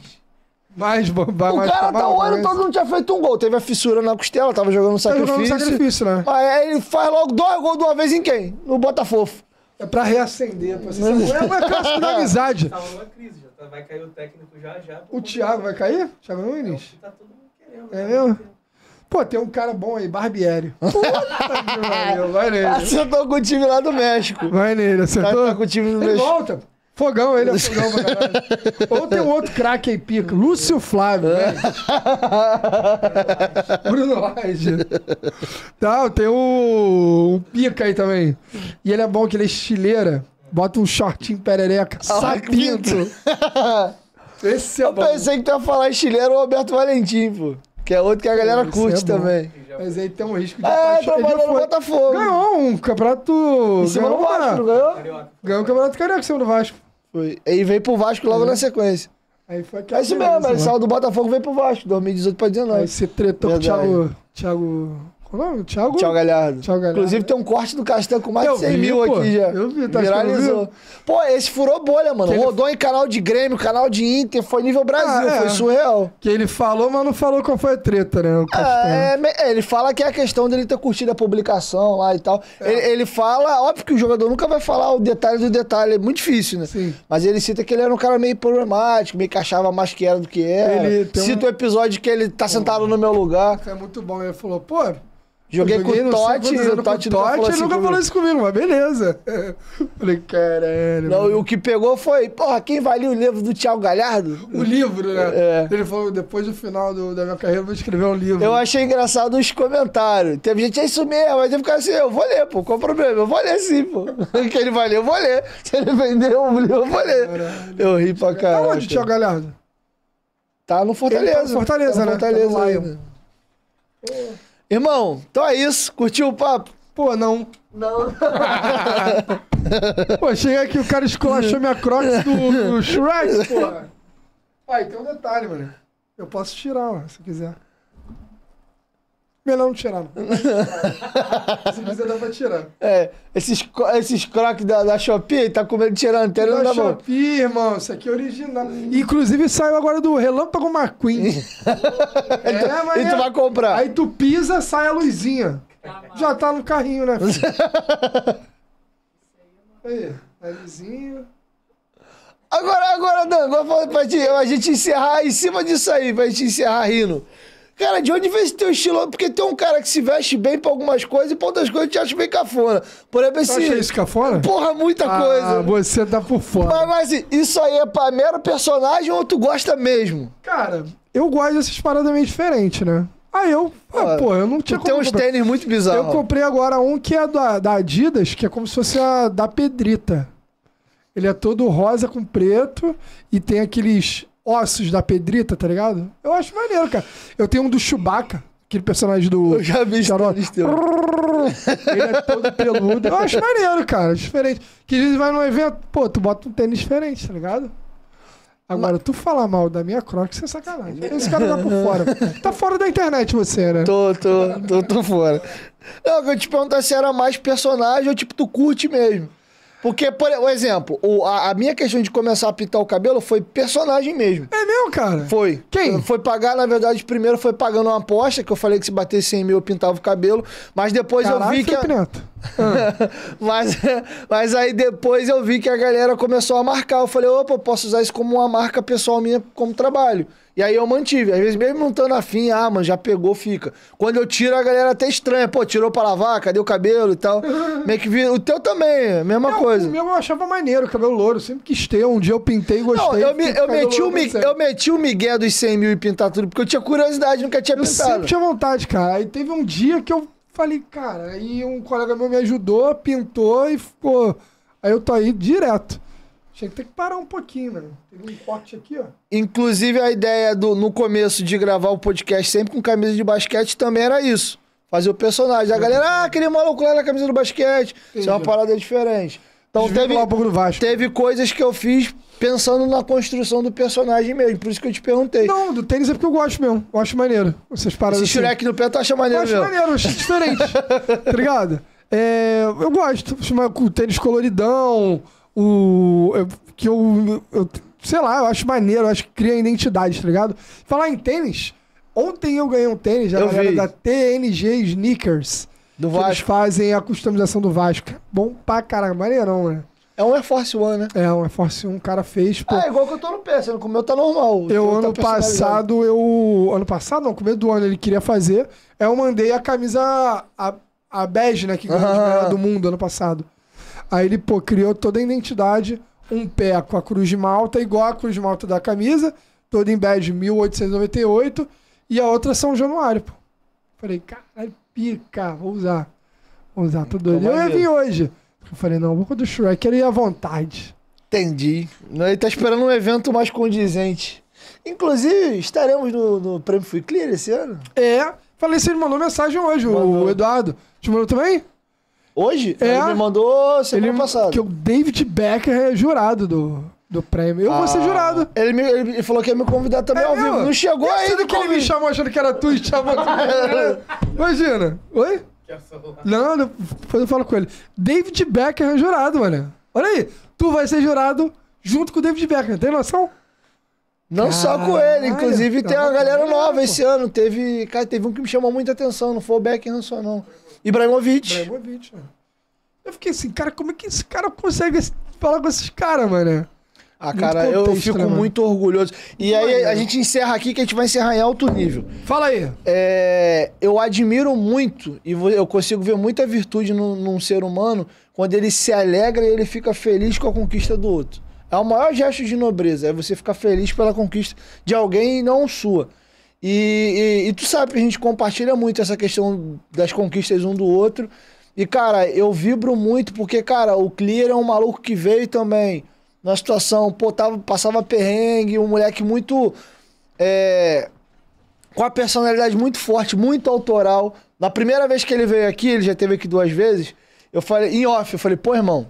Mais bombar, o mais cara tá um ano mas... todo não tinha feito um gol. Teve a fissura na costela, tava jogando um sacrifício. Tava jogando um sacrifício, né? aí ele faz logo dois gols de uma vez em quem? No Botafogo. É pra reacender, pra ser... Mas... É uma [LAUGHS] clássica da amizade. Tava tá numa crise, já. Tá, vai cair o técnico já, já. O Thiago vai cair? Thiago Nunes? É, tá todo mundo querendo. É né? mesmo? Pô, tem um cara bom aí, Barbieri. [LAUGHS] Puta que pariu, vai nele. Acertou com o time lá do México. Vai nele, acertou? Vai com o time do México. Ele volta. Fogão, ele é fogão pra Ou tem um outro craque aí, pica. Lúcio Flávio, velho. Né? [LAUGHS] Bruno Lage. Tá, tem o... um pica aí também. E ele é bom que ele é estileira. Bota um shortinho perereca. Ah, sapinto. Esse é Eu pensei que tu ia falar estileiro o Roberto Valentim, pô. Que é outro que a galera Esse curte é também. Mas aí tem um risco de É, é trabalhou no Botafogo. Ganhou um campeonato. Em cima ganhou do Vasco, ganhou? Ganhou o um campeonato carioca em cima do Vasco. Foi. Aí veio pro Vasco logo é. na sequência. Aí foi que É isso mesmo, ele é, saiu do Botafogo veio pro Vasco, 2018 pra 2019. Aí você tretou Verdade. com o Thiago, Thiago Tchau Thiago, Tchau, Galhardo. Inclusive tem um corte do Castanho com mais eu de 100 vi, mil pô. aqui já. Eu vi, tá Viralizou. Pô, esse furou bolha, mano. Que Rodou ele... em canal de Grêmio, canal de Inter, foi nível Brasil, ah, é. foi surreal. Que ele falou, mas não falou qual foi a treta, né? O ah, É, é, ele fala que é a questão dele ter curtido a publicação lá e tal. É. Ele, ele, fala, óbvio que o jogador nunca vai falar o detalhe do detalhe, é muito difícil, né? Sim. Mas ele cita que ele era um cara meio problemático, meio que achava mais que era do que era. Ele Cita um... o episódio que ele tá sentado no meu lugar. Isso é muito bom. Ele falou, pô. Joguei, joguei com o Totti, o Totti, nunca, falou, assim nunca falou isso comigo, mas beleza. [LAUGHS] Falei, caralho. Não, o que pegou foi, porra, quem valia o livro do Thiago Galhardo? O livro, né? É. Ele falou, depois do final do, da minha carreira, eu vou escrever um livro. Eu achei engraçado os comentários. Teve gente, é isso mesmo, mas eu ficava assim, eu vou ler, pô, qual o problema? Eu vou ler sim, pô. [LAUGHS] Quem ele vai ler, eu vou ler. [LAUGHS] Se ele vender um livro, eu vou ler. Caralho. Eu ri pra caralho. Tá onde o Thiago Galhardo? Tá no Fortaleza. Ele tá no Fortaleza, tá no Fortaleza né? Fortaleza tá no Né? Tá Irmão, então é isso. Curtiu o papo? Pô, não. Não. [LAUGHS] pô, chega aqui, o cara esculachou minha Crocs do, do Shrek, pô. Pai, tem um detalhe, mano. Eu posso tirar, ó, se quiser. Melhor não tirar, não. [LAUGHS] Se quiser, dá pra tirar. É, esses, esses crocs da, da Shopee, tá com medo de tirar a antena, não dá bom. Shopee, irmão, isso aqui é original. Hum. Inclusive, saiu agora do Relâmpago McQueen. [LAUGHS] é, mas e tu é... vai comprar. Aí tu pisa, sai a luzinha. Já tá no carrinho, né? [LAUGHS] Aí, a luzinha... Agora, agora, Dan, agora falando pra ti, a gente encerrar em cima disso aí, pra gente encerrar rindo. Cara, de onde vem esse teu estilo? Porque tem um cara que se veste bem pra algumas coisas e pra outras coisas te acha bem cafona. Por exemplo, esse. Você acha isso cafona? Porra, muita ah, coisa. Você tá por fora. Mas, mas assim, isso aí é pra mero personagem ou tu gosta mesmo? Cara, eu gosto dessas paradas meio diferentes, né? Aí eu, ah, ah, pô, eu não tinha Tem uns comprar. tênis muito bizarros. Eu comprei agora um que é da, da Adidas, que é como se fosse a da Pedrita. Ele é todo rosa com preto e tem aqueles ossos da Pedrita, tá ligado? Eu acho maneiro, cara. Eu tenho um do Chewbacca, aquele personagem do. Eu já vi Carol... [LAUGHS] Ele é todo peludo. Eu acho maneiro, cara. Diferente. Que às vai num evento, pô, tu bota um tênis diferente, tá ligado? Agora, tu falar mal da minha Crocs é sacanagem. Esse cara tá por fora. Tá fora da internet você, né? Tô, tô, tô, tô fora. Não, eu te perguntar se era mais personagem ou tipo, tu curte mesmo. Porque, por exemplo, o, a, a, minha questão de começar a pintar o cabelo foi personagem mesmo. É mesmo, cara? Foi. Quem? Foi pagar, na verdade, primeiro foi pagando uma aposta, que eu falei que se bater 100 mil eu pintava o cabelo, mas depois Caraca, eu vi que... Felipe [LAUGHS] mas, mas aí depois eu vi que a galera começou a marcar. Eu falei, opa, eu posso usar isso como uma marca pessoal minha, como trabalho. E aí eu mantive. Às vezes, mesmo não estando afim, ah, mano, já pegou, fica. Quando eu tiro, a galera até estranha. Pô, tirou pra lavar, cadê o cabelo e tal? [LAUGHS] Meio que vi O teu também, é mesma coisa. O meu eu achava maneiro, cabelo louro. Sempre quis ter. Um dia eu pintei e gostei. Não, eu, me, tá eu, meti o, mi, eu meti o migué dos 100 mil e pintar tudo, porque eu tinha curiosidade, nunca tinha eu pintado. Eu sempre tinha vontade, cara. Aí teve um dia que eu falei, cara, aí um colega meu me ajudou, pintou e ficou. Aí eu tô aí direto. Tinha que ter que parar um pouquinho, mano. Tem um corte aqui, ó. Inclusive, a ideia do, no começo de gravar o podcast sempre com camisa de basquete também era isso. Fazer o personagem. A galera, ah, aquele maluco lá na camisa do basquete. Entendi. Isso é uma parada diferente. Então teve, um teve coisas que eu fiz pensando na construção do personagem mesmo. Por isso que eu te perguntei. Não, do tênis é porque eu gosto mesmo. Eu acho maneiro. Vocês param Esse assim. Shrek no pé tu acha maneiro eu acho maneiro, eu acho diferente. [LAUGHS] tá ligado? É, eu gosto. o tênis coloridão o. que eu, eu, Sei lá, eu acho maneiro, eu acho que cria identidade, tá ligado? Falar em tênis, ontem eu ganhei um tênis da, da TNG Sneakers. Do Vasco. Eles fazem a customização do Vasco. É bom pra caralho, maneirão, né? É um Air Force One, né? É, um Air Force One, um cara fez. Pô. é igual que eu tô no pé, sendo que o meu tá normal. Eu, tá ano tá passado, eu. Ano passado, não, começo do ano ele queria fazer. Eu mandei a camisa, a, a bege, né? Que ganhou do mundo ano passado. Aí ele, pô, criou toda a identidade, um pé com a Cruz de Malta, igual a Cruz de Malta da camisa, toda em bege 1898, e a outra São Januário, pô. Falei, caralho, pica, vou usar. Vou usar tudo doido. Então, Eu ia é. vir hoje. Eu falei, não, vou com do Shrek, ele ia à vontade. Entendi. Ele tá esperando um evento mais condizente. Inclusive, estaremos no, no Prêmio Free Clear esse ano? É. Falei se ele mandou mensagem hoje, mandou. o Eduardo. Te mandou também? Hoje? É. Ele me mandou semana ele, passada. Que o David Becker é jurado do, do prêmio. Eu ah. vou ser ah. jurado. Ele, me, ele falou que ia me convidar também é ao vivo. Não chegou eu ainda. que ele me chamou achando que era tu e chamou. [LAUGHS] Imagina. Oi? Não, depois eu falo com ele. David Becker é jurado, mano. Olha aí. Tu vai ser jurado junto com o David Becker. Tem noção? Não só com ele, inclusive tá tem uma galera nova esse ano. Teve, cara, teve um que me chamou muita atenção, não foi o Beckham só não. Ibrahimovic. Ibrahimovic, Eu fiquei assim, cara, como é que esse cara consegue falar com esses caras, mano? Ah, cara, eu fico né, muito orgulhoso. E aí a né? gente encerra aqui, que a gente vai encerrar em alto nível. Fala aí. É, eu admiro muito e eu consigo ver muita virtude num, num ser humano quando ele se alegra e ele fica feliz com a conquista do outro. É o maior gesto de nobreza, é você ficar feliz pela conquista de alguém e não sua. E, e, e, tu sabe que a gente compartilha muito essa questão das conquistas um do outro. E, cara, eu vibro muito porque, cara, o Clear é um maluco que veio também na situação, pô, tava, passava perrengue, um moleque muito. É, com a personalidade muito forte, muito autoral. Na primeira vez que ele veio aqui, ele já teve aqui duas vezes, eu falei, em off, eu falei, pô, irmão,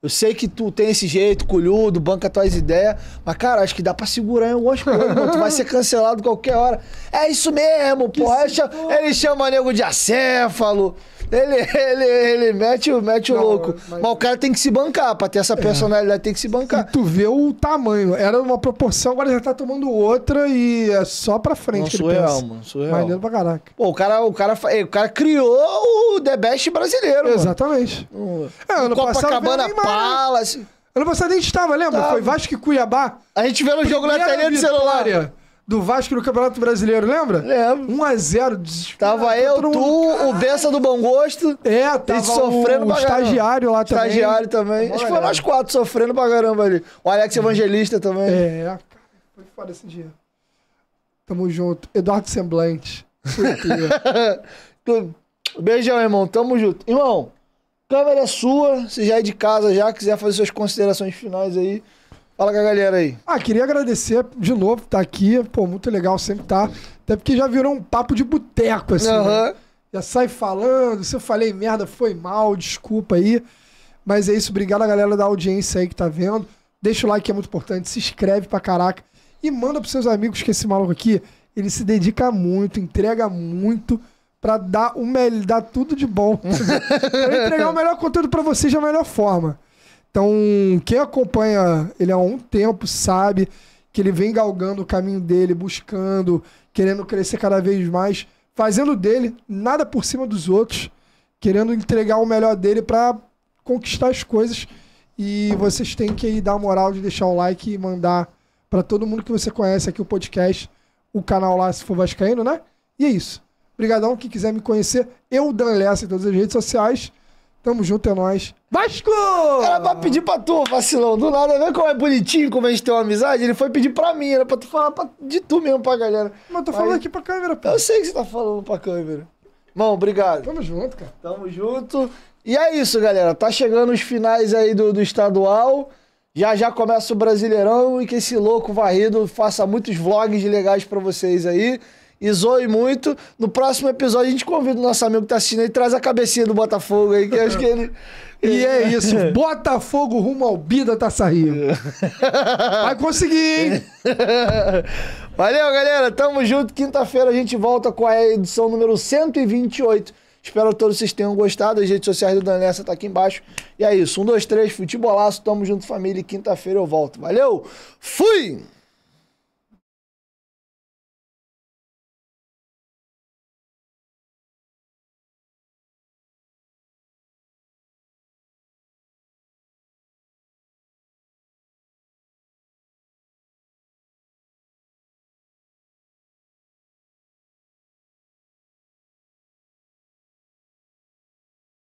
eu sei que tu tem esse jeito, colhudo, banca tuas ideias, mas, cara, acho que dá pra segurar em algumas coisas, mano. Tu vai ser cancelado qualquer hora. É isso mesmo, porra. Ele chama, ele chama nego de acéfalo. Ele, ele, ele mete, mete não, o louco. Mas... mas... o cara tem que se bancar. Pra ter essa é. personalidade, é. tem que se bancar. E tu vê o tamanho. Era uma proporção, agora já tá tomando outra e é só pra frente. Não, que surreal, ele pensa. mano. Surreal. Maneiro pra caraca. Pô, o cara, o cara, eh, o cara criou o The Best brasileiro. Exatamente. Mano. É, ano Copacabana passado fala. Assim. Ano passado a gente estava, lembra? Tava. Foi Vasco e Cuiabá. A gente vê no jogo na telinha do celular. Do Vasco no Campeonato Brasileiro, lembra? Lembro. 1x0. Tava eu, tu, mundo... o Benção do Bom Gosto. É, tava sofrendo o, o estagiário lá também. Estagiário também. Acho que foi nós quatro sofrendo pra caramba ali. O Alex Evangelista também. É, cara, foi foda esse dia. Tamo junto. Eduardo Semblante. [LAUGHS] Beijão, irmão. Tamo junto. Irmão, Câmera é sua, se já é de casa, já quiser fazer suas considerações finais aí. Fala com a galera aí. Ah, queria agradecer de novo por tá estar aqui. Pô, muito legal sempre estar. Tá, até porque já virou um papo de boteco, assim. Uhum. Né? Já sai falando, se eu falei merda, foi mal, desculpa aí. Mas é isso, obrigado a galera da audiência aí que tá vendo. Deixa o like que é muito importante, se inscreve pra caraca. E manda pros seus amigos que esse maluco aqui, ele se dedica muito, entrega muito para dar o melhor, dar tudo de bom. [LAUGHS] pra entregar o melhor conteúdo para vocês da melhor forma. Então, quem acompanha ele há um tempo sabe que ele vem galgando o caminho dele, buscando, querendo crescer cada vez mais, fazendo dele nada por cima dos outros, querendo entregar o melhor dele para conquistar as coisas. E vocês têm que aí dar a moral de deixar o like e mandar para todo mundo que você conhece aqui o podcast, o canal lá se for vascaíno, né? E é isso. Obrigadão, quem quiser me conhecer, eu, Lessa, em todas as redes sociais. Tamo junto, é nóis. Vasco! Era pra pedir pra tu, vacilão. Do nada, vê né? como é bonitinho, como a gente tem uma amizade. Ele foi pedir pra mim, era pra tu falar pra, de tu mesmo pra galera. Mas eu tô falando aqui pra câmera, pô. Eu sei que você tá falando pra câmera. Mão, obrigado. Tamo junto, cara. Tamo junto. E é isso, galera. Tá chegando os finais aí do, do estadual. Já já começa o Brasileirão e que esse louco varrido faça muitos vlogs legais para vocês aí e zoe muito. No próximo episódio a gente convida o nosso amigo que tá assistindo aí, traz a cabecinha do Botafogo aí, que acho que ele. [LAUGHS] E é isso, [LAUGHS] Botafogo rumo ao Bida Taça tá [LAUGHS] Vai conseguir, hein? Valeu, galera. Tamo junto. Quinta-feira a gente volta com a edição número 128. Espero que todos vocês tenham gostado. As redes sociais do Danessa tá aqui embaixo. E é isso. Um, dois, três, futebolaço. Tamo junto, família. Quinta-feira eu volto. Valeu! Fui!